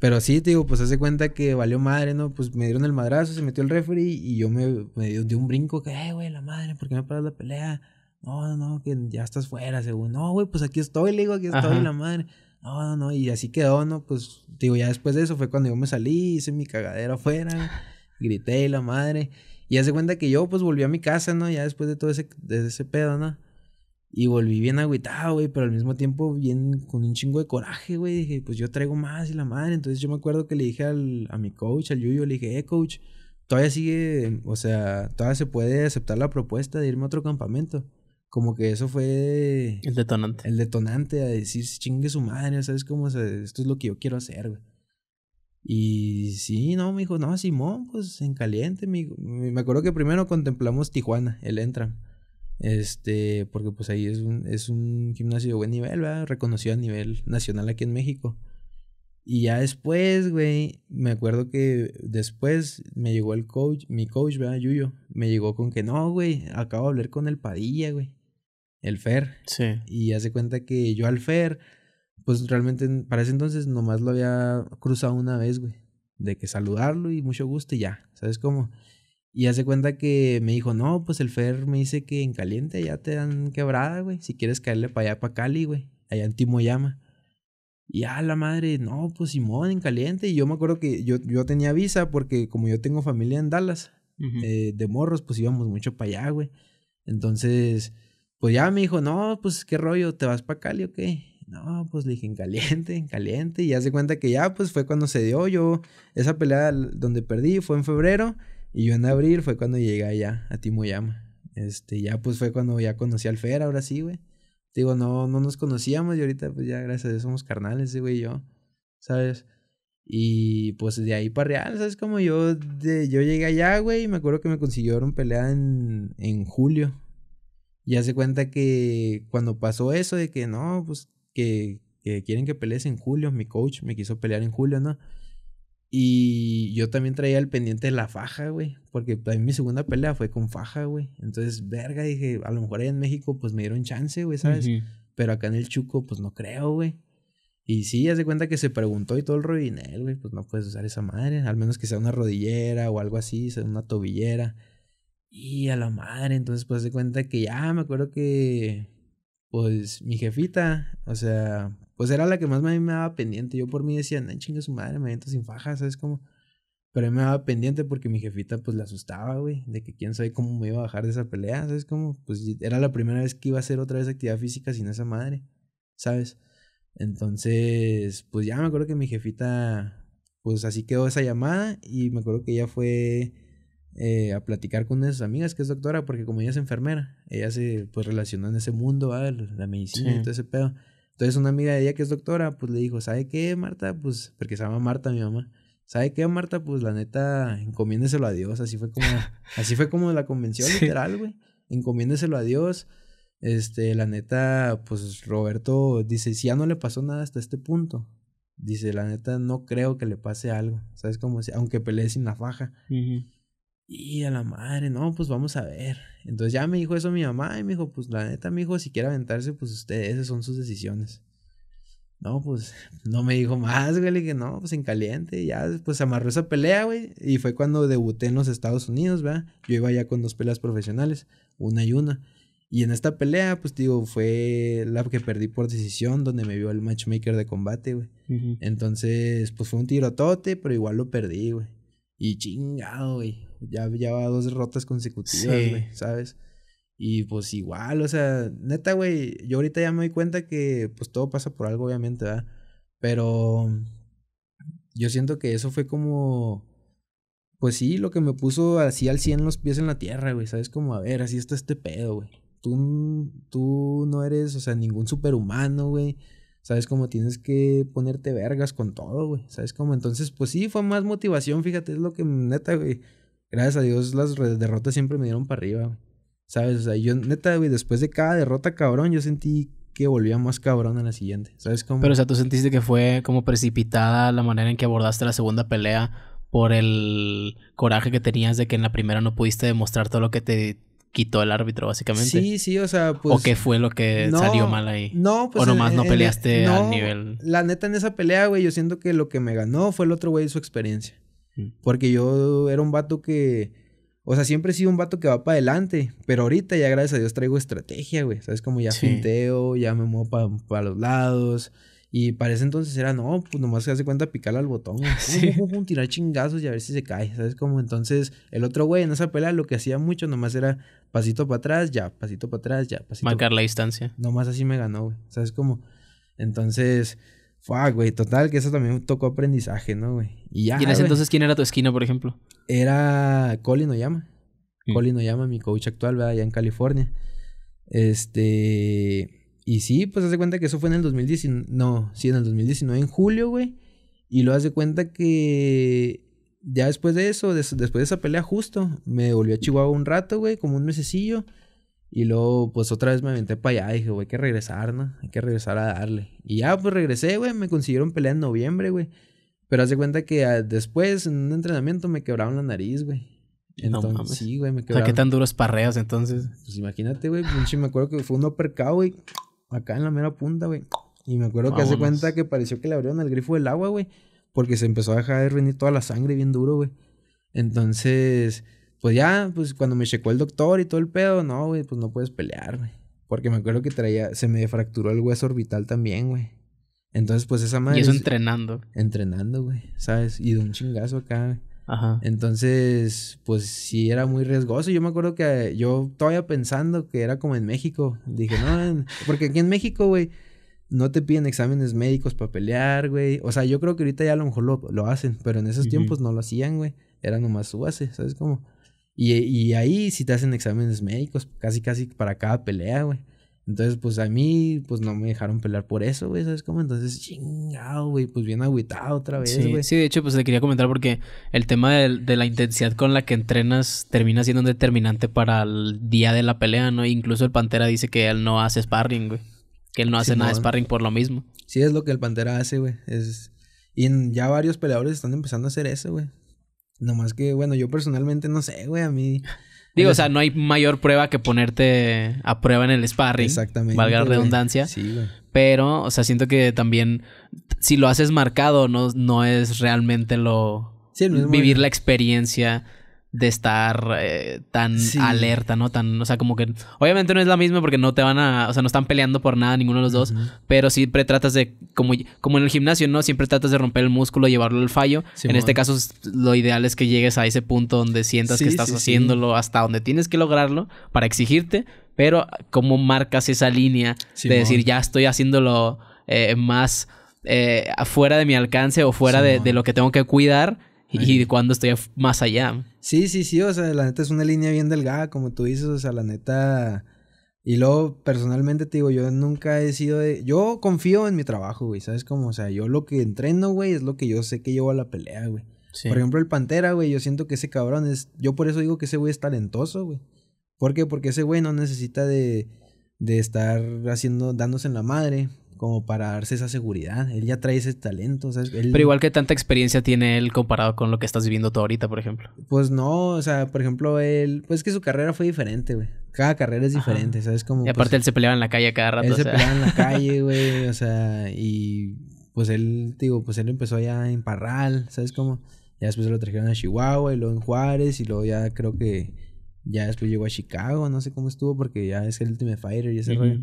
Pero sí, te digo, pues hace cuenta que valió madre, ¿no? Pues me dieron el madrazo, se metió el referee y yo me, me dio, un brinco que, eh, güey, la madre, ¿por qué me paras la pelea? No, no, que ya estás fuera, según. No, güey, pues aquí estoy, le digo, aquí estoy, la madre. No, no, no, y así quedó, ¿no? Pues digo, ya después de eso fue cuando yo me salí, hice mi cagadera afuera, grité la madre. Y hace cuenta que yo pues volví a mi casa, ¿no? Ya después de todo ese, de ese pedo, ¿no? Y volví bien agüitado, güey, pero al mismo tiempo bien con un chingo de coraje, güey. Dije, pues yo traigo más y la madre. Entonces yo me acuerdo que le dije al, a mi coach, al Yuyo, le dije, eh, coach, todavía sigue, o sea, todavía se puede aceptar la propuesta de irme a otro campamento como que eso fue... El detonante. El detonante a decir, chingue su madre, ¿sabes cómo? esto es lo que yo quiero hacer, güey. Y sí, no, me dijo, no, Simón, pues en caliente, Me acuerdo que primero contemplamos Tijuana, el entra Este, porque pues ahí es un, es un gimnasio de buen nivel, ¿verdad? Reconocido a nivel nacional aquí en México. Y ya después, güey, me acuerdo que después me llegó el coach, mi coach, ¿verdad? Yuyo, me llegó con que no, güey, acabo de hablar con el Padilla, güey el Fer. Sí. Y hace cuenta que yo al Fer, pues realmente para ese entonces nomás lo había cruzado una vez, güey. De que saludarlo y mucho gusto y ya, ¿sabes cómo? Y hace cuenta que me dijo, no, pues el Fer me dice que en caliente ya te dan quebrada, güey. Si quieres caerle para allá, para Cali, güey. Allá en Timoyama. Y a ah, la madre, no, pues Simón, en caliente. Y yo me acuerdo que yo, yo tenía visa porque como yo tengo familia en Dallas, eh, de morros, pues íbamos mucho para allá, güey. Entonces, pues ya me dijo, no, pues qué rollo, ¿te vas para Cali o qué? No, pues le dije, en caliente, en caliente. Y ya se cuenta que ya, pues fue cuando se dio yo. Esa pelea donde perdí fue en febrero. Y yo en abril fue cuando llegué allá a Timoyama. Este, ya pues fue cuando ya conocí al Fer, ahora sí, güey. Te digo, no, no nos conocíamos y ahorita pues ya gracias a Dios somos carnales, güey yo. ¿Sabes? Y pues de ahí para real, ¿sabes? Como yo, de, yo llegué allá, güey, y me acuerdo que me consiguieron pelea en, en julio y hace cuenta que cuando pasó eso de que no, pues que, quieren que pelees en julio, mi coach me quiso pelear en julio, ¿no? Y yo también traía el pendiente de la faja, güey. Porque mí mi segunda pelea fue con faja, güey. Entonces, verga, dije, a lo mejor allá en México, pues me dieron chance, güey, ¿sabes? Pero acá en el Chuco, pues no creo, güey. Y sí, hace cuenta que se preguntó y todo el ruin güey, pues no puedes usar esa madre. Al menos que sea una rodillera o algo así, sea una tobillera. Y a la madre, entonces pues de cuenta que ya me acuerdo que pues mi jefita, o sea, pues era la que más a mí me daba pendiente. Yo por mí decía, no chinga su madre, me viento sin faja, ¿sabes cómo? Pero a mí me daba pendiente porque mi jefita pues la asustaba, güey, de que quién sabe cómo me iba a bajar de esa pelea, ¿sabes cómo? Pues era la primera vez que iba a hacer otra vez actividad física sin esa madre, ¿sabes? Entonces, pues ya me acuerdo que mi jefita, pues así quedó esa llamada y me acuerdo que ella fue eh, a platicar con una de sus amigas que es doctora, porque como ella es enfermera, ella se pues relacionó en ese mundo, la medicina y todo ese pedo. Entonces una amiga de ella que es doctora, pues le dijo, ¿sabe qué, Marta? Pues, porque se llama Marta mi mamá. ¿Sabe qué, Marta? Pues la neta, encomiéndeselo a Dios. Así fue como, así fue como la convención, literal, güey. Encomiéndeselo a Dios. Este, la neta, pues Roberto dice, si ya no le pasó nada hasta este punto. Dice, la neta, no creo que le pase algo. ¿Sabes cómo? Aunque pelee sin la faja. Y a la madre, no, pues vamos a ver. Entonces ya me dijo eso mi mamá y me dijo, pues la neta, mi hijo, si quiere aventarse, pues ustedes, esas son sus decisiones. No, pues no me dijo más, güey, le dije, no, pues en caliente, ya, pues amarró esa pelea, güey. Y fue cuando debuté en los Estados Unidos, ¿verdad? Yo iba ya con dos peleas profesionales, una y una. Y en esta pelea, pues digo, fue la que perdí por decisión, donde me vio el matchmaker de combate, güey. Entonces, pues fue un tiro a tote pero igual lo perdí, güey. Y chingado, güey ya va dos derrotas consecutivas, güey, ¿sabes? Y pues igual, o sea, neta, güey, yo ahorita ya me doy cuenta que pues todo pasa por algo, obviamente, ¿verdad? Pero yo siento que eso fue como, pues sí, lo que me puso así al 100 los pies en la tierra, güey, ¿sabes? Como, a ver, así está este pedo, güey. Tú, tú no eres, o sea, ningún superhumano, güey. ¿Sabes cómo tienes que ponerte vergas con todo, güey? ¿Sabes Como Entonces, pues sí, fue más motivación, fíjate, es lo que neta, güey gracias a Dios las derrotas siempre me dieron para arriba. ¿Sabes? O sea, yo neta, güey, después de cada derrota, cabrón, yo sentí que volvía más cabrón a la siguiente. ¿Sabes cómo? Pero, o sea, tú sentiste
que fue como precipitada la manera en que abordaste la segunda pelea por el coraje que tenías de que en la primera no pudiste demostrar todo lo que te quitó el árbitro, básicamente. Sí, sí, o sea, pues. ¿O qué fue lo que salió mal ahí? No, pues. O nomás no peleaste al nivel.
La neta, en esa pelea, güey, yo siento que lo que me ganó fue el otro güey y su experiencia. Porque yo era un vato que, o sea, siempre he sido un vato que va para adelante, pero ahorita ya gracias a Dios traigo estrategia, güey. Sabes como ya finteo, ya me muevo para los lados. Y para ese entonces era, no, pues nomás se hace cuenta picarle al botón, tirar chingazos y a ver si se cae, ¿sabes? Como entonces el otro güey en esa pelea lo que hacía mucho nomás era pasito para atrás, ya, pasito para atrás, ya, pasito. Marcar la distancia. Nomás así me ganó, güey. ¿Sabes? Como entonces güey. Total, que eso también tocó aprendizaje, ¿no, güey? Y ya. ¿Y entonces
quién era tu esquina, por ejemplo?
Era Colin Oyama. Mm. Colin Oyama, mi coach actual, ¿verdad? Allá en California. Este. Y sí, pues haz de cuenta que eso fue en el 2019. No, sí, en el 2019, en julio, güey. Y lo haz de cuenta que. Ya después de eso, después de esa pelea, justo, me volvió a Chihuahua un rato, güey, como un mesecillo. Y luego, pues otra vez me aventé para allá. y Dije, güey, hay que regresar, ¿no? Hay que regresar a darle. Y ya, pues regresé, güey. Me consiguieron pelea en noviembre, güey. Pero hace cuenta que ah, después, en un entrenamiento, me quebraron la nariz, güey. Entonces, sí, güey, me quebraron. O sea, ¿qué tan duros parreos entonces? Pues imagínate, güey. me acuerdo que fue un uppercut, güey. Acá en la mera punta, güey. Y me acuerdo que hace cuenta que pareció que le abrieron el grifo del agua, güey. Porque se empezó a dejar de venir toda la sangre bien duro, güey. Entonces, pues ya, pues cuando me checó el doctor y todo el pedo, no, güey, pues no puedes pelear, güey. Porque me acuerdo que traía, se me fracturó el hueso orbital también, güey. Entonces, pues esa madre. Y eso entrenando. Entrenando, güey, ¿sabes? Y de un chingazo acá, güey. Ajá. Entonces, pues sí era muy riesgoso. Yo me acuerdo que eh, yo todavía pensando que era como en México. Dije, no, porque aquí en México, güey, no te piden exámenes médicos para pelear, güey. O sea, yo creo que ahorita ya a lo mejor lo, hacen, pero en esos tiempos no lo hacían, güey. Era nomás su base, ¿sabes cómo? Y, y ahí sí te hacen exámenes médicos, casi casi para cada pelea, güey. Entonces, pues a mí, pues no me dejaron pelear por eso, güey, ¿sabes cómo? Entonces, chingado, güey, pues bien agüitado otra vez, güey. Sí,
de hecho, pues te quería comentar porque el tema de, la intensidad con la que entrenas termina siendo un determinante para el día de la pelea, ¿no? incluso el Pantera dice que él no hace sparring, güey. Que él no hace nada de sparring por lo mismo.
Sí, es lo que el Pantera hace, güey. Es... Y ya varios peleadores están empezando a hacer eso, güey. Nomás que, bueno, yo personalmente no sé, güey, a mí... Digo, o sea,
no hay mayor prueba que ponerte a prueba en el sparring. Exactamente. Valga la redundancia. Sí, güey. Pero, o sea, siento que también si lo haces marcado, no, no es realmente lo. Sí, vivir la experiencia de estar eh, tan alerta, ¿no? Tan, o sea, como que obviamente no es la misma porque no te van a, o sea, no están peleando por nada ninguno de los dos, pero siempre tratas de como como en el gimnasio, ¿no? Siempre tratas de romper el músculo, llevarlo al fallo. en este caso lo ideal es que llegues a ese punto donde sientas que estás haciéndolo hasta donde tienes que lograrlo para exigirte, pero como marcas esa línea de decir, ya estoy haciéndolo eh, más eh, fuera de mi alcance o fuera de, lo que tengo que cuidar y cuando estoy más allá.
Sí, sí, sí, o sea, la neta es una línea bien delgada, como tú dices, o sea, la neta... Y luego, personalmente te digo, yo nunca he sido de... Yo confío en mi trabajo, güey, ¿sabes cómo? O sea, yo lo que entreno, güey, es lo que yo sé que llevo a la pelea, güey. Por ejemplo, el Pantera, güey, yo siento que ese cabrón es... Yo por eso digo que ese güey es talentoso, güey. ¿Por qué? Porque ese güey no necesita de, de estar haciendo, dándose en la madre como para darse esa seguridad. Él ya trae ese talento. ¿sabes? Pero igual
que tanta experiencia tiene él comparado con lo que estás viviendo tú ahorita, por ejemplo.
Pues no, o sea, por ejemplo, él, pues que su carrera fue diferente, güey. Cada carrera es diferente, ¿sabes? Como, y pues, aparte él se peleaba en la calle cada rato. se peleaba en la calle, güey, o sea, y pues él, digo, pues él empezó ya en Parral, ¿sabes cómo? Ya después lo trajeron a Chihuahua y luego en Juárez y luego ya creo que ya después llegó a Chicago, no sé cómo estuvo porque ya es el último Fighter y ese rollo.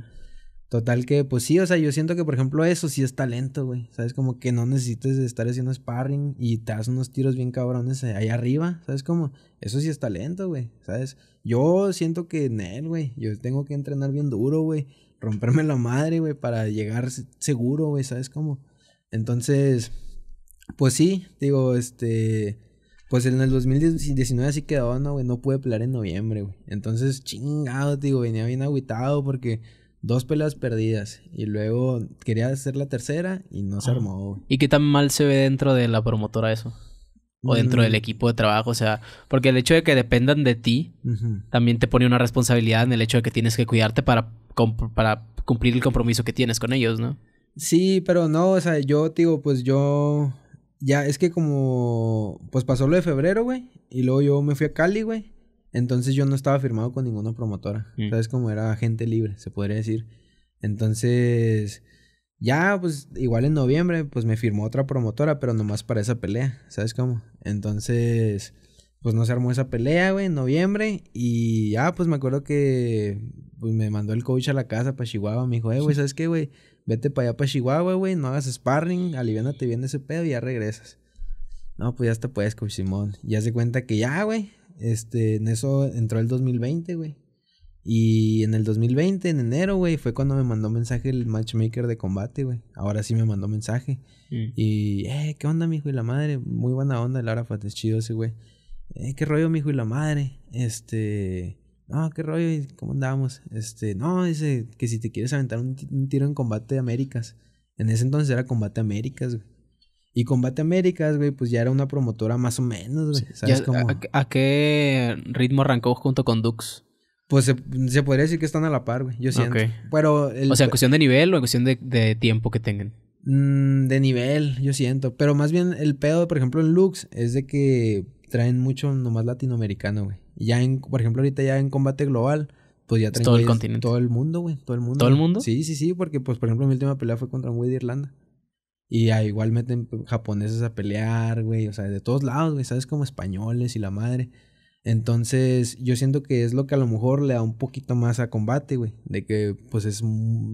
Total que, pues sí, o sea, yo siento que, por ejemplo, eso sí es talento, güey. ¿Sabes? Como que no necesitas estar haciendo sparring y te das unos tiros bien cabrones eh, ahí arriba. ¿Sabes como Eso sí es talento, güey. ¿Sabes? Yo siento que en güey. Yo tengo que entrenar bien duro, güey. Romperme la madre, güey, para llegar seguro, güey. ¿Sabes cómo? Entonces, pues sí, digo, este. Pues en el 2019 así quedó, ¿no, güey? No pude pelear en noviembre, güey. Entonces, chingado, digo, venía bien agüitado porque dos peleas perdidas y luego quería hacer la tercera
y no se ah. armó. ¿Y qué tan mal se ve dentro de la promotora eso? O dentro del mm. equipo de trabajo, o sea, porque el hecho de que dependan de ti también te pone una responsabilidad en el hecho de que tienes que cuidarte para, para cumplir el compromiso que tienes con ellos, ¿no?
Sí, pero no, o sea, yo digo, pues yo ya es que como pues pasó lo de febrero, güey, y luego yo me fui a Cali, güey. Entonces yo no estaba firmado con ninguna promotora. Mm. ¿Sabes? Como era agente libre, se podría decir. Entonces, ya, pues igual en noviembre, pues me firmó otra promotora, pero nomás para esa pelea, ¿sabes cómo? Entonces, pues no se armó esa pelea, güey, en noviembre. Y ya, pues me acuerdo que pues, me mandó el coach a la casa para Chihuahua. Me dijo, eh, güey, ¿sabes qué, güey? Vete para allá para Chihuahua, güey, no hagas sparring, aliviándote bien ese pedo y ya regresas. No, pues ya hasta puedes, coach Simón. Ya se cuenta que ya, güey, este, en eso entró el 2020, güey. Y en el 2020, en enero, güey, fue cuando me mandó mensaje el matchmaker de combate, güey. Ahora sí me mandó mensaje. Mm. Y, eh, ¿qué onda, mijo y la madre? Muy buena onda, el Arafat, es chido ese, güey. Eh, ¿qué rollo, mijo y la madre? Este, no, ¿qué rollo? ¿Cómo andamos? Este, no, dice que si te quieres aventar un, tiro en combate de Américas. En ese entonces era combate Américas, güey. Y Combate Américas, güey, pues ya era una promotora más o menos, güey.
A, qué ritmo arrancó junto con Dux?
Pues se, podría decir que están a la par, güey. Yo siento. Pero o sea, en
cuestión de nivel o en cuestión de, tiempo que tengan.
Mm, de nivel, yo siento. Pero más bien el pedo, por ejemplo, en Lux es de que traen mucho nomás latinoamericano, güey. Ya en, por ejemplo, ahorita ya en combate global, pues ya traen todo el continente. Todo el mundo, güey. Todo el mundo. ¿Todo el mundo? Sí, sí, sí, porque pues por ejemplo mi última pelea fue contra un güey de Irlanda. Y ah, igual meten japoneses a pelear, güey, o sea, de todos lados, güey, ¿sabes? Como españoles y la madre. Entonces, yo siento que es lo que a lo mejor le da un poquito más a combate, güey. De que, pues, es.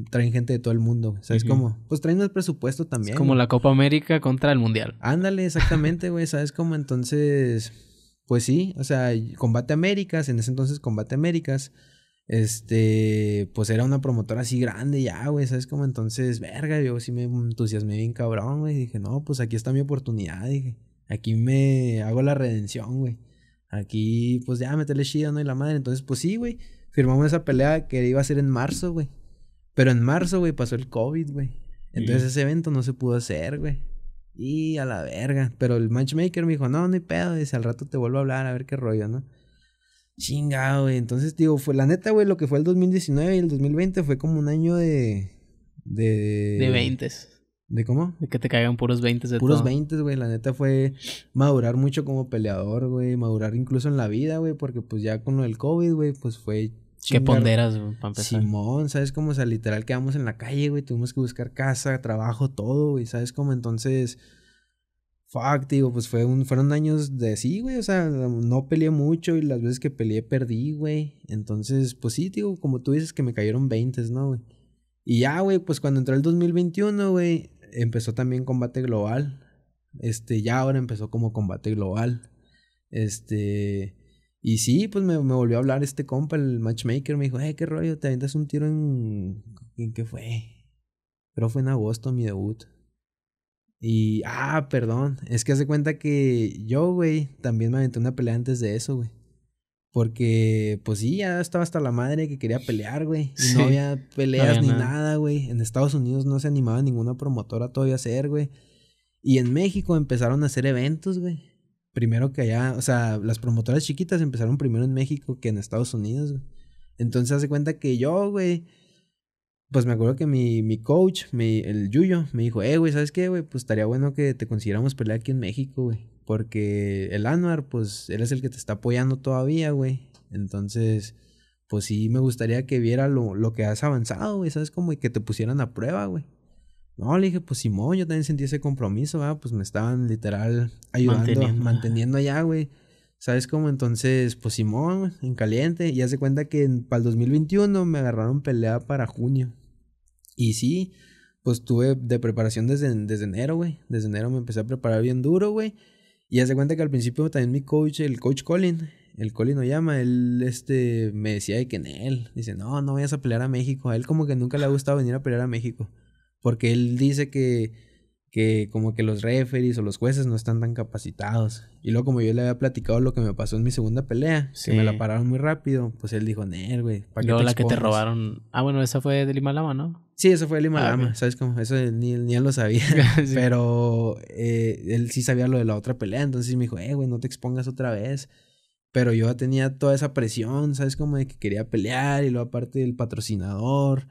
Traen gente de todo el mundo, ¿Sabes como Pues traen el presupuesto también. Es como la Copa América contra el Mundial. Ándale, exactamente, güey. ¿Sabes cómo? Entonces. Pues sí, o sea, combate Américas. En ese entonces, combate Américas este, pues era una promotora así grande ya, güey, ¿sabes? Como entonces, verga, yo sí me entusiasmé bien cabrón, güey, dije, no, pues aquí está mi oportunidad, dije, aquí me hago la redención, güey, aquí, pues ya, meterle chido, ¿no? Y la madre, entonces, pues sí, güey, firmamos esa pelea que iba a ser en marzo, güey, pero en marzo, güey, pasó el COVID, güey, entonces ese evento no se pudo hacer, güey. Y a la verga. Pero el matchmaker me dijo, no, no hay pedo. Dice, al rato te vuelvo a hablar, a ver qué rollo, ¿no? Chinga, güey. Entonces, digo, fue la neta, güey, lo que fue el 2019 y el 2020 fue como un año de. De. De veintes. ¿De cómo? De que te caigan puros veintes de Puros veintes, güey. La neta fue madurar mucho como peleador, güey. Madurar incluso en la vida, güey. Porque pues ya con lo del COVID, güey, pues fue ¿Qué ponderas, güey, para Simón, ¿sabes cómo? O sea, literal quedamos en la calle, güey. Tuvimos que buscar casa, trabajo, todo, güey. ¿Sabes cómo? Entonces, fuck, ah, digo, pues fue un, fueron años de sí, güey, o sea, no peleé mucho y las veces que peleé perdí, güey. Entonces, pues sí, digo, como tú dices que me cayeron 20, ¿no, güey? Y ya, güey, pues cuando entró el 2021, güey, empezó también combate global. Este, ya ahora empezó como combate global. Este, y sí, pues me, volvió a hablar este compa, el matchmaker, me dijo, eh, qué rollo, te aventas un tiro en... ¿En qué fue? Creo fue en agosto mi debut. Y, ah, perdón, es que hace cuenta que yo, güey, también me aventé una pelea antes de eso, güey. Porque, pues sí, ya estaba hasta la madre que quería pelear, güey. Y no había peleas ni nada, güey. En Estados Unidos no se animaba ninguna promotora todavía a hacer, güey. Y en México empezaron a hacer eventos, güey. Primero que allá, o sea, las promotoras chiquitas empezaron primero en México que en Estados Unidos, güey. Entonces hace cuenta que yo, güey, pues me acuerdo que mi, mi coach, el Yuyo, me dijo, eh, güey, ¿sabes qué, güey? Pues estaría bueno que te consideramos pelear aquí en México, güey. Porque el Anuar, pues, él es el que te está apoyando todavía, güey. Entonces, pues sí, me gustaría que viera lo, lo que has avanzado, güey, ¿sabes? cómo y que te pusieran a prueba, güey. No, le dije, pues Simón, yo también sentí ese compromiso, güey. Pues me estaban literal ayudando, manteniendo, allá, güey. ¿Sabes cómo? Entonces, pues Simón, en caliente. Y se cuenta que para el 2021 me agarraron pelea para junio. Y sí, pues tuve de preparación desde, desde enero, güey. Desde enero me empecé a preparar bien duro, güey. Y hace cuenta que al principio también mi coach, el coach Colin, el Colin no llama, él este, me decía de que en él, dice, no, no vayas a pelear a México. A él como que nunca le ha gustado venir a pelear a México. Porque él dice que, que como que los referees o los jueces no están tan capacitados. Y luego como yo le había platicado lo que me pasó en mi segunda pelea, que me la pararon muy rápido, pues él dijo, Nel, güey. Luego la que te robaron. Ah, bueno, esa fue de Lima Lama, ¿no? Sí, eso fue el Himalama, ah, ¿sabes cómo? Eso ni, ni, él lo sabía. Pero eh, él sí sabía lo de la otra pelea, entonces me dijo, eh, güey, no te expongas otra vez. Pero yo tenía toda esa presión, ¿sabes? cómo? de que quería pelear y luego aparte del patrocinador.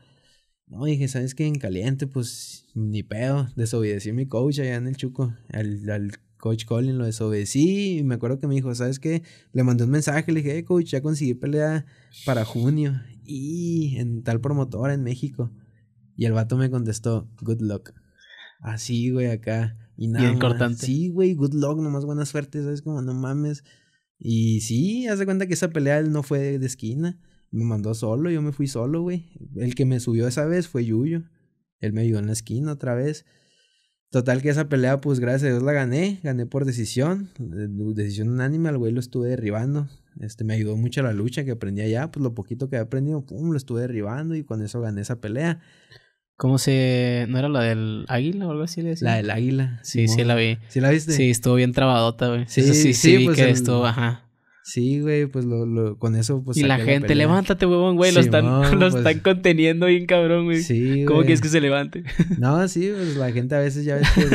No, dije, ¿sabes qué? En caliente, pues ni pedo. Desobedecí a mi coach allá en el Chuco. Al, coach Colin lo desobedecí. Y me acuerdo que me dijo, ¿sabes qué? Le mandé un mensaje, le dije, eh, coach, ya conseguí pelea para junio. Y en tal promotora en México. Y el vato me contestó, good luck. Así, güey, acá. Y nada. Bien Sí, güey, good luck, nomás buena suerte, ¿sabes? Como no mames. Y sí, haz de cuenta que esa pelea él no fue de esquina. Me mandó solo, yo me fui solo, güey. El que me subió esa vez fue Yuyo. Él me ayudó en la esquina otra vez. Total que esa pelea, pues gracias a Dios la gané. Gané por decisión. Decisión unánime, al güey lo estuve derribando. Este, me ayudó mucho la lucha que aprendí allá. Pues lo poquito que había aprendido, pum, lo estuve derribando y con eso gané esa pelea. ¿Cómo se...? ¿No era la del águila o algo así le decía? La del
águila. Sí, sí, la vi. ¿Sí la viste? Sí, estuvo bien trabadota, güey. Sí, sí, sí, sí vi pues que estuvo, ajá.
Sí, güey, pues lo, lo, con eso, pues. Y la gente, levántate, huevón, güey. lo están, lo pues. están
conteniendo bien cabrón, güey. Sí. ¿Cómo quieres que se levante?
No, sí, pues la gente a veces ya ves que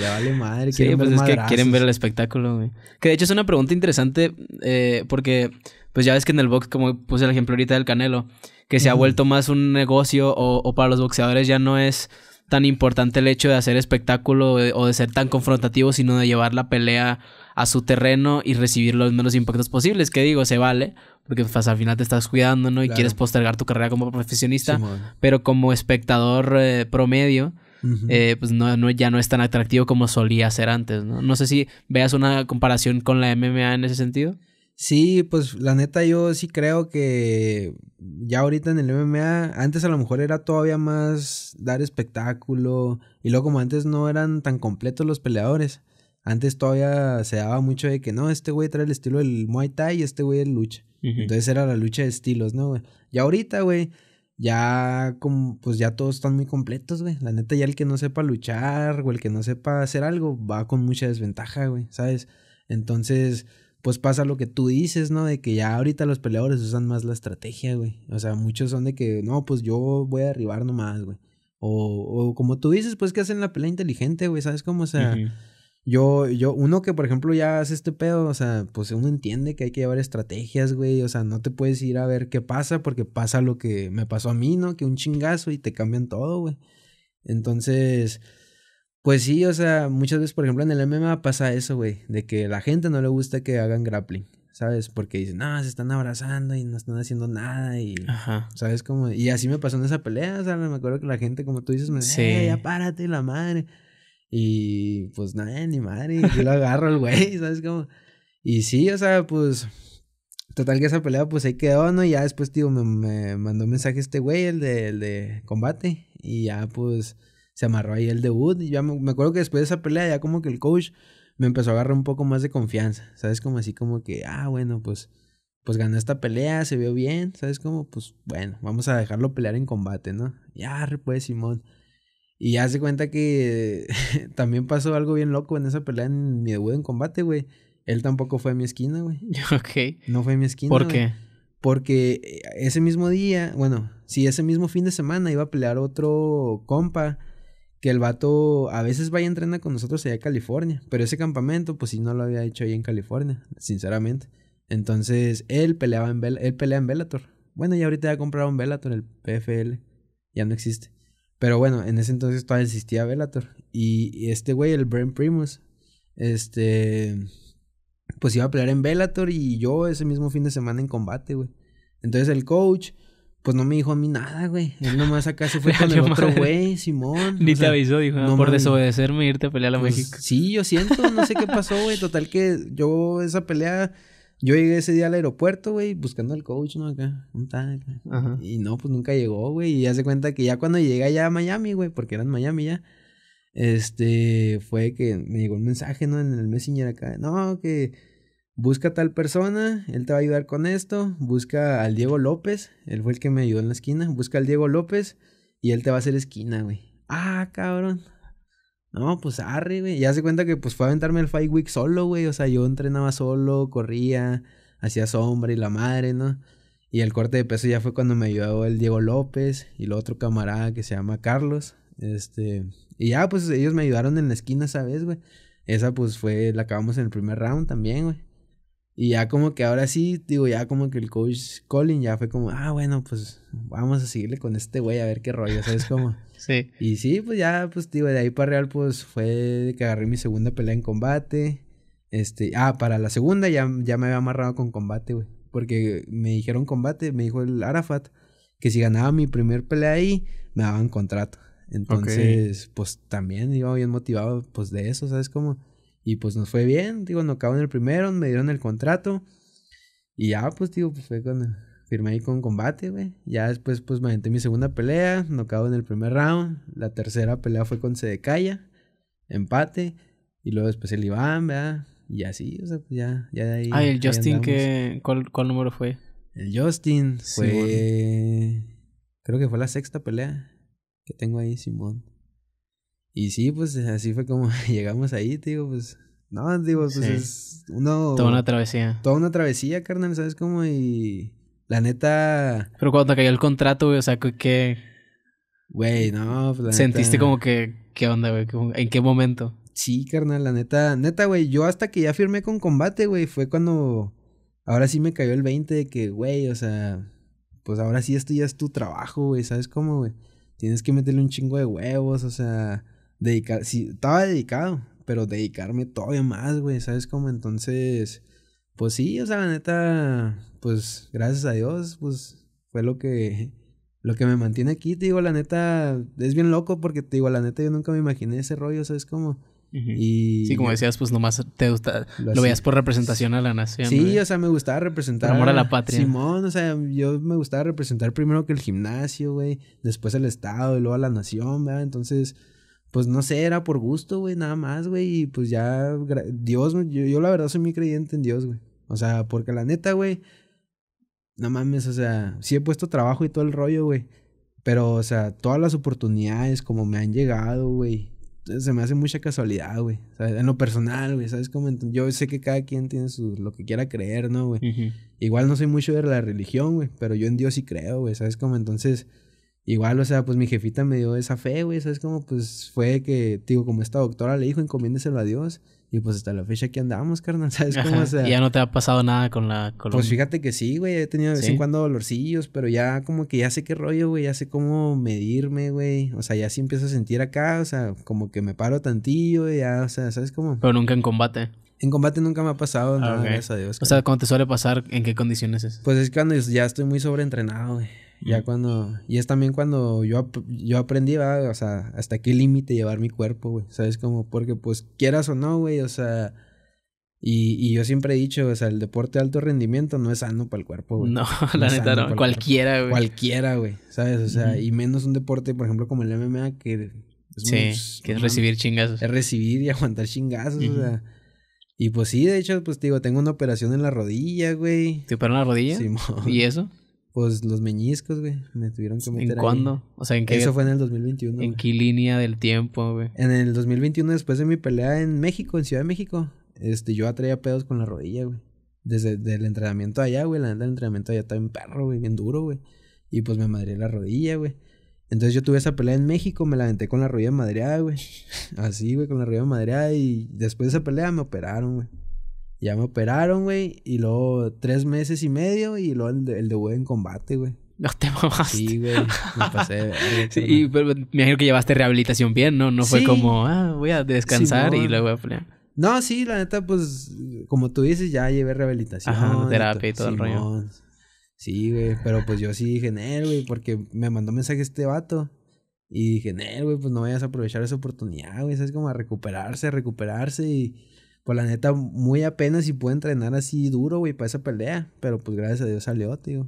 Ya vale madre. Sí, pues es que quieren ver el espectáculo, güey. Que de hecho es una pregunta interesante, eh, porque, pues ya ves que en el box, como puse el ejemplo ahorita del Canelo, que se ha vuelto más un negocio o, para los boxeadores ya no es tan importante el hecho de hacer espectáculo o de ser tan confrontativo, sino de llevar la pelea a su terreno y recibir los menos impactos posibles. Que digo, se vale, porque pues, al final te estás cuidando, ¿no? Y quieres postergar tu carrera como profesionista, pero como espectador eh, promedio. Eh, pues no, no, ya no es tan atractivo como solía ser antes, ¿no? No sé si veas una comparación con la MMA en ese sentido.
Sí, pues la neta yo sí creo que ya ahorita en el MMA, antes a lo mejor era todavía más dar espectáculo y luego como antes no eran tan completos los peleadores, antes todavía se daba mucho de que no, este güey trae el estilo del Muay Thai y este güey el lucha. Entonces era la lucha de estilos, ¿no, güey? Y ahorita, güey, ya como, pues ya todos están muy completos, güey. La neta ya el que no sepa luchar o el que no sepa hacer algo va con mucha desventaja, güey, ¿sabes? Entonces pues pasa lo que tú dices, ¿no? De que ya ahorita los peleadores usan más la estrategia, güey. O sea, muchos son de que, no, pues yo voy a arribar nomás, güey. O, o como tú dices, pues que hacen la pelea inteligente, güey, ¿sabes cómo? O sea, yo, yo, uno que por ejemplo ya hace este pedo, o sea, pues uno entiende que hay que llevar estrategias, güey. O sea, no te puedes ir a ver qué pasa porque pasa lo que me pasó a mí, ¿no? Que un chingazo y te cambian todo, güey. Entonces, pues sí, o sea, muchas veces, por ejemplo, en el MMA pasa eso, güey, de que la gente no le gusta que hagan grappling, ¿sabes? Porque dicen, no, se están abrazando y no están haciendo nada y, ¿sabes? Como, y así me pasó en esa pelea, o me acuerdo que la gente, como tú dices, me decía, ya párate, la madre. Y pues nada, ni madre, yo lo agarro al güey, ¿sabes? cómo? y sí, o sea, pues, total que esa pelea, pues ahí quedó, ¿no? Y ya después, tío, me, mandó un mensaje este güey, el de, el de combate, y ya, pues se amarró ahí el debut. Y ya me, acuerdo que después de esa pelea, ya como que el coach me empezó a agarrar un poco más de confianza, ¿sabes? Como así como que, ah, bueno, pues, pues ganó esta pelea, se vio bien, ¿sabes? Como, pues, bueno, vamos a dejarlo pelear en combate, ¿no? Ya, pues, Simón. Y ya se cuenta que también pasó algo bien loco en esa pelea, en mi debut en combate, güey. Él tampoco fue a mi esquina, güey. Ok. No fue a mi esquina. ¿Por qué? Porque eh, ese mismo día, bueno, sí, ese mismo fin de semana iba a pelear otro compa que el vato a veces vaya a entrenar con nosotros allá en California, pero ese campamento pues sí no lo había hecho ahí en California, sinceramente. Entonces él peleaba en él peleaba en Bellator. Bueno, y ahorita ya compraron Bellator, el PFL ya no existe. Pero bueno, en ese entonces todavía existía Bellator y, este güey, el Brent Primus, este pues iba a pelear en Bellator y yo ese mismo fin de semana en combate, güey. Entonces el coach pues no me dijo a mí nada, güey. Él nomás acá se fue con el otro güey, Simón. Ni te avisó, dijo, ah, por desobedecerme
desobedecerme irte a pelear a pues México.
Sí, yo siento, no sé qué pasó, güey. Total que yo esa pelea, yo llegué ese día al aeropuerto, güey, buscando al coach, ¿no? Acá, un tal. Ajá. Y no, pues nunca llegó, güey. Y ya se cuenta que ya cuando llegué allá a Miami, güey, porque era en Miami ya, este, fue que me llegó un mensaje, ¿no? En el Messenger acá, no, que busca a tal persona, él te va a ayudar con esto, busca al Diego López, él fue el que me ayudó en la esquina, busca al Diego López y él te va a hacer esquina, güey. Ah, cabrón. No, pues arre, güey. Ya se cuenta que pues fue a aventarme el fight Week solo, güey. O sea, yo entrenaba solo, corría, hacía sombra y la madre, ¿no? Y el corte de peso ya fue cuando me ayudó el Diego López y el otro camarada que se llama Carlos. Este. Y ya, pues ellos me ayudaron en la esquina esa vez, güey. Esa pues fue, la acabamos en el primer round también, güey. Y ya como que ahora sí, digo, ya como que el coach Colin ya fue como, ah, bueno, pues vamos a seguirle con este güey a ver qué rollo, ¿sabes cómo? sí. Y sí, pues ya, pues digo, de ahí para real, pues fue que agarré mi segunda pelea en combate. Este, ah, para la segunda ya, ya me había amarrado con combate, güey. Porque me dijeron combate, me dijo el Arafat que si ganaba mi primer pelea ahí, me daban contrato. Entonces, pues también iba bien motivado, pues de eso, ¿sabes cómo? Y pues nos fue bien, digo, no acabo en el primero, me dieron el contrato. Y ya, pues, digo, pues fue con, firmé ahí con combate, güey. Ya después, pues, me aventé mi segunda pelea, no acabo en el primer round. La tercera pelea fue con Sedecaya, empate. Y luego después el Iván, ¿verdad? Y así, o sea, pues ya, ya de ahí. Ah, el Justin, que, ¿cuál, ¿cuál número fue? El Justin fue. Creo que fue la sexta pelea que tengo ahí, Simón. Y sí, pues así fue como llegamos ahí, te digo, pues. No, digo, pues es uno. Toda una travesía. Toda una travesía, carnal, ¿sabes cómo? Y. La neta.
Pero cuando cayó el contrato, güey, o sea, ¿qué...? Güey, no, pues la Sentiste como que. ¿Qué onda, güey? ¿En qué momento?
Sí, carnal, la neta. Neta, güey, yo hasta que ya firmé con combate, güey, fue cuando. Ahora sí me cayó el 20 de que, güey, o sea. Pues ahora sí, esto ya es tu trabajo, güey, ¿sabes cómo, güey? Tienes que meterle un chingo de huevos, o sea dedicar, sí, estaba dedicado, pero dedicarme todavía más, güey, ¿sabes cómo? Entonces, pues sí, o sea, la neta, pues gracias a Dios, pues fue lo que, lo que me mantiene aquí, te digo, la neta, es bien loco porque te digo, la neta, yo nunca me imaginé ese rollo, ¿sabes cómo?
Y sí, como decías, pues nomás te gusta, lo, veías por representación a la nación. Sí, o sea, me gustaba representar. amor a la patria.
Simón, o sea, yo me gustaba representar primero que el gimnasio, güey, después el Estado y luego a la nación, ¿verdad? Entonces, pues no sé, era por gusto, güey, nada más, güey. Y pues ya, Dios, yo, yo la verdad soy muy creyente en Dios, güey. O sea, porque la neta, güey, no mames, o sea, sí he puesto trabajo y todo el rollo, güey. Pero, o sea, todas las oportunidades como me han llegado, güey. Se me hace mucha casualidad, güey. en lo personal, güey, ¿sabes cómo? yo sé que cada quien tiene su, lo que quiera creer, ¿no, güey? Igual no soy mucho de la religión, güey, pero yo en Dios sí creo, güey, ¿sabes cómo? Entonces, Igual, o sea, pues mi jefita me dio esa fe, güey, ¿sabes cómo? Pues fue que, digo, como esta doctora le dijo, encomiéndeselo a Dios. Y pues hasta la fecha que andamos, carnal, ¿sabes cómo? O sea, y ya no te ha pasado nada con la Pues fíjate que sí, güey, he tenido de vez en cuando dolorcillos, pero ya como que ya sé qué rollo, güey, ya sé cómo medirme, güey. O sea, ya sí empiezo a sentir acá, o sea, como que me paro tantillo, ya, o sea, ¿sabes cómo? Pero nunca en combate. En combate nunca me ha pasado, ah, gracias a Dios. O sea, cuando te suele pasar, ¿en qué condiciones es? Pues es cuando ya estoy muy sobreentrenado, güey. Ya cuando, y es también cuando yo, yo aprendí, o sea, hasta qué límite llevar mi cuerpo, güey, ¿sabes? Como porque pues quieras o no, güey, o sea, y, y, yo siempre he dicho, o sea, el deporte de alto rendimiento no es sano para el cuerpo, güey. No, la neta no, cualquiera, güey. Cualquiera, güey, ¿sabes? O sea, y menos un deporte, por ejemplo, como el MMA, que Sí, que es recibir chingazos. Es recibir y aguantar chingazos, o sea. Y pues sí, de hecho, pues digo, tengo una operación en la rodilla, güey. ¿Te operaron la rodilla? Sí, ¿Y eso? Pues los meñiscos, güey. Me tuvieron que meter. ¿En cuándo? O sea, ¿en qué? Eso fue en el 2021. ¿En qué línea del tiempo, güey? En el 2021, después de mi pelea en México, en Ciudad de México, este, yo atraía pedos con la rodilla, güey. Desde el entrenamiento allá, güey. La neta, del entrenamiento allá estaba en perro, güey. Bien duro, güey. Y pues me madré la rodilla, güey. Entonces yo tuve esa pelea en México, me la aventé con la rodilla madreada, güey. Así, güey, con la rodilla madreada. Y después de esa pelea me operaron, güey. Ya me operaron, güey. Y luego tres meses y medio y luego el, de, el en combate, güey. No te mamaste. Sí, güey. Me pasé. sí, y,
me imagino que llevaste rehabilitación
bien, ¿no? No fue como, ah, voy a descansar y luego voy a pelear. No, sí, la neta, pues, como tú dices, ya llevé rehabilitación. Ajá, terapia y todo el rollo. Sí, güey. Pero pues yo sí dije, Nel, güey, porque me mandó mensaje este vato. Y dije, Nel, güey, pues no vayas a aprovechar esa oportunidad, güey. Es como a recuperarse, a recuperarse y pues la neta, muy apenas si pude entrenar así duro, güey, para esa pelea. Pero pues gracias a Dios salió, tío.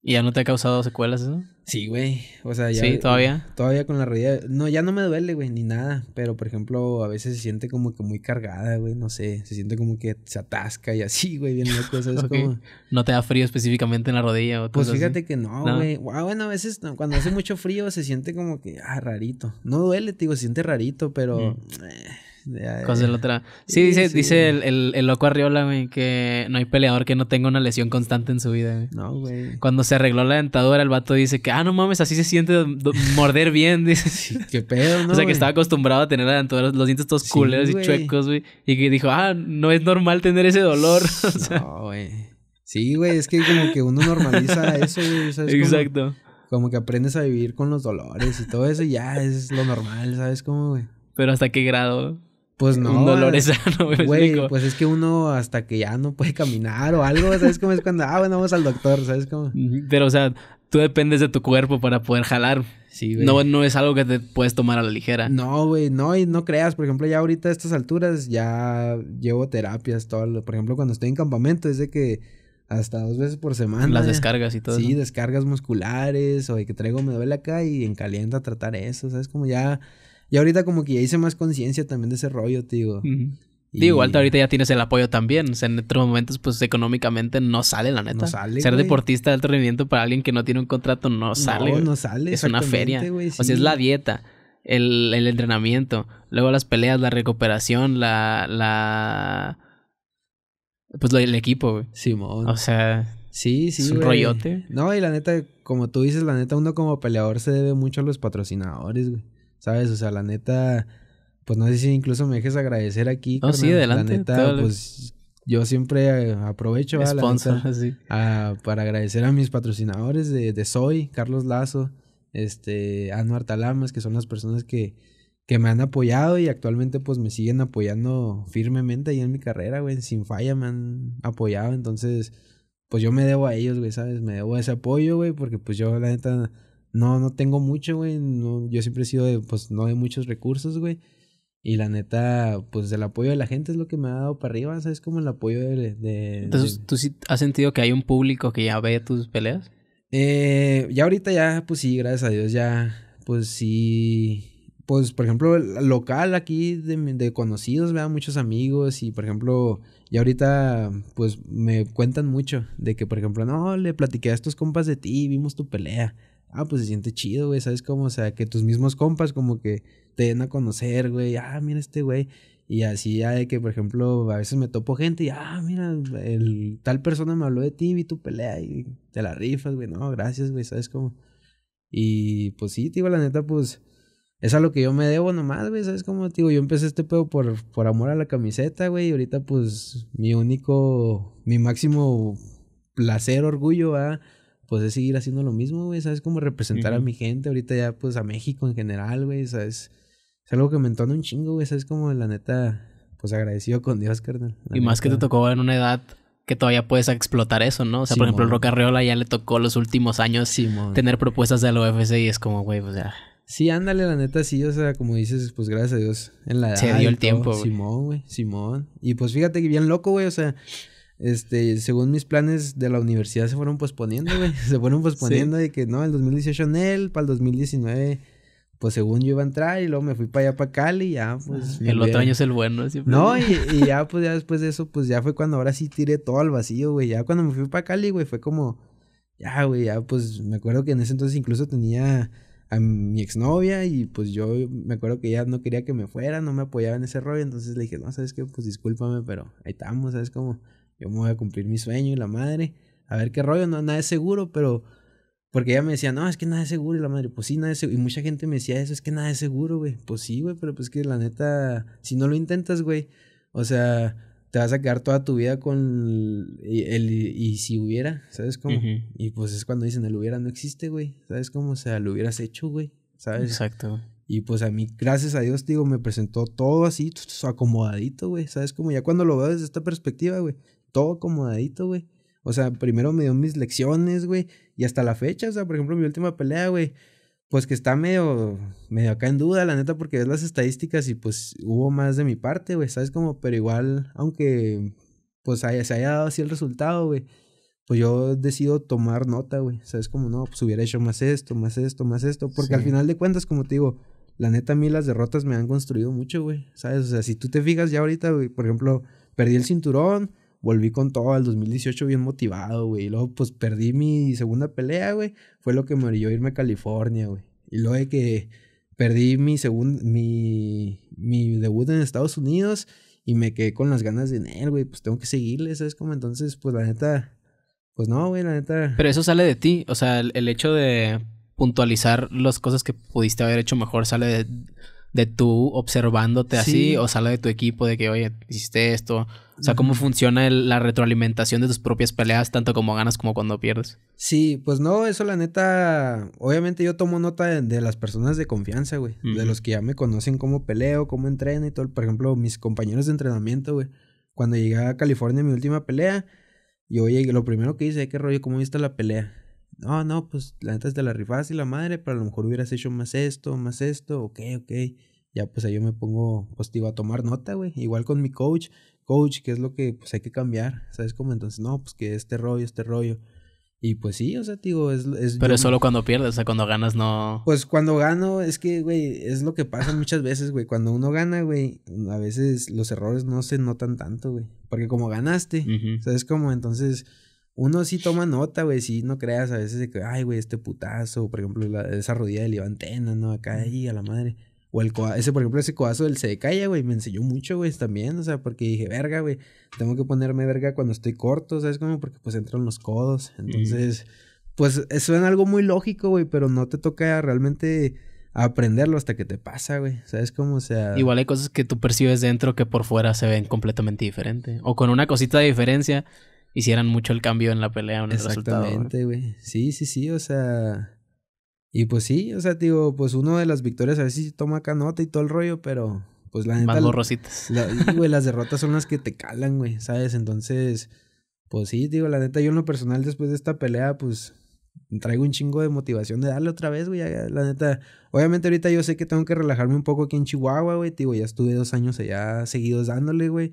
¿Y ya no te ha causado secuelas eso? Sí, güey. O sea, ya. Sí, todavía. Todavía con la rodilla. No, ya no me duele, güey, ni nada. Pero, por ejemplo, a veces se siente como que muy cargada, güey. No sé. Se siente como que se atasca y así, güey. Bien loco. como...
¿No te da frío específicamente en la rodilla? O pues fíjate que no, güey.
Ah, bueno, a veces cuando hace mucho frío se siente como que, ah, rarito. No duele, tío se siente rarito, pero. Ah, la eh, otra. Sí, dice, dice
el, loco Arriola, güey, que no hay peleador que no tenga una lesión constante en su vida, No, güey. Cuando se arregló la dentadura, el vato dice que, ah, no mames, así se siente morder bien, dice. Sí, qué pedo, ¿no? O sea, que estaba acostumbrado a tener la dentadura, los dientes todos culeros y chuecos, güey. Y que dijo, ah, no es normal tener ese dolor. no, güey.
Sí, güey, es que como que uno normaliza eso, Exacto. Como que aprendes a vivir con los dolores y todo eso y ya es lo normal, ¿sabes cómo, güey?
Pero hasta qué grado.
Pues no. Un dolor es eh, sano, güey. Pues es que uno hasta que ya no puede caminar o algo, ¿sabes cómo es cuando, ah, bueno, vamos al doctor, ¿sabes cómo?
Pero, o sea, tú dependes de tu cuerpo para poder jalar. Sí, güey. No, no es algo que te puedes tomar a la ligera.
No, güey, no, y no creas, por ejemplo, ya ahorita a estas alturas ya llevo terapias, todo. Lo, por ejemplo, cuando estoy en campamento, es de que hasta dos veces por semana. Las descargas y todo. Sí, descargas musculares o de que traigo, me duele acá y en caliente tratar eso, ¿sabes? cómo ya y ahorita como que ya hice más conciencia también de ese rollo, tío. digo. igual
ahorita ya tienes el apoyo también. O sea, en otros momentos, pues económicamente no sale, la neta. No sale. Ser deportista de alto rendimiento para alguien que no tiene un contrato no sale. No, no
sale. Es una feria. Güey, O sea, es la
dieta. El, el, entrenamiento, luego las peleas, la recuperación, la. la pues el equipo, güey. Simón. O sea. Sí, sí. Es un rollote.
No, y la neta, como tú dices, la neta, uno como peleador se debe mucho a los patrocinadores, güey. ¿sabes? O sea, la neta, pues no sé si incluso me dejes agradecer aquí. No, sí, La neta, pues yo siempre eh, aprovecho a para agradecer a mis patrocinadores de, de Soy, Carlos Lazo, este, Anuar Talamas, que son las personas que, que me han apoyado y actualmente pues me siguen apoyando firmemente ahí en mi carrera, güey, sin falla me han apoyado, entonces pues yo me debo a ellos, güey, ¿sabes? Me debo a ese apoyo, güey, porque pues yo la neta no, no tengo mucho, güey. No, yo siempre he sido de, pues, no de muchos recursos, güey. Y la neta, pues el apoyo de la gente es lo que me ha dado para arriba, ¿sabes? Como el apoyo de... de Entonces, ¿tú sí
has sentido que hay un público que ya ve
tus peleas? Eh, ya ahorita ya, pues sí, gracias a Dios, ya, pues sí. Pues, por ejemplo, el local aquí de, conocidos, vean, muchos amigos y, por ejemplo, ya ahorita, pues me cuentan mucho de que, por ejemplo, no, le platiqué a estos compas de ti, vimos tu pelea ah, pues se siente chido, güey, ¿sabes cómo? O sea, que tus mismos compas como que te den a conocer, güey, ah, mira este güey. Y así ya de que, por ejemplo, a veces me topo gente y, ah, mira, el, tal persona me habló de ti, vi tu pelea y te la rifas, güey, no, gracias, güey, ¿sabes cómo? Y pues sí, tío, la neta, pues es a lo que yo me debo nomás, güey, ¿sabes cómo? Digo, yo empecé este pedo por, por amor a la camiseta, güey, y ahorita pues mi único, mi máximo placer, orgullo, ¿ah? pues es seguir haciendo lo mismo, güey, ¿sabes? Como representar a mi gente, ahorita ya, pues a México en general, güey, ¿sabes? Es algo que me entona un chingo, güey, ¿sabes? Como la neta, pues agradecido con Dios, carnal. y más que te
tocó en una edad que todavía puedes explotar eso, ¿no? O sea, por ejemplo, el Reola ya le tocó los últimos años Simón, tener
propuestas de la UFC y es como, güey, o pues, sea. Sí, ándale, la neta, sí, o sea, como dices, pues gracias a Dios en la edad. Se dio el tiempo, güey. Simón, güey, Simón. Y pues fíjate que bien loco, güey, o sea, este, según mis planes de la universidad se fueron posponiendo, güey. Se fueron posponiendo de que no, el 2018 en él, para el 2019, pues según yo iba a entrar y luego me fui para allá para Cali ya, ah, pues. el otro año es
el bueno, siempre. No, y,
ya, pues ya después de eso, pues ya fue cuando ahora sí tiré todo al vacío, güey. Ya cuando me fui para Cali, güey, fue como, ya, güey, ya, pues me acuerdo que en ese entonces incluso tenía a mi exnovia y pues yo me acuerdo que ella no quería que me fuera, no me apoyaba en ese rollo, entonces le dije, no, sabes qué, pues discúlpame, pero ahí estamos, ¿sabes Como yo me voy a cumplir mi sueño y la madre, a ver qué rollo, no, nada es seguro, pero porque ella me decía, no, es que nada es seguro. Y la madre, pues sí, nada es seguro. Y mucha gente me decía eso, es que nada es seguro, güey. Pues sí, güey, pero pues que la neta, si no lo intentas, güey, o sea, te vas a quedar toda tu vida con el, y si hubiera, ¿sabes cómo? Y pues es cuando dicen, el hubiera no existe, güey. ¿Sabes cómo? O sea, lo hubieras hecho, güey. ¿Sabes? Exacto. güey Y pues a mí, gracias a Dios, digo, me presentó todo así, acomodadito, güey. ¿Sabes cómo? Ya cuando lo veo desde esta perspectiva, güey, todo acomodadito, güey. O sea, primero me dio mis lecciones, güey. Y hasta la fecha, o sea, por ejemplo, mi última pelea, güey. Pues que está medio, medio acá en duda, la neta, porque ves las estadísticas y pues hubo más de mi parte, güey, ¿sabes? cómo? pero igual, aunque pues se haya dado así el resultado, güey, pues yo decido tomar nota, güey, ¿sabes? cómo no, pues hubiera hecho más esto, más esto, más esto, porque al final de cuentas, como te digo, la neta a mí las derrotas me han construido mucho, güey, ¿sabes? O sea, si tú te fijas ya ahorita, güey, por ejemplo, perdí el cinturón, volví con todo al 2018 bien motivado, güey. Y luego, pues perdí mi segunda pelea, güey. Fue lo que me orilló irme a California, güey. Y luego de que perdí mi segundo, mi, mi debut en Estados Unidos y me quedé con las ganas de él, güey. Pues tengo que seguirle, ¿sabes? Como entonces, pues la neta, pues no, güey, la neta.
Pero eso sale de ti, o sea, el hecho de puntualizar las cosas que pudiste haber hecho mejor sale de de tú observándote así o sale de tu equipo de que, oye, hiciste esto? O sea, ¿cómo funciona la retroalimentación de tus propias peleas, tanto como ganas como cuando pierdes?
Sí, pues no, eso la neta, obviamente yo tomo nota de, las personas de confianza, güey, de los que ya me conocen cómo peleo, cómo entreno y todo. Por ejemplo, mis compañeros de entrenamiento, güey, cuando llegué a California en mi última pelea, yo oye, lo primero que hice, ¿qué rollo? ¿Cómo viste la pelea? No, no, pues la neta es de la rifa, y la madre, pero a lo mejor hubieras hecho más esto, más esto, ok, ok ya pues ahí yo me pongo, pues a tomar nota, güey. Igual con mi coach, coach, que es lo que pues hay que cambiar? ¿Sabes cómo? Entonces, no, pues que este rollo, este rollo. Y pues sí, o sea, digo, es... Pero es solo cuando pierdes, o sea, cuando ganas no... Pues cuando gano, es que, güey, es lo que pasa muchas veces, güey. Cuando uno gana, güey, a veces los errores no se notan tanto, güey. Porque como ganaste, ¿sabes cómo? Entonces, uno sí toma nota, güey, Si no creas a veces de que, ay, güey, este putazo, por ejemplo, esa rodilla de Levantena, ¿no? Acá ahí, a la madre. O el ese, por ejemplo, ese coazo del se calla, güey, me enseñó mucho, güey, también, o sea, porque dije, verga, güey, tengo que ponerme verga cuando estoy corto, ¿sabes? Como porque pues entran los codos. Entonces, pues pues suena algo muy lógico, güey, pero no te toca realmente aprenderlo hasta que te pasa, güey, ¿sabes? Como, o sea... Igual
hay cosas que tú percibes dentro que por fuera se ven completamente diferente. O con una cosita de diferencia hicieran mucho el cambio en la pelea o en resultado. Exactamente,
güey. Sí, sí, sí, o sea y pues sí, o sea, digo, pues uno de las victorias a ver si toma canota y todo el rollo, pero pues la neta. Más borrositas. güey, las derrotas son las que te calan, güey, ¿sabes? Entonces, pues sí, digo, la neta, yo en lo personal después de esta pelea, pues traigo un chingo de motivación de darle otra vez, güey. La neta, obviamente ahorita yo sé que tengo que relajarme un poco aquí en Chihuahua, güey. Digo, ya estuve dos años allá seguidos dándole, güey.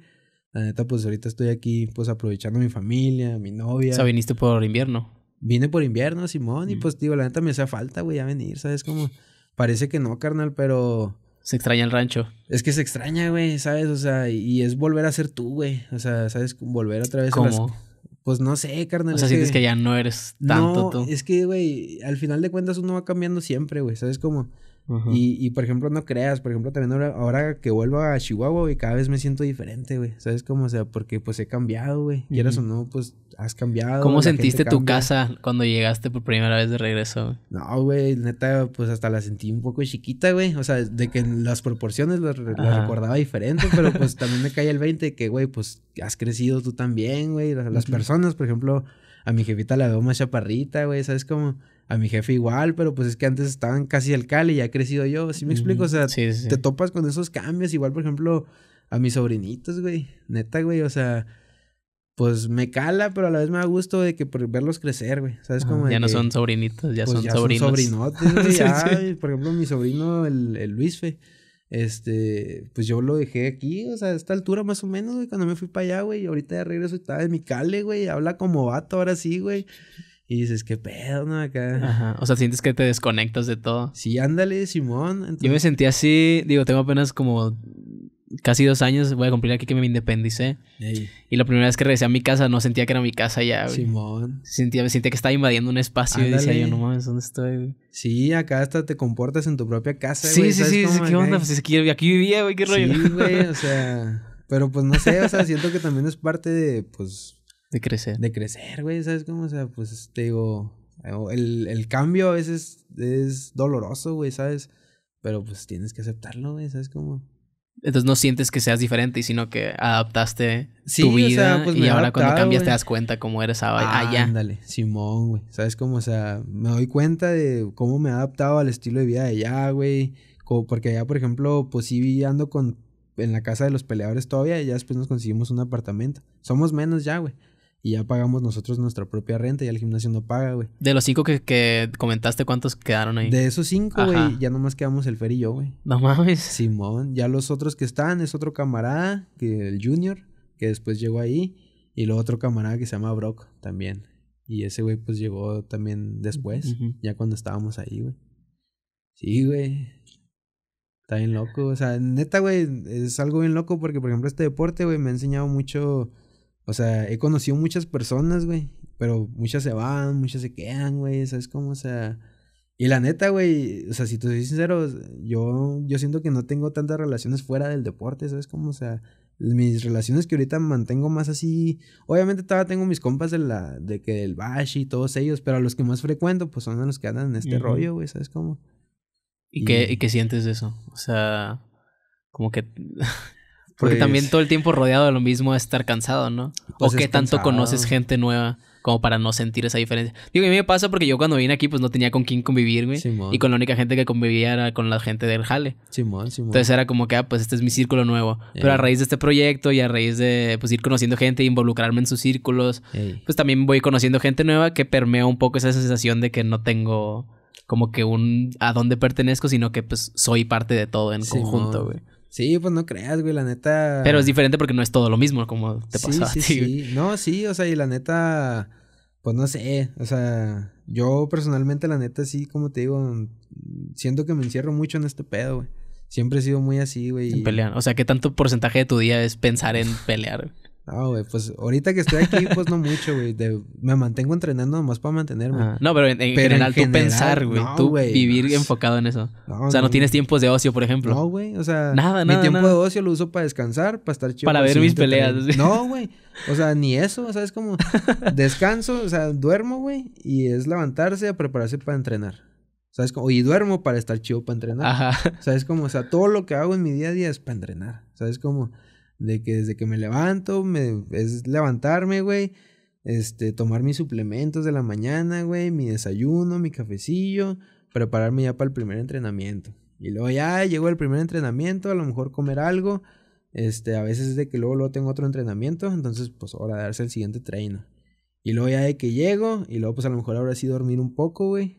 La neta, pues ahorita estoy aquí, pues aprovechando mi familia, mi novia. O sea, viniste por invierno vine por invierno, Simón, y pues tío, la neta me hace falta, güey, a venir, ¿sabes? cómo? parece que no, carnal, pero... Se extraña el rancho. Es que se extraña, güey, ¿sabes? O sea, y es volver a ser tú, güey. O sea, ¿sabes? Volver otra vez a las... Pues no sé, carnal. O sea, sientes que... que ya no eres tanto no, Es que, güey, al final de cuentas uno va cambiando siempre, güey. ¿Sabes cómo? y, y, por ejemplo, no creas, por ejemplo, también ahora, que vuelvo a Chihuahua, güey, cada vez me siento diferente, güey. ¿Sabes cómo? O sea, porque pues he cambiado, güey. Quieras o no, pues has cambiado. ¿Cómo sentiste tu casa
cuando llegaste por primera vez de regreso?
No, güey, neta, pues hasta la sentí un poco chiquita, güey. O sea, de que las proporciones las, recordaba diferente, pero pues también me cae el 20 que, güey, pues has crecido tú también, güey. Las, personas, por ejemplo, a mi jefita la veo más chaparrita, güey, ¿sabes cómo? a mi jefe igual, pero pues es que antes estaban casi al cal y ya he crecido yo. ¿Sí me explico? O sea, te topas con esos cambios. Igual, por ejemplo, a mis sobrinitos, güey. Neta, güey. O sea, pues me cala, pero a la vez me da gusto de que por verlos crecer, güey. ¿Sabes cómo? ya no son sobrinitos, ya pues, son ya sobrinos. Son sobrinotes, ya, Por ejemplo, mi sobrino, el, el Luis este, pues yo lo dejé aquí, o sea, a esta altura más o menos, güey, cuando me fui para allá, güey. ahorita de regreso estaba en mi cale, güey. Habla como vato ahora sí, güey. Y dices, qué pedo, Acá. Ajá. O sea, sientes que te desconectas de todo. Sí, ándale, Simón. Yo me sentí
así, digo, tengo apenas como casi dos años, voy a cumplir aquí que me independicé. Y la primera vez que regresé a mi casa no sentía que era mi casa ya, Simón. Sentía, me sentía que estaba invadiendo un espacio decía yo, no mames, ¿dónde estoy, güey? Sí, acá hasta
te comportas en tu propia casa, sí, güey. Sí, sí, sí, ¿qué onda? Pues aquí, aquí vivía, güey, qué rollo. Sí, güey, o sea... Pero pues no sé, o sea, siento que también es parte de, pues, de crecer. De crecer, güey, ¿sabes cómo? O sea, pues te digo, el, cambio a veces es doloroso, güey, ¿sabes? Pero pues tienes que aceptarlo, güey, ¿sabes cómo? Entonces no sientes que seas
diferente, sino que adaptaste tu vida pues, y ahora cuando cambias te das cuenta cómo eres ahora. Ah, Ándale,
Simón, güey. ¿Sabes cómo? O sea, me doy cuenta de cómo me he adaptado al estilo de vida de allá, güey. Porque allá, por ejemplo, pues sí ando con, en la casa de los peleadores todavía y ya después nos conseguimos un apartamento. Somos menos ya, güey y ya pagamos nosotros nuestra propia renta y el gimnasio no paga, güey.
De los cinco que, comentaste, ¿cuántos quedaron ahí? De esos
cinco, güey, ya nomás quedamos el Fer y yo, güey. No mames. Simón, ya los otros que están es otro camarada, que el Junior, que después llegó ahí, y lo otro camarada que se llama Brock también. Y ese güey pues llegó también después, ya cuando estábamos ahí, güey. Sí, güey. Está bien loco, o sea, neta, güey, es algo bien loco porque, por ejemplo, este deporte, güey, me ha enseñado mucho o sea, he conocido muchas personas, güey. Pero muchas se van, muchas se quedan, güey. ¿Sabes cómo? O sea. Y la neta, güey. O sea, si te soy sincero, yo, yo siento que no tengo tantas relaciones fuera del deporte, ¿sabes cómo? O sea. Mis relaciones que ahorita mantengo más así. Obviamente todavía tengo mis compas de la. de que el Bash y todos ellos. Pero a los que más frecuento, pues son a los que andan en este rollo, güey. ¿Sabes cómo? ¿Y, y... Qué, ¿Y qué sientes de eso?
O sea. Como que Porque también pues todo el tiempo rodeado de lo mismo es estar cansado, ¿no? Pues o que tanto conoces gente nueva como para no sentir esa diferencia. Digo, a mí me pasa porque yo cuando vine aquí pues no tenía con quién convivir, güey. Y con la única gente que convivía era con la gente del jale. Simón, Simón. Entonces era como que, ah, pues este es mi círculo nuevo. Pero a raíz de este proyecto y a raíz de pues ir conociendo gente, e involucrarme en sus círculos, pues también voy conociendo gente nueva que permea un poco esa sensación de que no tengo como que un a dónde pertenezco, sino que pues soy parte de todo en conjunto, güey.
Sí, pues no creas, güey, la neta. Pero es
diferente porque no es todo lo mismo como te sí, sí, Sí.
No, sí, o sea, y la neta, pues no sé, o sea, yo personalmente, la neta, sí, como te digo, mm, siento que me encierro mucho en este pedo, güey. Siempre he sido muy así, güey. En pelear. O sea, ¿qué tanto porcentaje de tu día es pensar en pelear? Ah, güey, pues ahorita que estoy aquí, pues no mucho, güey. Me mantengo entrenando nomás para mantenerme. Ah, no, pero en, general, pensar, güey. tú vivir enfocado en eso. o sea, no, tienes
tiempos de ocio, por ejemplo. No, güey.
O sea, nada, mi tiempo de ocio lo uso para descansar, para estar chido. Para ver mis peleas. No, güey. O sea, ni eso. O sea, es como descanso, o sea, duermo, güey. Y es levantarse a prepararse para entrenar. ¿Sabes como... Y duermo para estar chido para entrenar. Ajá. ¿Sabes como... O sea, todo lo que hago en mi día a día es para entrenar. O sea, es como... De que desde que me levanto, me, es levantarme, güey. Este, tomar mis suplementos de la mañana, güey. Mi desayuno, mi cafecillo. Prepararme ya para el primer entrenamiento. Y luego ya llegó el primer entrenamiento, a lo mejor comer algo. Este, a veces es de que luego, luego tengo otro entrenamiento. Entonces, pues ahora darse el siguiente treino. Y luego ya de que llego. Y luego, pues a lo mejor ahora sí dormir un poco, güey.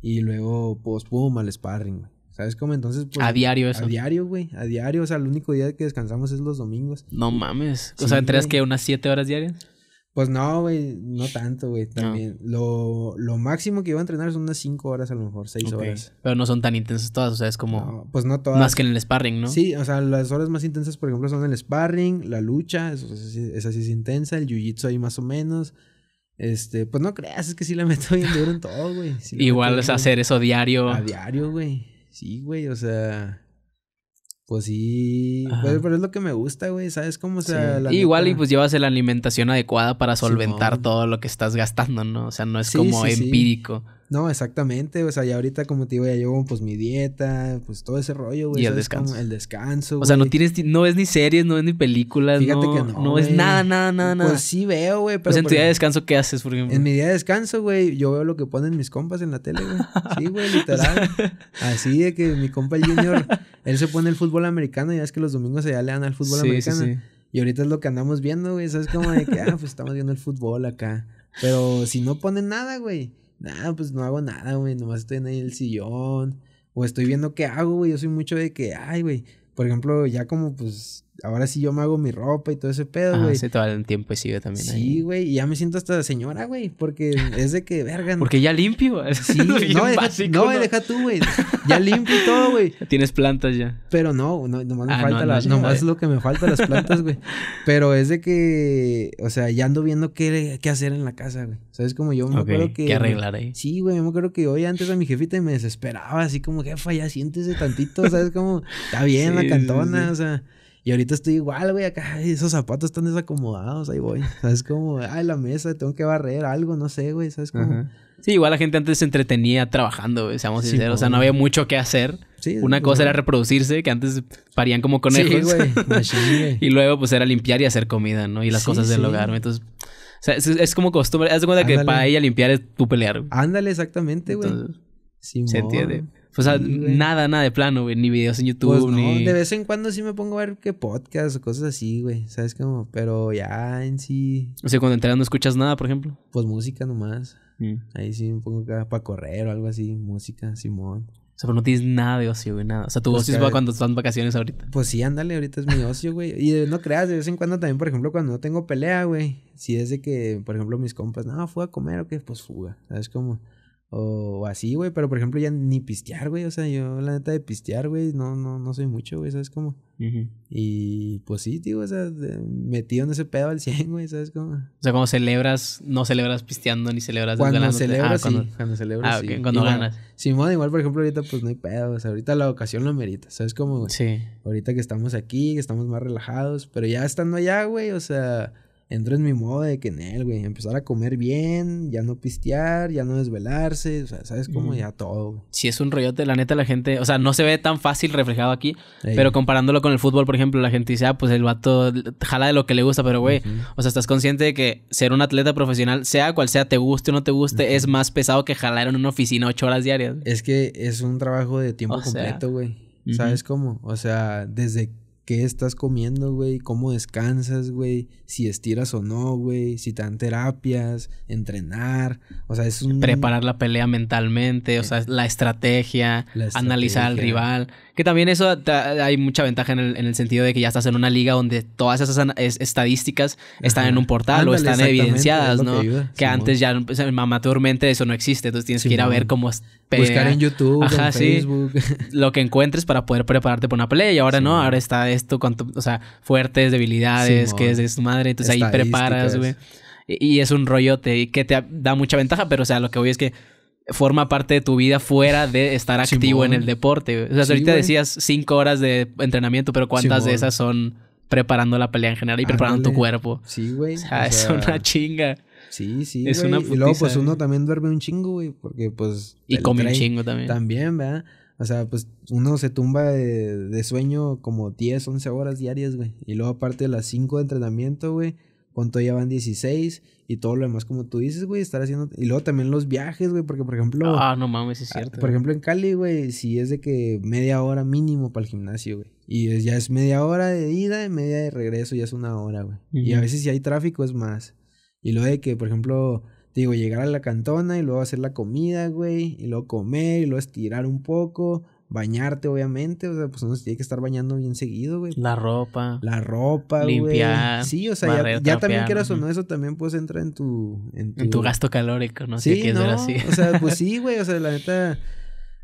Y luego, pues, pum, al sparring, güey. ¿Sabes cómo? Entonces, pues. A diario eso. A diario, güey. A diario. O sea, el único día que descansamos es los domingos. No mames. o sea, ¿entrenas que unas siete horas diarias? Pues no, güey. No tanto, güey. También. Lo, máximo que iba a entrenar son unas cinco horas, a lo mejor, Seis horas. Pero no
son tan intensas todas. O sea, es como. pues no todas. Más que en el sparring, ¿no? Sí, o
sea, las horas más intensas, por ejemplo, son el sparring, la lucha. Eso, esa sí es intensa. El jiu-jitsu ahí más o menos. Este, pues no creas, es que sí la meto bien duro en todo, güey. Igual es hacer eso diario. A diario, güey. Sí, güey, o sea. Pues sí, pero, es lo que me gusta, güey, ¿sabes cómo? se Igual y pues
llevas la alimentación adecuada para solventar todo lo que estás gastando, ¿no? O sea, no es como empírico.
No, exactamente. O sea, ya ahorita, como te digo, ya llevo pues mi dieta, pues todo ese rollo, güey. Y el descanso. el descanso. O sea, no
tienes, no es ni series, no es ni películas. Fíjate no, que no. No es nada, nada, nada, nada. Pues sí
veo, güey. Pero. Pues en tu día de
descanso, ¿qué haces, por
ejemplo? En mi día de descanso, güey, yo veo lo que ponen mis compas en la tele, güey. Sí, güey, literal. Así de que mi compa el Junior, él se pone el fútbol americano, ya es que los domingos allá le dan al fútbol americano. Y ahorita es lo que andamos viendo, güey. sabes es como de que, ah, pues estamos viendo el fútbol acá. Pero si no ponen nada, güey Nada, pues no hago nada, güey. Nomás estoy en ahí en el sillón. O estoy viendo qué hago, güey. Yo soy mucho de que, ay, güey. Por ejemplo, ya como pues ahora sí yo me hago mi ropa y todo ese pedo, güey. Hace todo el tiempo y sigue también sí, ahí. güey, y ya me siento hasta señora, güey, porque es de que, verga. porque
ya limpio.
Sí, no, deja, no, deja tú, güey. Ya limpio y todo, güey.
Tienes plantas ya.
Pero no, no nomás me ah, lo que me falta las plantas, güey. Pero es de que, o sea, ya ando viendo qué, hacer en la casa, güey. ¿Sabes? Como yo me acuerdo que... Sí, güey, yo me acuerdo que hoy antes a mi jefita me desesperaba, así como, jefa, ya siéntese tantito, ¿sabes? cómo, está bien la cantona, o sea... Y ahorita estoy igual, güey, acá esos zapatos están desacomodados, ahí voy. ¿Sabes como, Ay, la mesa, tengo que barrer algo, no sé, güey, ¿sabes cómo?
Sí, igual la gente antes se entretenía trabajando, güey, seamos sinceros. o sea, no había mucho que hacer. Sí, Una cosa era reproducirse, que antes parían como conejos. Sí, güey. y luego, pues, era limpiar y hacer comida, ¿no? Y las cosas del hogar, Entonces... O sea, es, como costumbre. Haz de cuenta que para ella limpiar es tu pelear.
Ándale, exactamente, güey. Entonces, se entiende.
O sea, nada, nada de plano, güey. Ni videos en YouTube, pues no, De vez
en cuando sí me pongo a ver qué podcast o cosas así, güey. ¿Sabes cómo? Pero ya en sí... O sea, cuando entrenas no escuchas nada, por ejemplo. Pues música nomás. Mm. Ahí sí me pongo para correr o algo así. Música, Simón. O sea,
pero no tienes nada de ocio, güey, nada. O sea, tu pues ocio es cuando estás en vacaciones ahorita. Pues sí, ándale,
ahorita es mi ocio, güey. Y no creas, de vez en cuando también, por ejemplo, cuando no tengo pelea, güey. Si es de que, por ejemplo, mis compas, no, fuga a comer o qué, pues fuga. ¿Sabes cómo? O así, güey. Pero por ejemplo, ya ni pistear, güey. O sea, yo la neta de pistear, güey, no, no, no soy mucho, güey. ¿Sabes cómo? Y pues sí, tío, o sea, metido en ese pedo al 100, güey, ¿sabes cómo? O
sea, cuando celebras, no celebras pisteando ni celebras cuando ah, Celebras, sí, cuando... celebras, ah, Cuando ganas.
Simón, igual, por ejemplo, ahorita pues no hay pedo. O sea, ahorita la ocasión lo merita, ¿sabes cómo, Sí. Ahorita que estamos aquí, que estamos más relajados. Pero ya estando allá, güey, o sea ...entro en mi modo de que en él, güey, empezar a comer bien, ya no pistear, ya no desvelarse, o sea, ¿sabes cómo? Ya todo.
Si es un rollote, la neta, la gente, o sea, no se ve tan fácil reflejado aquí, pero comparándolo con el fútbol, por ejemplo, la gente dice, ah, pues el vato jala de lo que le gusta, pero güey, o sea, estás consciente de que ser un atleta profesional, sea cual sea, te guste o no te guste, es más pesado que jalar en una oficina ocho horas diarias.
Es que es un trabajo de tiempo completo, güey. ¿Sabes cómo? O sea, desde qué estás comiendo, güey, cómo descansas, güey, si estiras o no, güey, si te dan terapias, entrenar, o sea, es un... Preparar
la pelea mentalmente, o sea, eh. la estrategia, la estrategia. analizar al rival. Que también eso hay mucha ventaja en el, sentido de que ya estás en una liga donde todas esas estadísticas están en un portal o están evidenciadas, ¿no? Que, antes ya pues, amateurmente eso no existe, entonces tienes que ir a ver cómo buscar en YouTube, en lo que encuentres para poder prepararte para una pelea. y ahora no, ahora está esto, con o sea, fuertes, debilidades, que es de su madre, entonces ahí preparas, güey. Y, es un rollote que te da mucha ventaja, pero o sea, lo que voy es que forma parte de tu vida fuera de estar activo en el deporte. O sea, ahorita decías cinco horas de entrenamiento, pero ¿cuántas de esas son preparando la pelea en general y preparando tu cuerpo? Sí, güey. O sea, es una chinga. Sí, sí. Es una Y luego, pues uno
también duerme un chingo, güey, porque pues. Y come un chingo también. También, ¿verdad? O sea, pues uno se tumba de, sueño como 10, 11 horas diarias, güey. Y luego, aparte de las 5 de entrenamiento, güey cuanto ya van 16 y todo lo demás, como tú dices, güey, estar haciendo. Y luego también los viajes, güey, porque por ejemplo. Ah,
no mames, es ah, cierto. Por ejemplo,
en Cali, güey, sí es de que media hora mínimo para el gimnasio, güey. Y ya es media hora de ida y media de regreso, ya es una hora, güey. Y a veces si hay tráfico es más. Y lo de que, por ejemplo, digo, llegar a la cantona y luego hacer la comida, güey, y luego comer y luego estirar un poco Bañarte, obviamente, o sea, pues uno se tiene que estar bañando bien seguido, güey. La ropa. La ropa, limpiar, güey. Sí, o sea, ya, también quieras o no, eso también pues entra en tu... En tu, gasto calórico, no sé sí, qué no, así. O sea, pues sí, güey, o sea, la neta...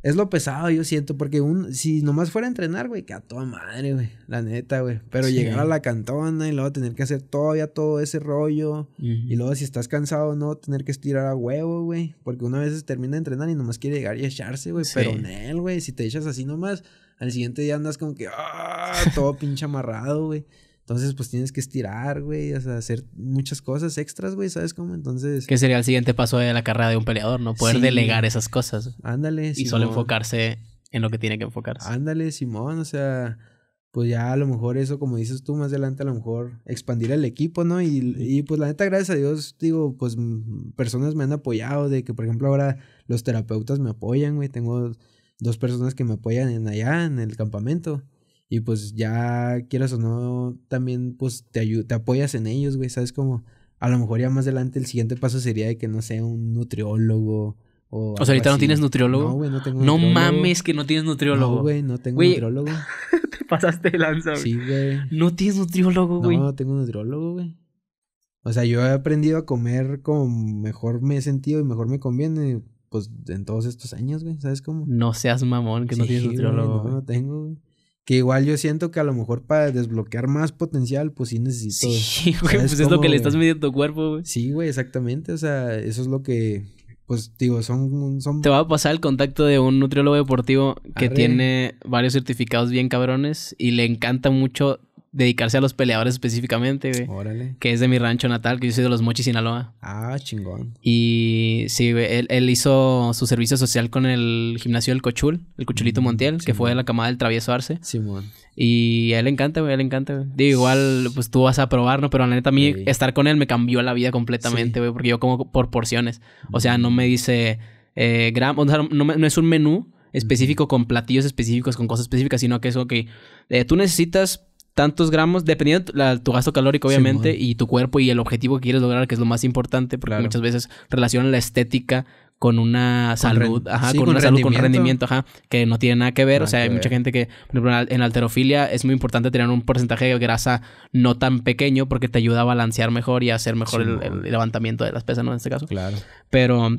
Es lo pesado, yo siento, porque un, si nomás fuera a entrenar, güey, que a toda madre, güey, la neta, güey. Pero llegar a la cantona y luego tener que hacer todavía todo ese rollo. Y luego si estás cansado no, tener que estirar a huevo, güey. Porque una vez termina de entrenar y nomás quiere llegar y echarse, güey. Pero en él, güey, si te echas así nomás, al siguiente día andas como que, ah, todo pinche amarrado, güey. Entonces, pues tienes que estirar, güey, o sea, hacer muchas cosas extras, güey, ¿sabes cómo? Entonces. ¿Qué sería el
siguiente paso de la carrera de un peleador, ¿no? Poder delegar esas cosas. Ándale. Y solo
enfocarse
en lo que tiene que enfocarse.
Ándale, Simón, o sea, pues ya a lo mejor eso, como dices tú, más adelante a lo mejor expandir el equipo, ¿no? Y, y pues la neta, gracias a Dios, digo, pues personas me han apoyado, de que por ejemplo ahora los terapeutas me apoyan, güey, tengo dos personas que me apoyan en allá, en el campamento. Y pues ya quieras o no, también pues te, apoyas en ellos, güey, ¿sabes? Como a lo mejor ya más adelante el siguiente paso sería de que no sea un nutriólogo. O, o sea, ahorita no tienes nutriólogo. No, güey, no tengo No mames que no tienes nutriólogo. No, güey, no tengo nutriólogo.
te pasaste de lanza, güey. Sí, güey.
No tienes nutriólogo, güey. No, no tengo nutriólogo, güey. O sea, yo he aprendido a comer como mejor me he sentido y mejor me conviene, pues, en todos estos años, güey. ¿Sabes cómo? No seas mamón que no tienes nutriólogo. no, no tengo, que igual yo siento que a lo mejor para desbloquear más potencial, pues sí necesito. Sí, güey, pues es lo que le estás midiendo tu cuerpo, güey. Sí, güey, exactamente. O sea, eso es lo que. Pues digo, son,
Te va a pasar el contacto de un nutriólogo deportivo que tiene varios certificados bien cabrones y le encanta mucho dedicarse a los peleadores específicamente, güey. Órale. Que es de mi rancho natal, que yo soy de los Mochis, Sinaloa.
Ah, chingón.
Y sí, güey, él, él hizo su servicio social con el gimnasio del Cochul, el Cochulito mm, Montiel, que fue de la camada del Travieso Arce. Simón. Y a él le encanta, güey, a él le encanta, güey. igual, pues tú vas a probar, ¿no? Pero la neta, a mí estar con él me cambió la vida completamente, güey, porque yo como por porciones. O sea, mm. no me dice eh, no, no es un menú específico con platillos específicos, con cosas específicas, sino que es, ok, que... Eh, tú necesitas tantos gramos, dependiendo de tu gasto calórico, obviamente, y tu cuerpo y el objetivo que quieres lograr, que es lo más importante, porque muchas veces relacionan la estética con una salud, ajá, con, una salud con rendimiento, ajá, que no tiene nada que ver. o sea, hay mucha gente que, por ejemplo, en alterofilia es muy importante tener un porcentaje de grasa no tan pequeño porque te ayuda a balancear mejor y a hacer mejor el, el, levantamiento de las pesas, ¿no? En este caso. Claro. Pero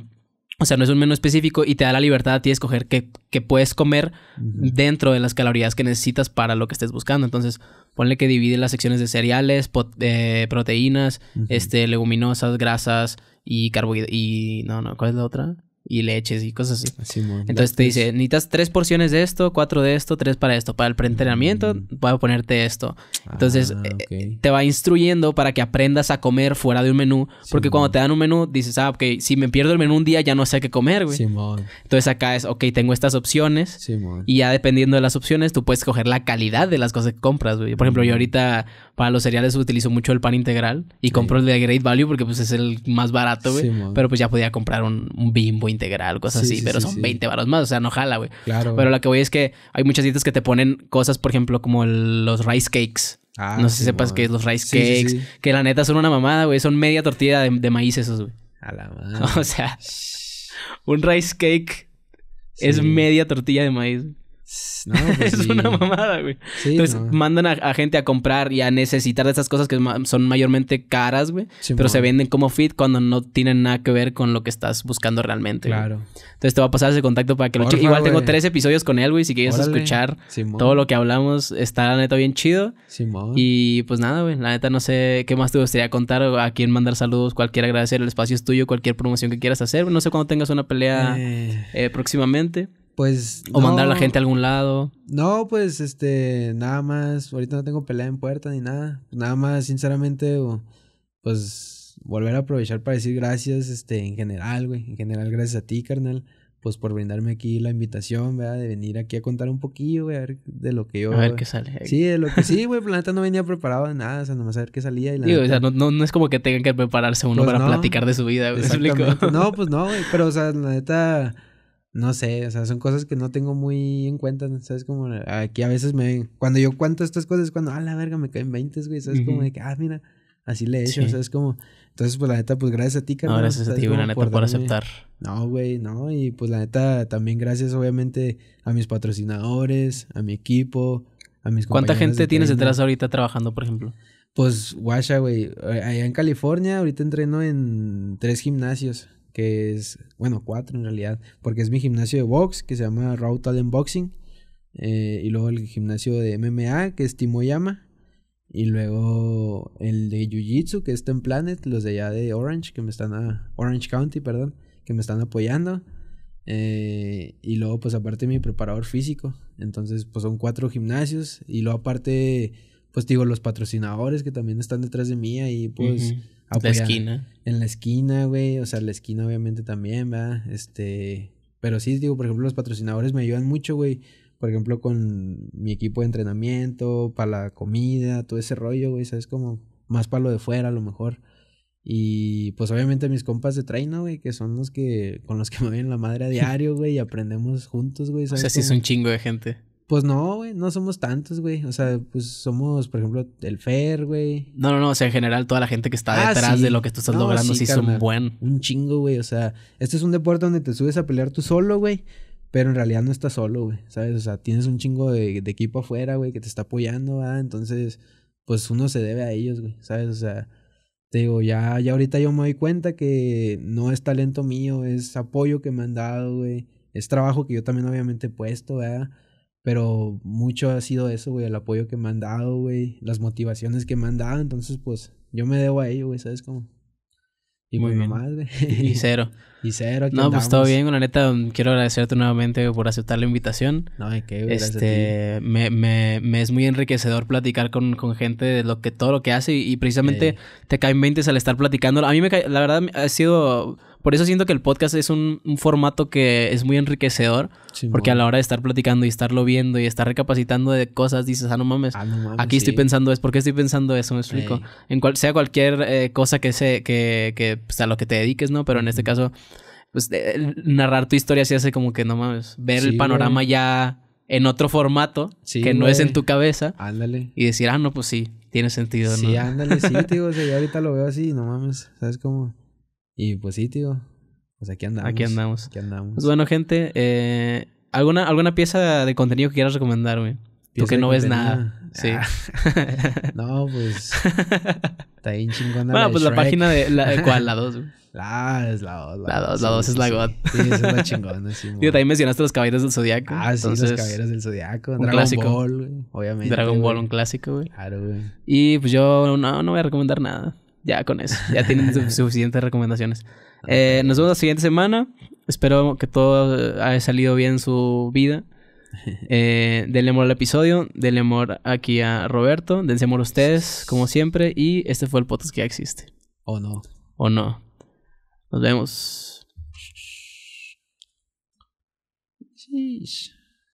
o sea, no es un menú específico y te da la libertad a ti de escoger qué, puedes comer dentro de las calorías que necesitas para lo que estés buscando. Entonces, ponle que divide las secciones de cereales, proteínas, este, leguminosas, grasas y carbohidratos. Y no, no, ¿cuál es la otra? y leches y cosas así. Ah, Entonces te dice, pues. necesitas tres porciones de esto, cuatro de esto, tres para esto. Para el preentrenamiento mm. voy a ponerte esto. Entonces ah, eh, te va instruyendo para que aprendas a comer fuera de un menú. Porque cuando te dan un menú, dices, ah, ok, si me pierdo el menú un día ya no sé qué comer, güey. Entonces acá es, ok, tengo estas opciones. Y ya dependiendo de las opciones, tú puedes coger la calidad de las cosas que compras, güey. Por ejemplo, yo mm. ahorita para los cereales utilizo mucho el pan integral y compro el de Great Value porque pues es el más barato, güey. Pero pues ya podía comprar un, un bimbo integral, cosas así, pero son 20 varos más, o sea, no jala, güey. Claro. Pero la que voy es que hay muchas dietas que te ponen cosas, por ejemplo, como los rice cakes. Ah, no sé si sepas qué es los rice cakes, que la neta son una mamada, güey, son media tortilla de, maíz esos, güey. A la O sea, un rice cake es media tortilla de maíz. Pues es una mamada, güey. Entonces mandan a, gente a comprar y a necesitar de estas cosas que son mayormente caras, güey. pero se venden como fit cuando no tienen nada que ver con lo que estás buscando realmente. Claro. Entonces te va a pasar ese contacto para que lo Igual tengo tres episodios con él, güey. Si quieres escuchar todo lo que hablamos, está la neta bien chido. Y pues nada, güey. La neta no sé qué más te gustaría contar, a quién mandar saludos, cualquier agradecer. El espacio es tuyo, cualquier promoción que quieras hacer. No sé cuándo tengas una pelea eh. Eh, próximamente. Pues. O mandar a la gente a
algún lado. No, pues este, nada más. Ahorita no tengo pelea en puerta ni nada. Nada más, sinceramente, pues volver a aprovechar para decir gracias, este, en general, güey. En general, gracias a ti, carnal. Pues por brindarme aquí la invitación, ¿verdad? De venir aquí a contar un poquillo, güey, a ver de lo que yo. A ver qué sale. Sí, de lo que sí, güey, pues, la neta no venía preparado de nada, o sea, nomás a ver qué salía. Y la o sea, no,
no, es como que tengan que prepararse uno pues para platicar de su vida, güey. No, pues
no, güey, pero o sea, la neta no sé, o sea, son cosas que no tengo muy en cuenta, ¿sabes? Como aquí a veces me ven, cuando yo cuento estas cosas, es cuando, ah, la verga, me caen 20, güey, ¿sabes? Como de que, ah, mira, así le he hecho, ¿sabes? Como, entonces, pues la neta, pues gracias a ti, No, gracias a ti, güey, la neta, por, aceptar. No, güey, no, y pues la neta, también gracias, obviamente, a mis patrocinadores, a mi equipo, a mis ¿Cuánta gente tienes detrás ahorita trabajando, por ejemplo? Pues, guasha, güey, eh, allá en California, ahorita entreno en tres gimnasios que es, bueno, cuatro en realidad, porque es mi gimnasio de box, que se llama Raw Talent Boxing, eh, y luego el gimnasio de MMA, que es Timoyama, y luego el de Jiu Jitsu, que es Ten Planet, los de allá de Orange, que me están, a, Orange County, perdón, que me están apoyando. Eh, y luego, pues aparte mi preparador físico. Entonces, pues son cuatro gimnasios. Y luego aparte, pues digo, los patrocinadores que también están detrás de mí. Ahí pues la esquina. En la esquina, güey. O sea, la esquina obviamente también, va. Este. Pero sí, digo, por ejemplo, los patrocinadores me ayudan mucho, güey. Por ejemplo, con mi equipo de entrenamiento, para la comida, todo ese rollo, güey. ¿Sabes? Como más para lo de fuera, a lo mejor. Y pues obviamente mis compas de Traino, güey, que son los que con los que me ven la madre a diario, güey, y aprendemos juntos, güey. O sea, sí es un
chingo de gente.
Pues no, güey, no somos tantos, güey. O sea, pues somos, por ejemplo, el Fer, güey.
No, no, no, o sea, en general toda la gente que está ah, detrás de lo que tú estás logrando sí, es un buen.
Un chingo, güey. O sea, este es un deporte donde te subes a pelear tú solo, güey. Pero en realidad no estás solo, güey. ¿Sabes? O sea, tienes un chingo de, equipo afuera, güey, que te está apoyando, ah, Entonces, pues uno se debe a ellos, güey. ¿Sabes? O sea, te digo, ya, ya ahorita yo me doy cuenta que no es talento mío, es apoyo que me han dado, güey. Es trabajo que yo también obviamente he puesto, ¿verdad? Pero mucho ha sido eso, güey, el apoyo que me han dado, güey, las motivaciones que me han dado. Entonces, pues, yo me debo a ello, güey, ¿sabes cómo? Y Muy pues, mal, güey. Y cero. No, pues todo bien,
una neta, mm, quiero agradecerte nuevamente por aceptar la invitación. No, qué Este, Me, es muy enriquecedor platicar con, gente de lo que, todo lo que hace y, precisamente te caen 20 al estar platicando. A mí me cae, la verdad, ha sido... Por eso siento que el podcast es un, formato que es muy enriquecedor. porque a la hora de estar platicando y estarlo viendo y estar recapacitando de cosas, dices, ah, no mames, ah, aquí estoy pensando es ¿Por qué estoy pensando eso? Me explico. En cual, sea cualquier eh, cosa que, se, que, que pues, a lo que te dediques, ¿no? Pero en este caso pues narrar tu historia se hace como que no mames, ver el panorama ya en otro formato que no es en tu cabeza. Ándale. Y decir, ah, no, pues sí, tiene sentido, sí, ¿no? Sí, ándale, sí,
tío. O sea, yo ahorita lo veo así, no mames, ¿sabes cómo? Y pues sí, tío. Pues aquí andamos. Aquí andamos. Aquí andamos. Pues bueno,
gente, eh, ¿alguna, ¿alguna pieza de contenido que quieras recomendarme? Tú que no ves nada. Ah. Sí.
no, pues.
Está bien chingón Bueno, la pues la página de. La, ¿Cuál? La dos
güey. La, es la 2. La es la God. Sí, es una chingona.
también mencionaste los Caballeros del Zodíaco. Ah, sí, los Caballeros del Zodíaco. Dragon clásico. Ball, obviamente. Dragon Ball, un clásico, güey. Claro, güey. Y pues yo no, no voy a recomendar nada. Ya con eso. Ya tienen suficientes recomendaciones. Ah, eh, nos vemos la siguiente semana. Espero que todo haya salido bien su vida. Eh, denle amor al episodio, denle amor aquí a Roberto, dense amor a ustedes, como siempre. Y este fue el podcast que ya existe. O no. O no. Nos vemos.